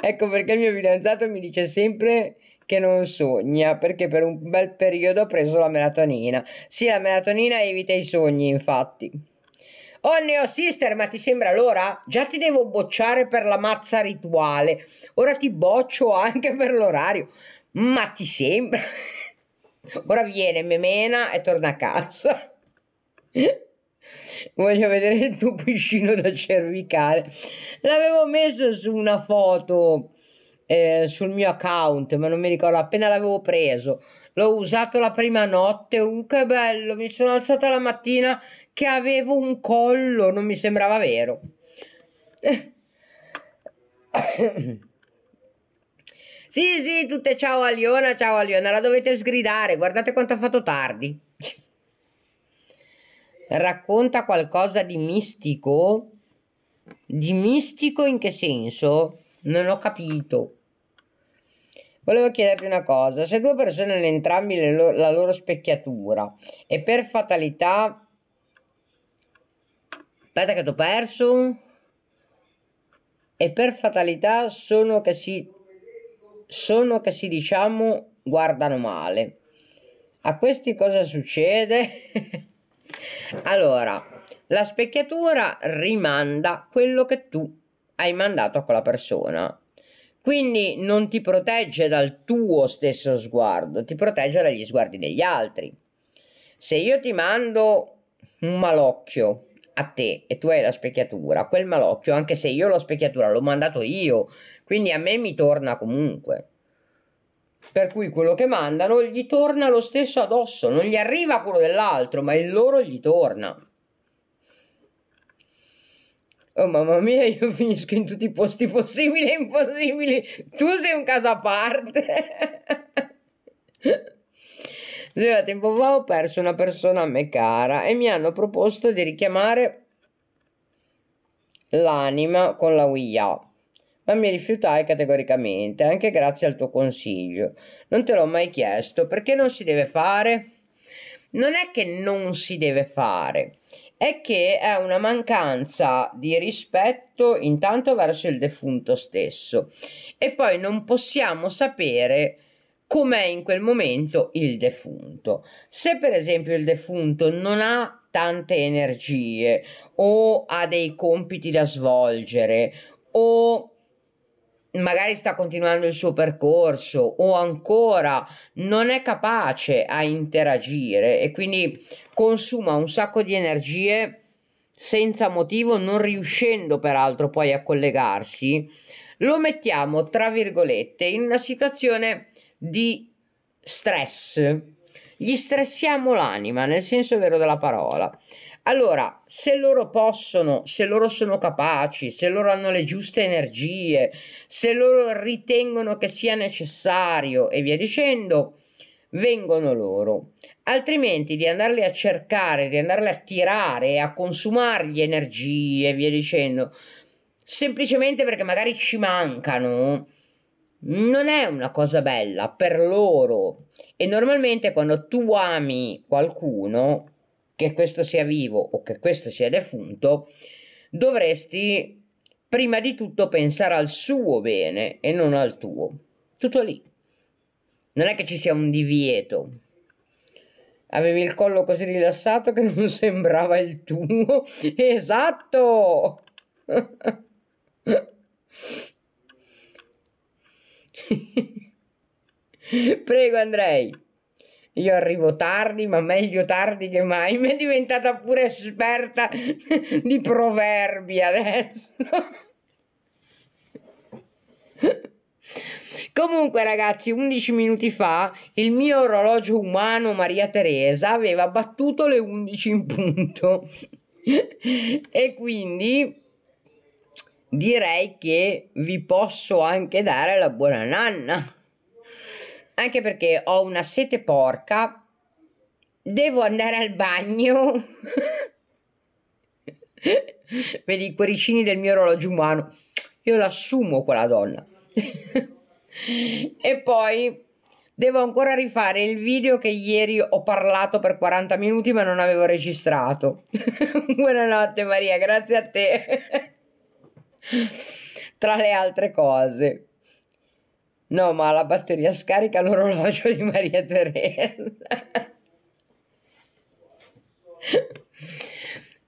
ecco perché il mio fidanzato mi dice sempre che non sogna, perché per un bel periodo ho preso la melatonina. Sì, la melatonina evita i sogni, infatti. Oh Neo Sister, ma ti sembra l'ora? Già ti devo bocciare per la mazza rituale, ora ti boccio anche per l'orario. Ma ti sembra? Ora viene, me mena e torna a casa. Voglio vedere il tuo piscino da cervicale. L'avevo messo su una foto eh, sul mio account, ma non mi ricordo, appena l'avevo preso. L'ho usato la prima notte, uh, che bello, mi sono alzata la mattina che avevo un collo, non mi sembrava vero. Sì, sì, tutte ciao a Liona, ciao a Liona, la dovete sgridare, guardate quanto ha fatto tardi. Racconta qualcosa di mistico? Di mistico in che senso? Non ho capito. Volevo chiederti una cosa, se due persone hanno entrambi lo la loro specchiatura e per fatalità... Aspetta che ti ho perso? E per fatalità sono che si sono che si diciamo guardano male. A questi cosa succede? [laughs] allora, la specchiatura rimanda quello che tu hai mandato a quella persona. Quindi non ti protegge dal tuo stesso sguardo, ti protegge dagli sguardi degli altri. Se io ti mando un malocchio a te e tu hai la specchiatura, quel malocchio, anche se io la specchiatura l'ho mandato io, quindi a me mi torna comunque. Per cui quello che mandano gli torna lo stesso addosso, non gli arriva quello dell'altro, ma il loro gli torna. Oh mamma mia, [laughs] io finisco in tutti i posti possibili e impossibili. Tu sei un caso a parte. [laughs] Sì, tempo fa ho perso una persona a me cara e mi hanno proposto di richiamare l'anima con la Wii U ma mi rifiutai categoricamente, anche grazie al tuo consiglio. Non te l'ho mai chiesto, perché non si deve fare? Non è che non si deve fare, è che è una mancanza di rispetto intanto verso il defunto stesso e poi non possiamo sapere com'è in quel momento il defunto. Se per esempio il defunto non ha tante energie o ha dei compiti da svolgere o magari sta continuando il suo percorso o ancora non è capace a interagire e quindi consuma un sacco di energie senza motivo, non riuscendo peraltro poi a collegarsi, lo mettiamo tra virgolette in una situazione di stress. Gli stressiamo l'anima, nel senso vero della parola. Allora, se loro possono, se loro sono capaci, se loro hanno le giuste energie, se loro ritengono che sia necessario e via dicendo, vengono loro. Altrimenti di andarli a cercare, di andarli a tirare, a consumargli energie e via dicendo, semplicemente perché magari ci mancano, non è una cosa bella per loro. E normalmente quando tu ami qualcuno, che questo sia vivo o che questo sia defunto, dovresti prima di tutto pensare al suo bene e non al tuo. Tutto lì. Non è che ci sia un divieto. Avevi il collo così rilassato che [laughs] non sembrava il tuo. [laughs] Esatto! [laughs] Prego Andrei io arrivo tardi, ma meglio tardi che mai, mi è diventata pure esperta di proverbi adesso. Comunque ragazzi, 11 minuti fa il mio orologio umano Maria Teresa aveva battuto le 11 in punto e quindi direi che vi posso anche dare la buona nanna anche perché ho una sete porca, devo andare al bagno. [laughs] Vedi i cuoricini del mio orologio umano. Io l'assumo quella donna. [laughs] e poi devo ancora rifare il video che ieri ho parlato per 40 minuti ma non avevo registrato. [laughs] Buonanotte Maria, grazie a te. Tra le altre cose. No, ma la batteria scarica l'orologio di Maria Teresa.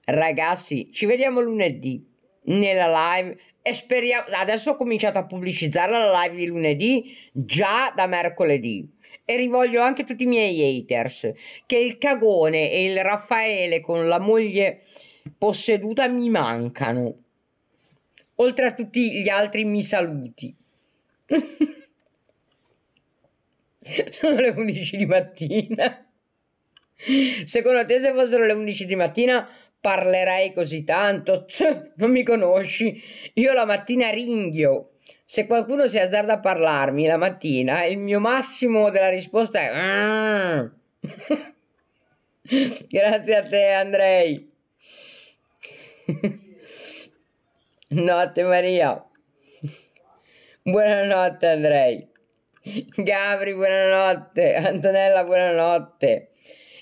Ragazzi, ci vediamo lunedì nella live e speriamo adesso ho cominciato a pubblicizzare la live di lunedì già da mercoledì e rivolgo anche tutti i miei haters che il cagone e il Raffaele con la moglie posseduta mi mancano oltre a tutti gli altri mi saluti [laughs] [laughs] sono le 11 di mattina. Secondo te se fossero le 11 di mattina parlerei così tanto? [laughs] Tch, non mi conosci, io la mattina ringhio. Se qualcuno si azzarda a parlarmi la mattina, il mio massimo della risposta è... Ah". [laughs] Grazie a te Andrei. Notte Maria. Buonanotte Andrei. [laughs] Gabri, buonanotte. Antonella, buonanotte.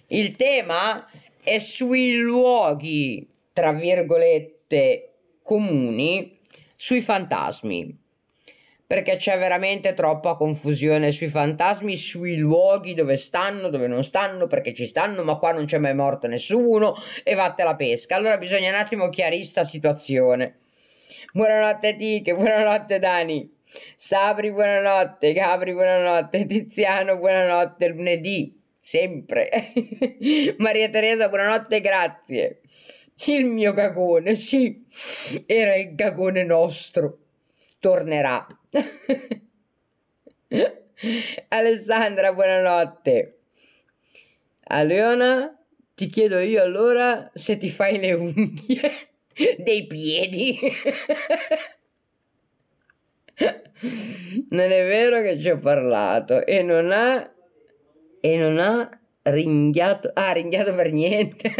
Il tema è sui luoghi, tra virgolette, comuni, sui fantasmi. Perché c'è veramente troppa confusione sui fantasmi, sui luoghi dove stanno, dove non stanno, perché ci stanno, ma qua non c'è mai morto nessuno e vatte la pesca. Allora bisogna un attimo chiarire questa situazione. Buonanotte Tiche, buonanotte Dani. Sabri buonanotte, Capri, buonanotte, Tiziano buonanotte, lunedì, sempre. [laughs] Maria Teresa buonanotte, grazie. Il mio cagone, sì, era il cagone nostro. Tornerà. [laughs] Alessandra, buonanotte. Aleona, ti chiedo io allora se ti fai le unghie [laughs] dei piedi. [laughs] non è vero che ci ho parlato e non ha e non ha ringhiato ah ringhiato per niente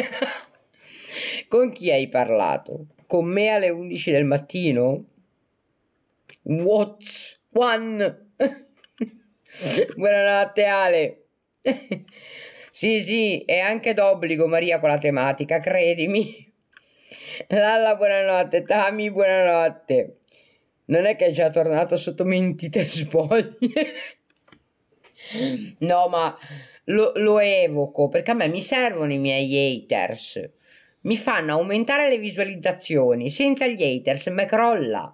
[laughs] con chi hai parlato con me alle 11 del mattino what one [laughs] buonanotte Ale sì sì è anche d'obbligo Maria con la tematica credimi Lalla buonanotte Tami buonanotte non è che è già tornato sotto mentite spoglie. Mm. no, ma lo, lo evoco perché a me mi servono i miei haters. Mi fanno aumentare le visualizzazioni. Senza gli haters me crolla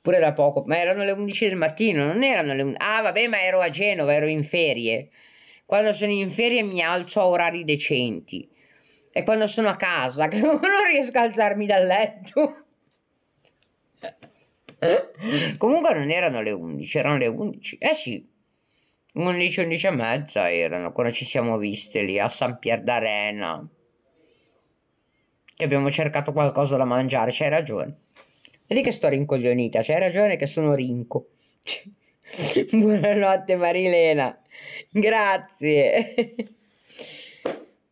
pure da poco, ma erano le 11 del mattino, non erano le 11. Ah, vabbè, ma ero a Genova, ero in ferie. Quando sono in ferie mi alzo a orari decenti. E quando sono a casa, [laughs] non riesco a alzarmi dal letto. Eh? Comunque non erano le 11, erano le 11. Eh sì, 11, 11 e mezza erano quando ci siamo viste lì a San Pier d'Arena. Che abbiamo cercato qualcosa da mangiare, c'hai ragione. Vedi che sto rincoglionita, c'hai ragione che sono rinco. [laughs] Buonanotte Marilena, grazie.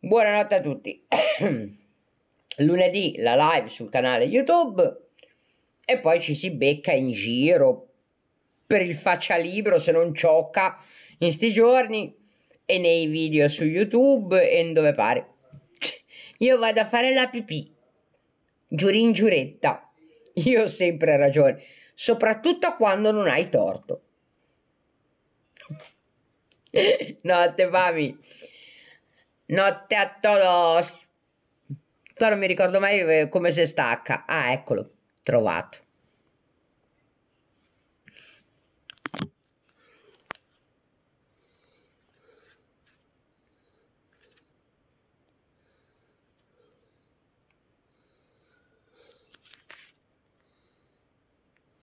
Buonanotte a tutti. [clears throat] Lunedì la live sul canale YouTube e poi ci si becca in giro per il faccia faccialibro se non ciocca in sti giorni e nei video su YouTube e dove pare. Cioè, io vado a fare la pipì, giuri in giuretta, io ho sempre ragione, soprattutto quando non hai torto. Notte Fabi, notte a Tolos. Però non mi ricordo mai eh, come si stacca. Ah, eccolo. trollato.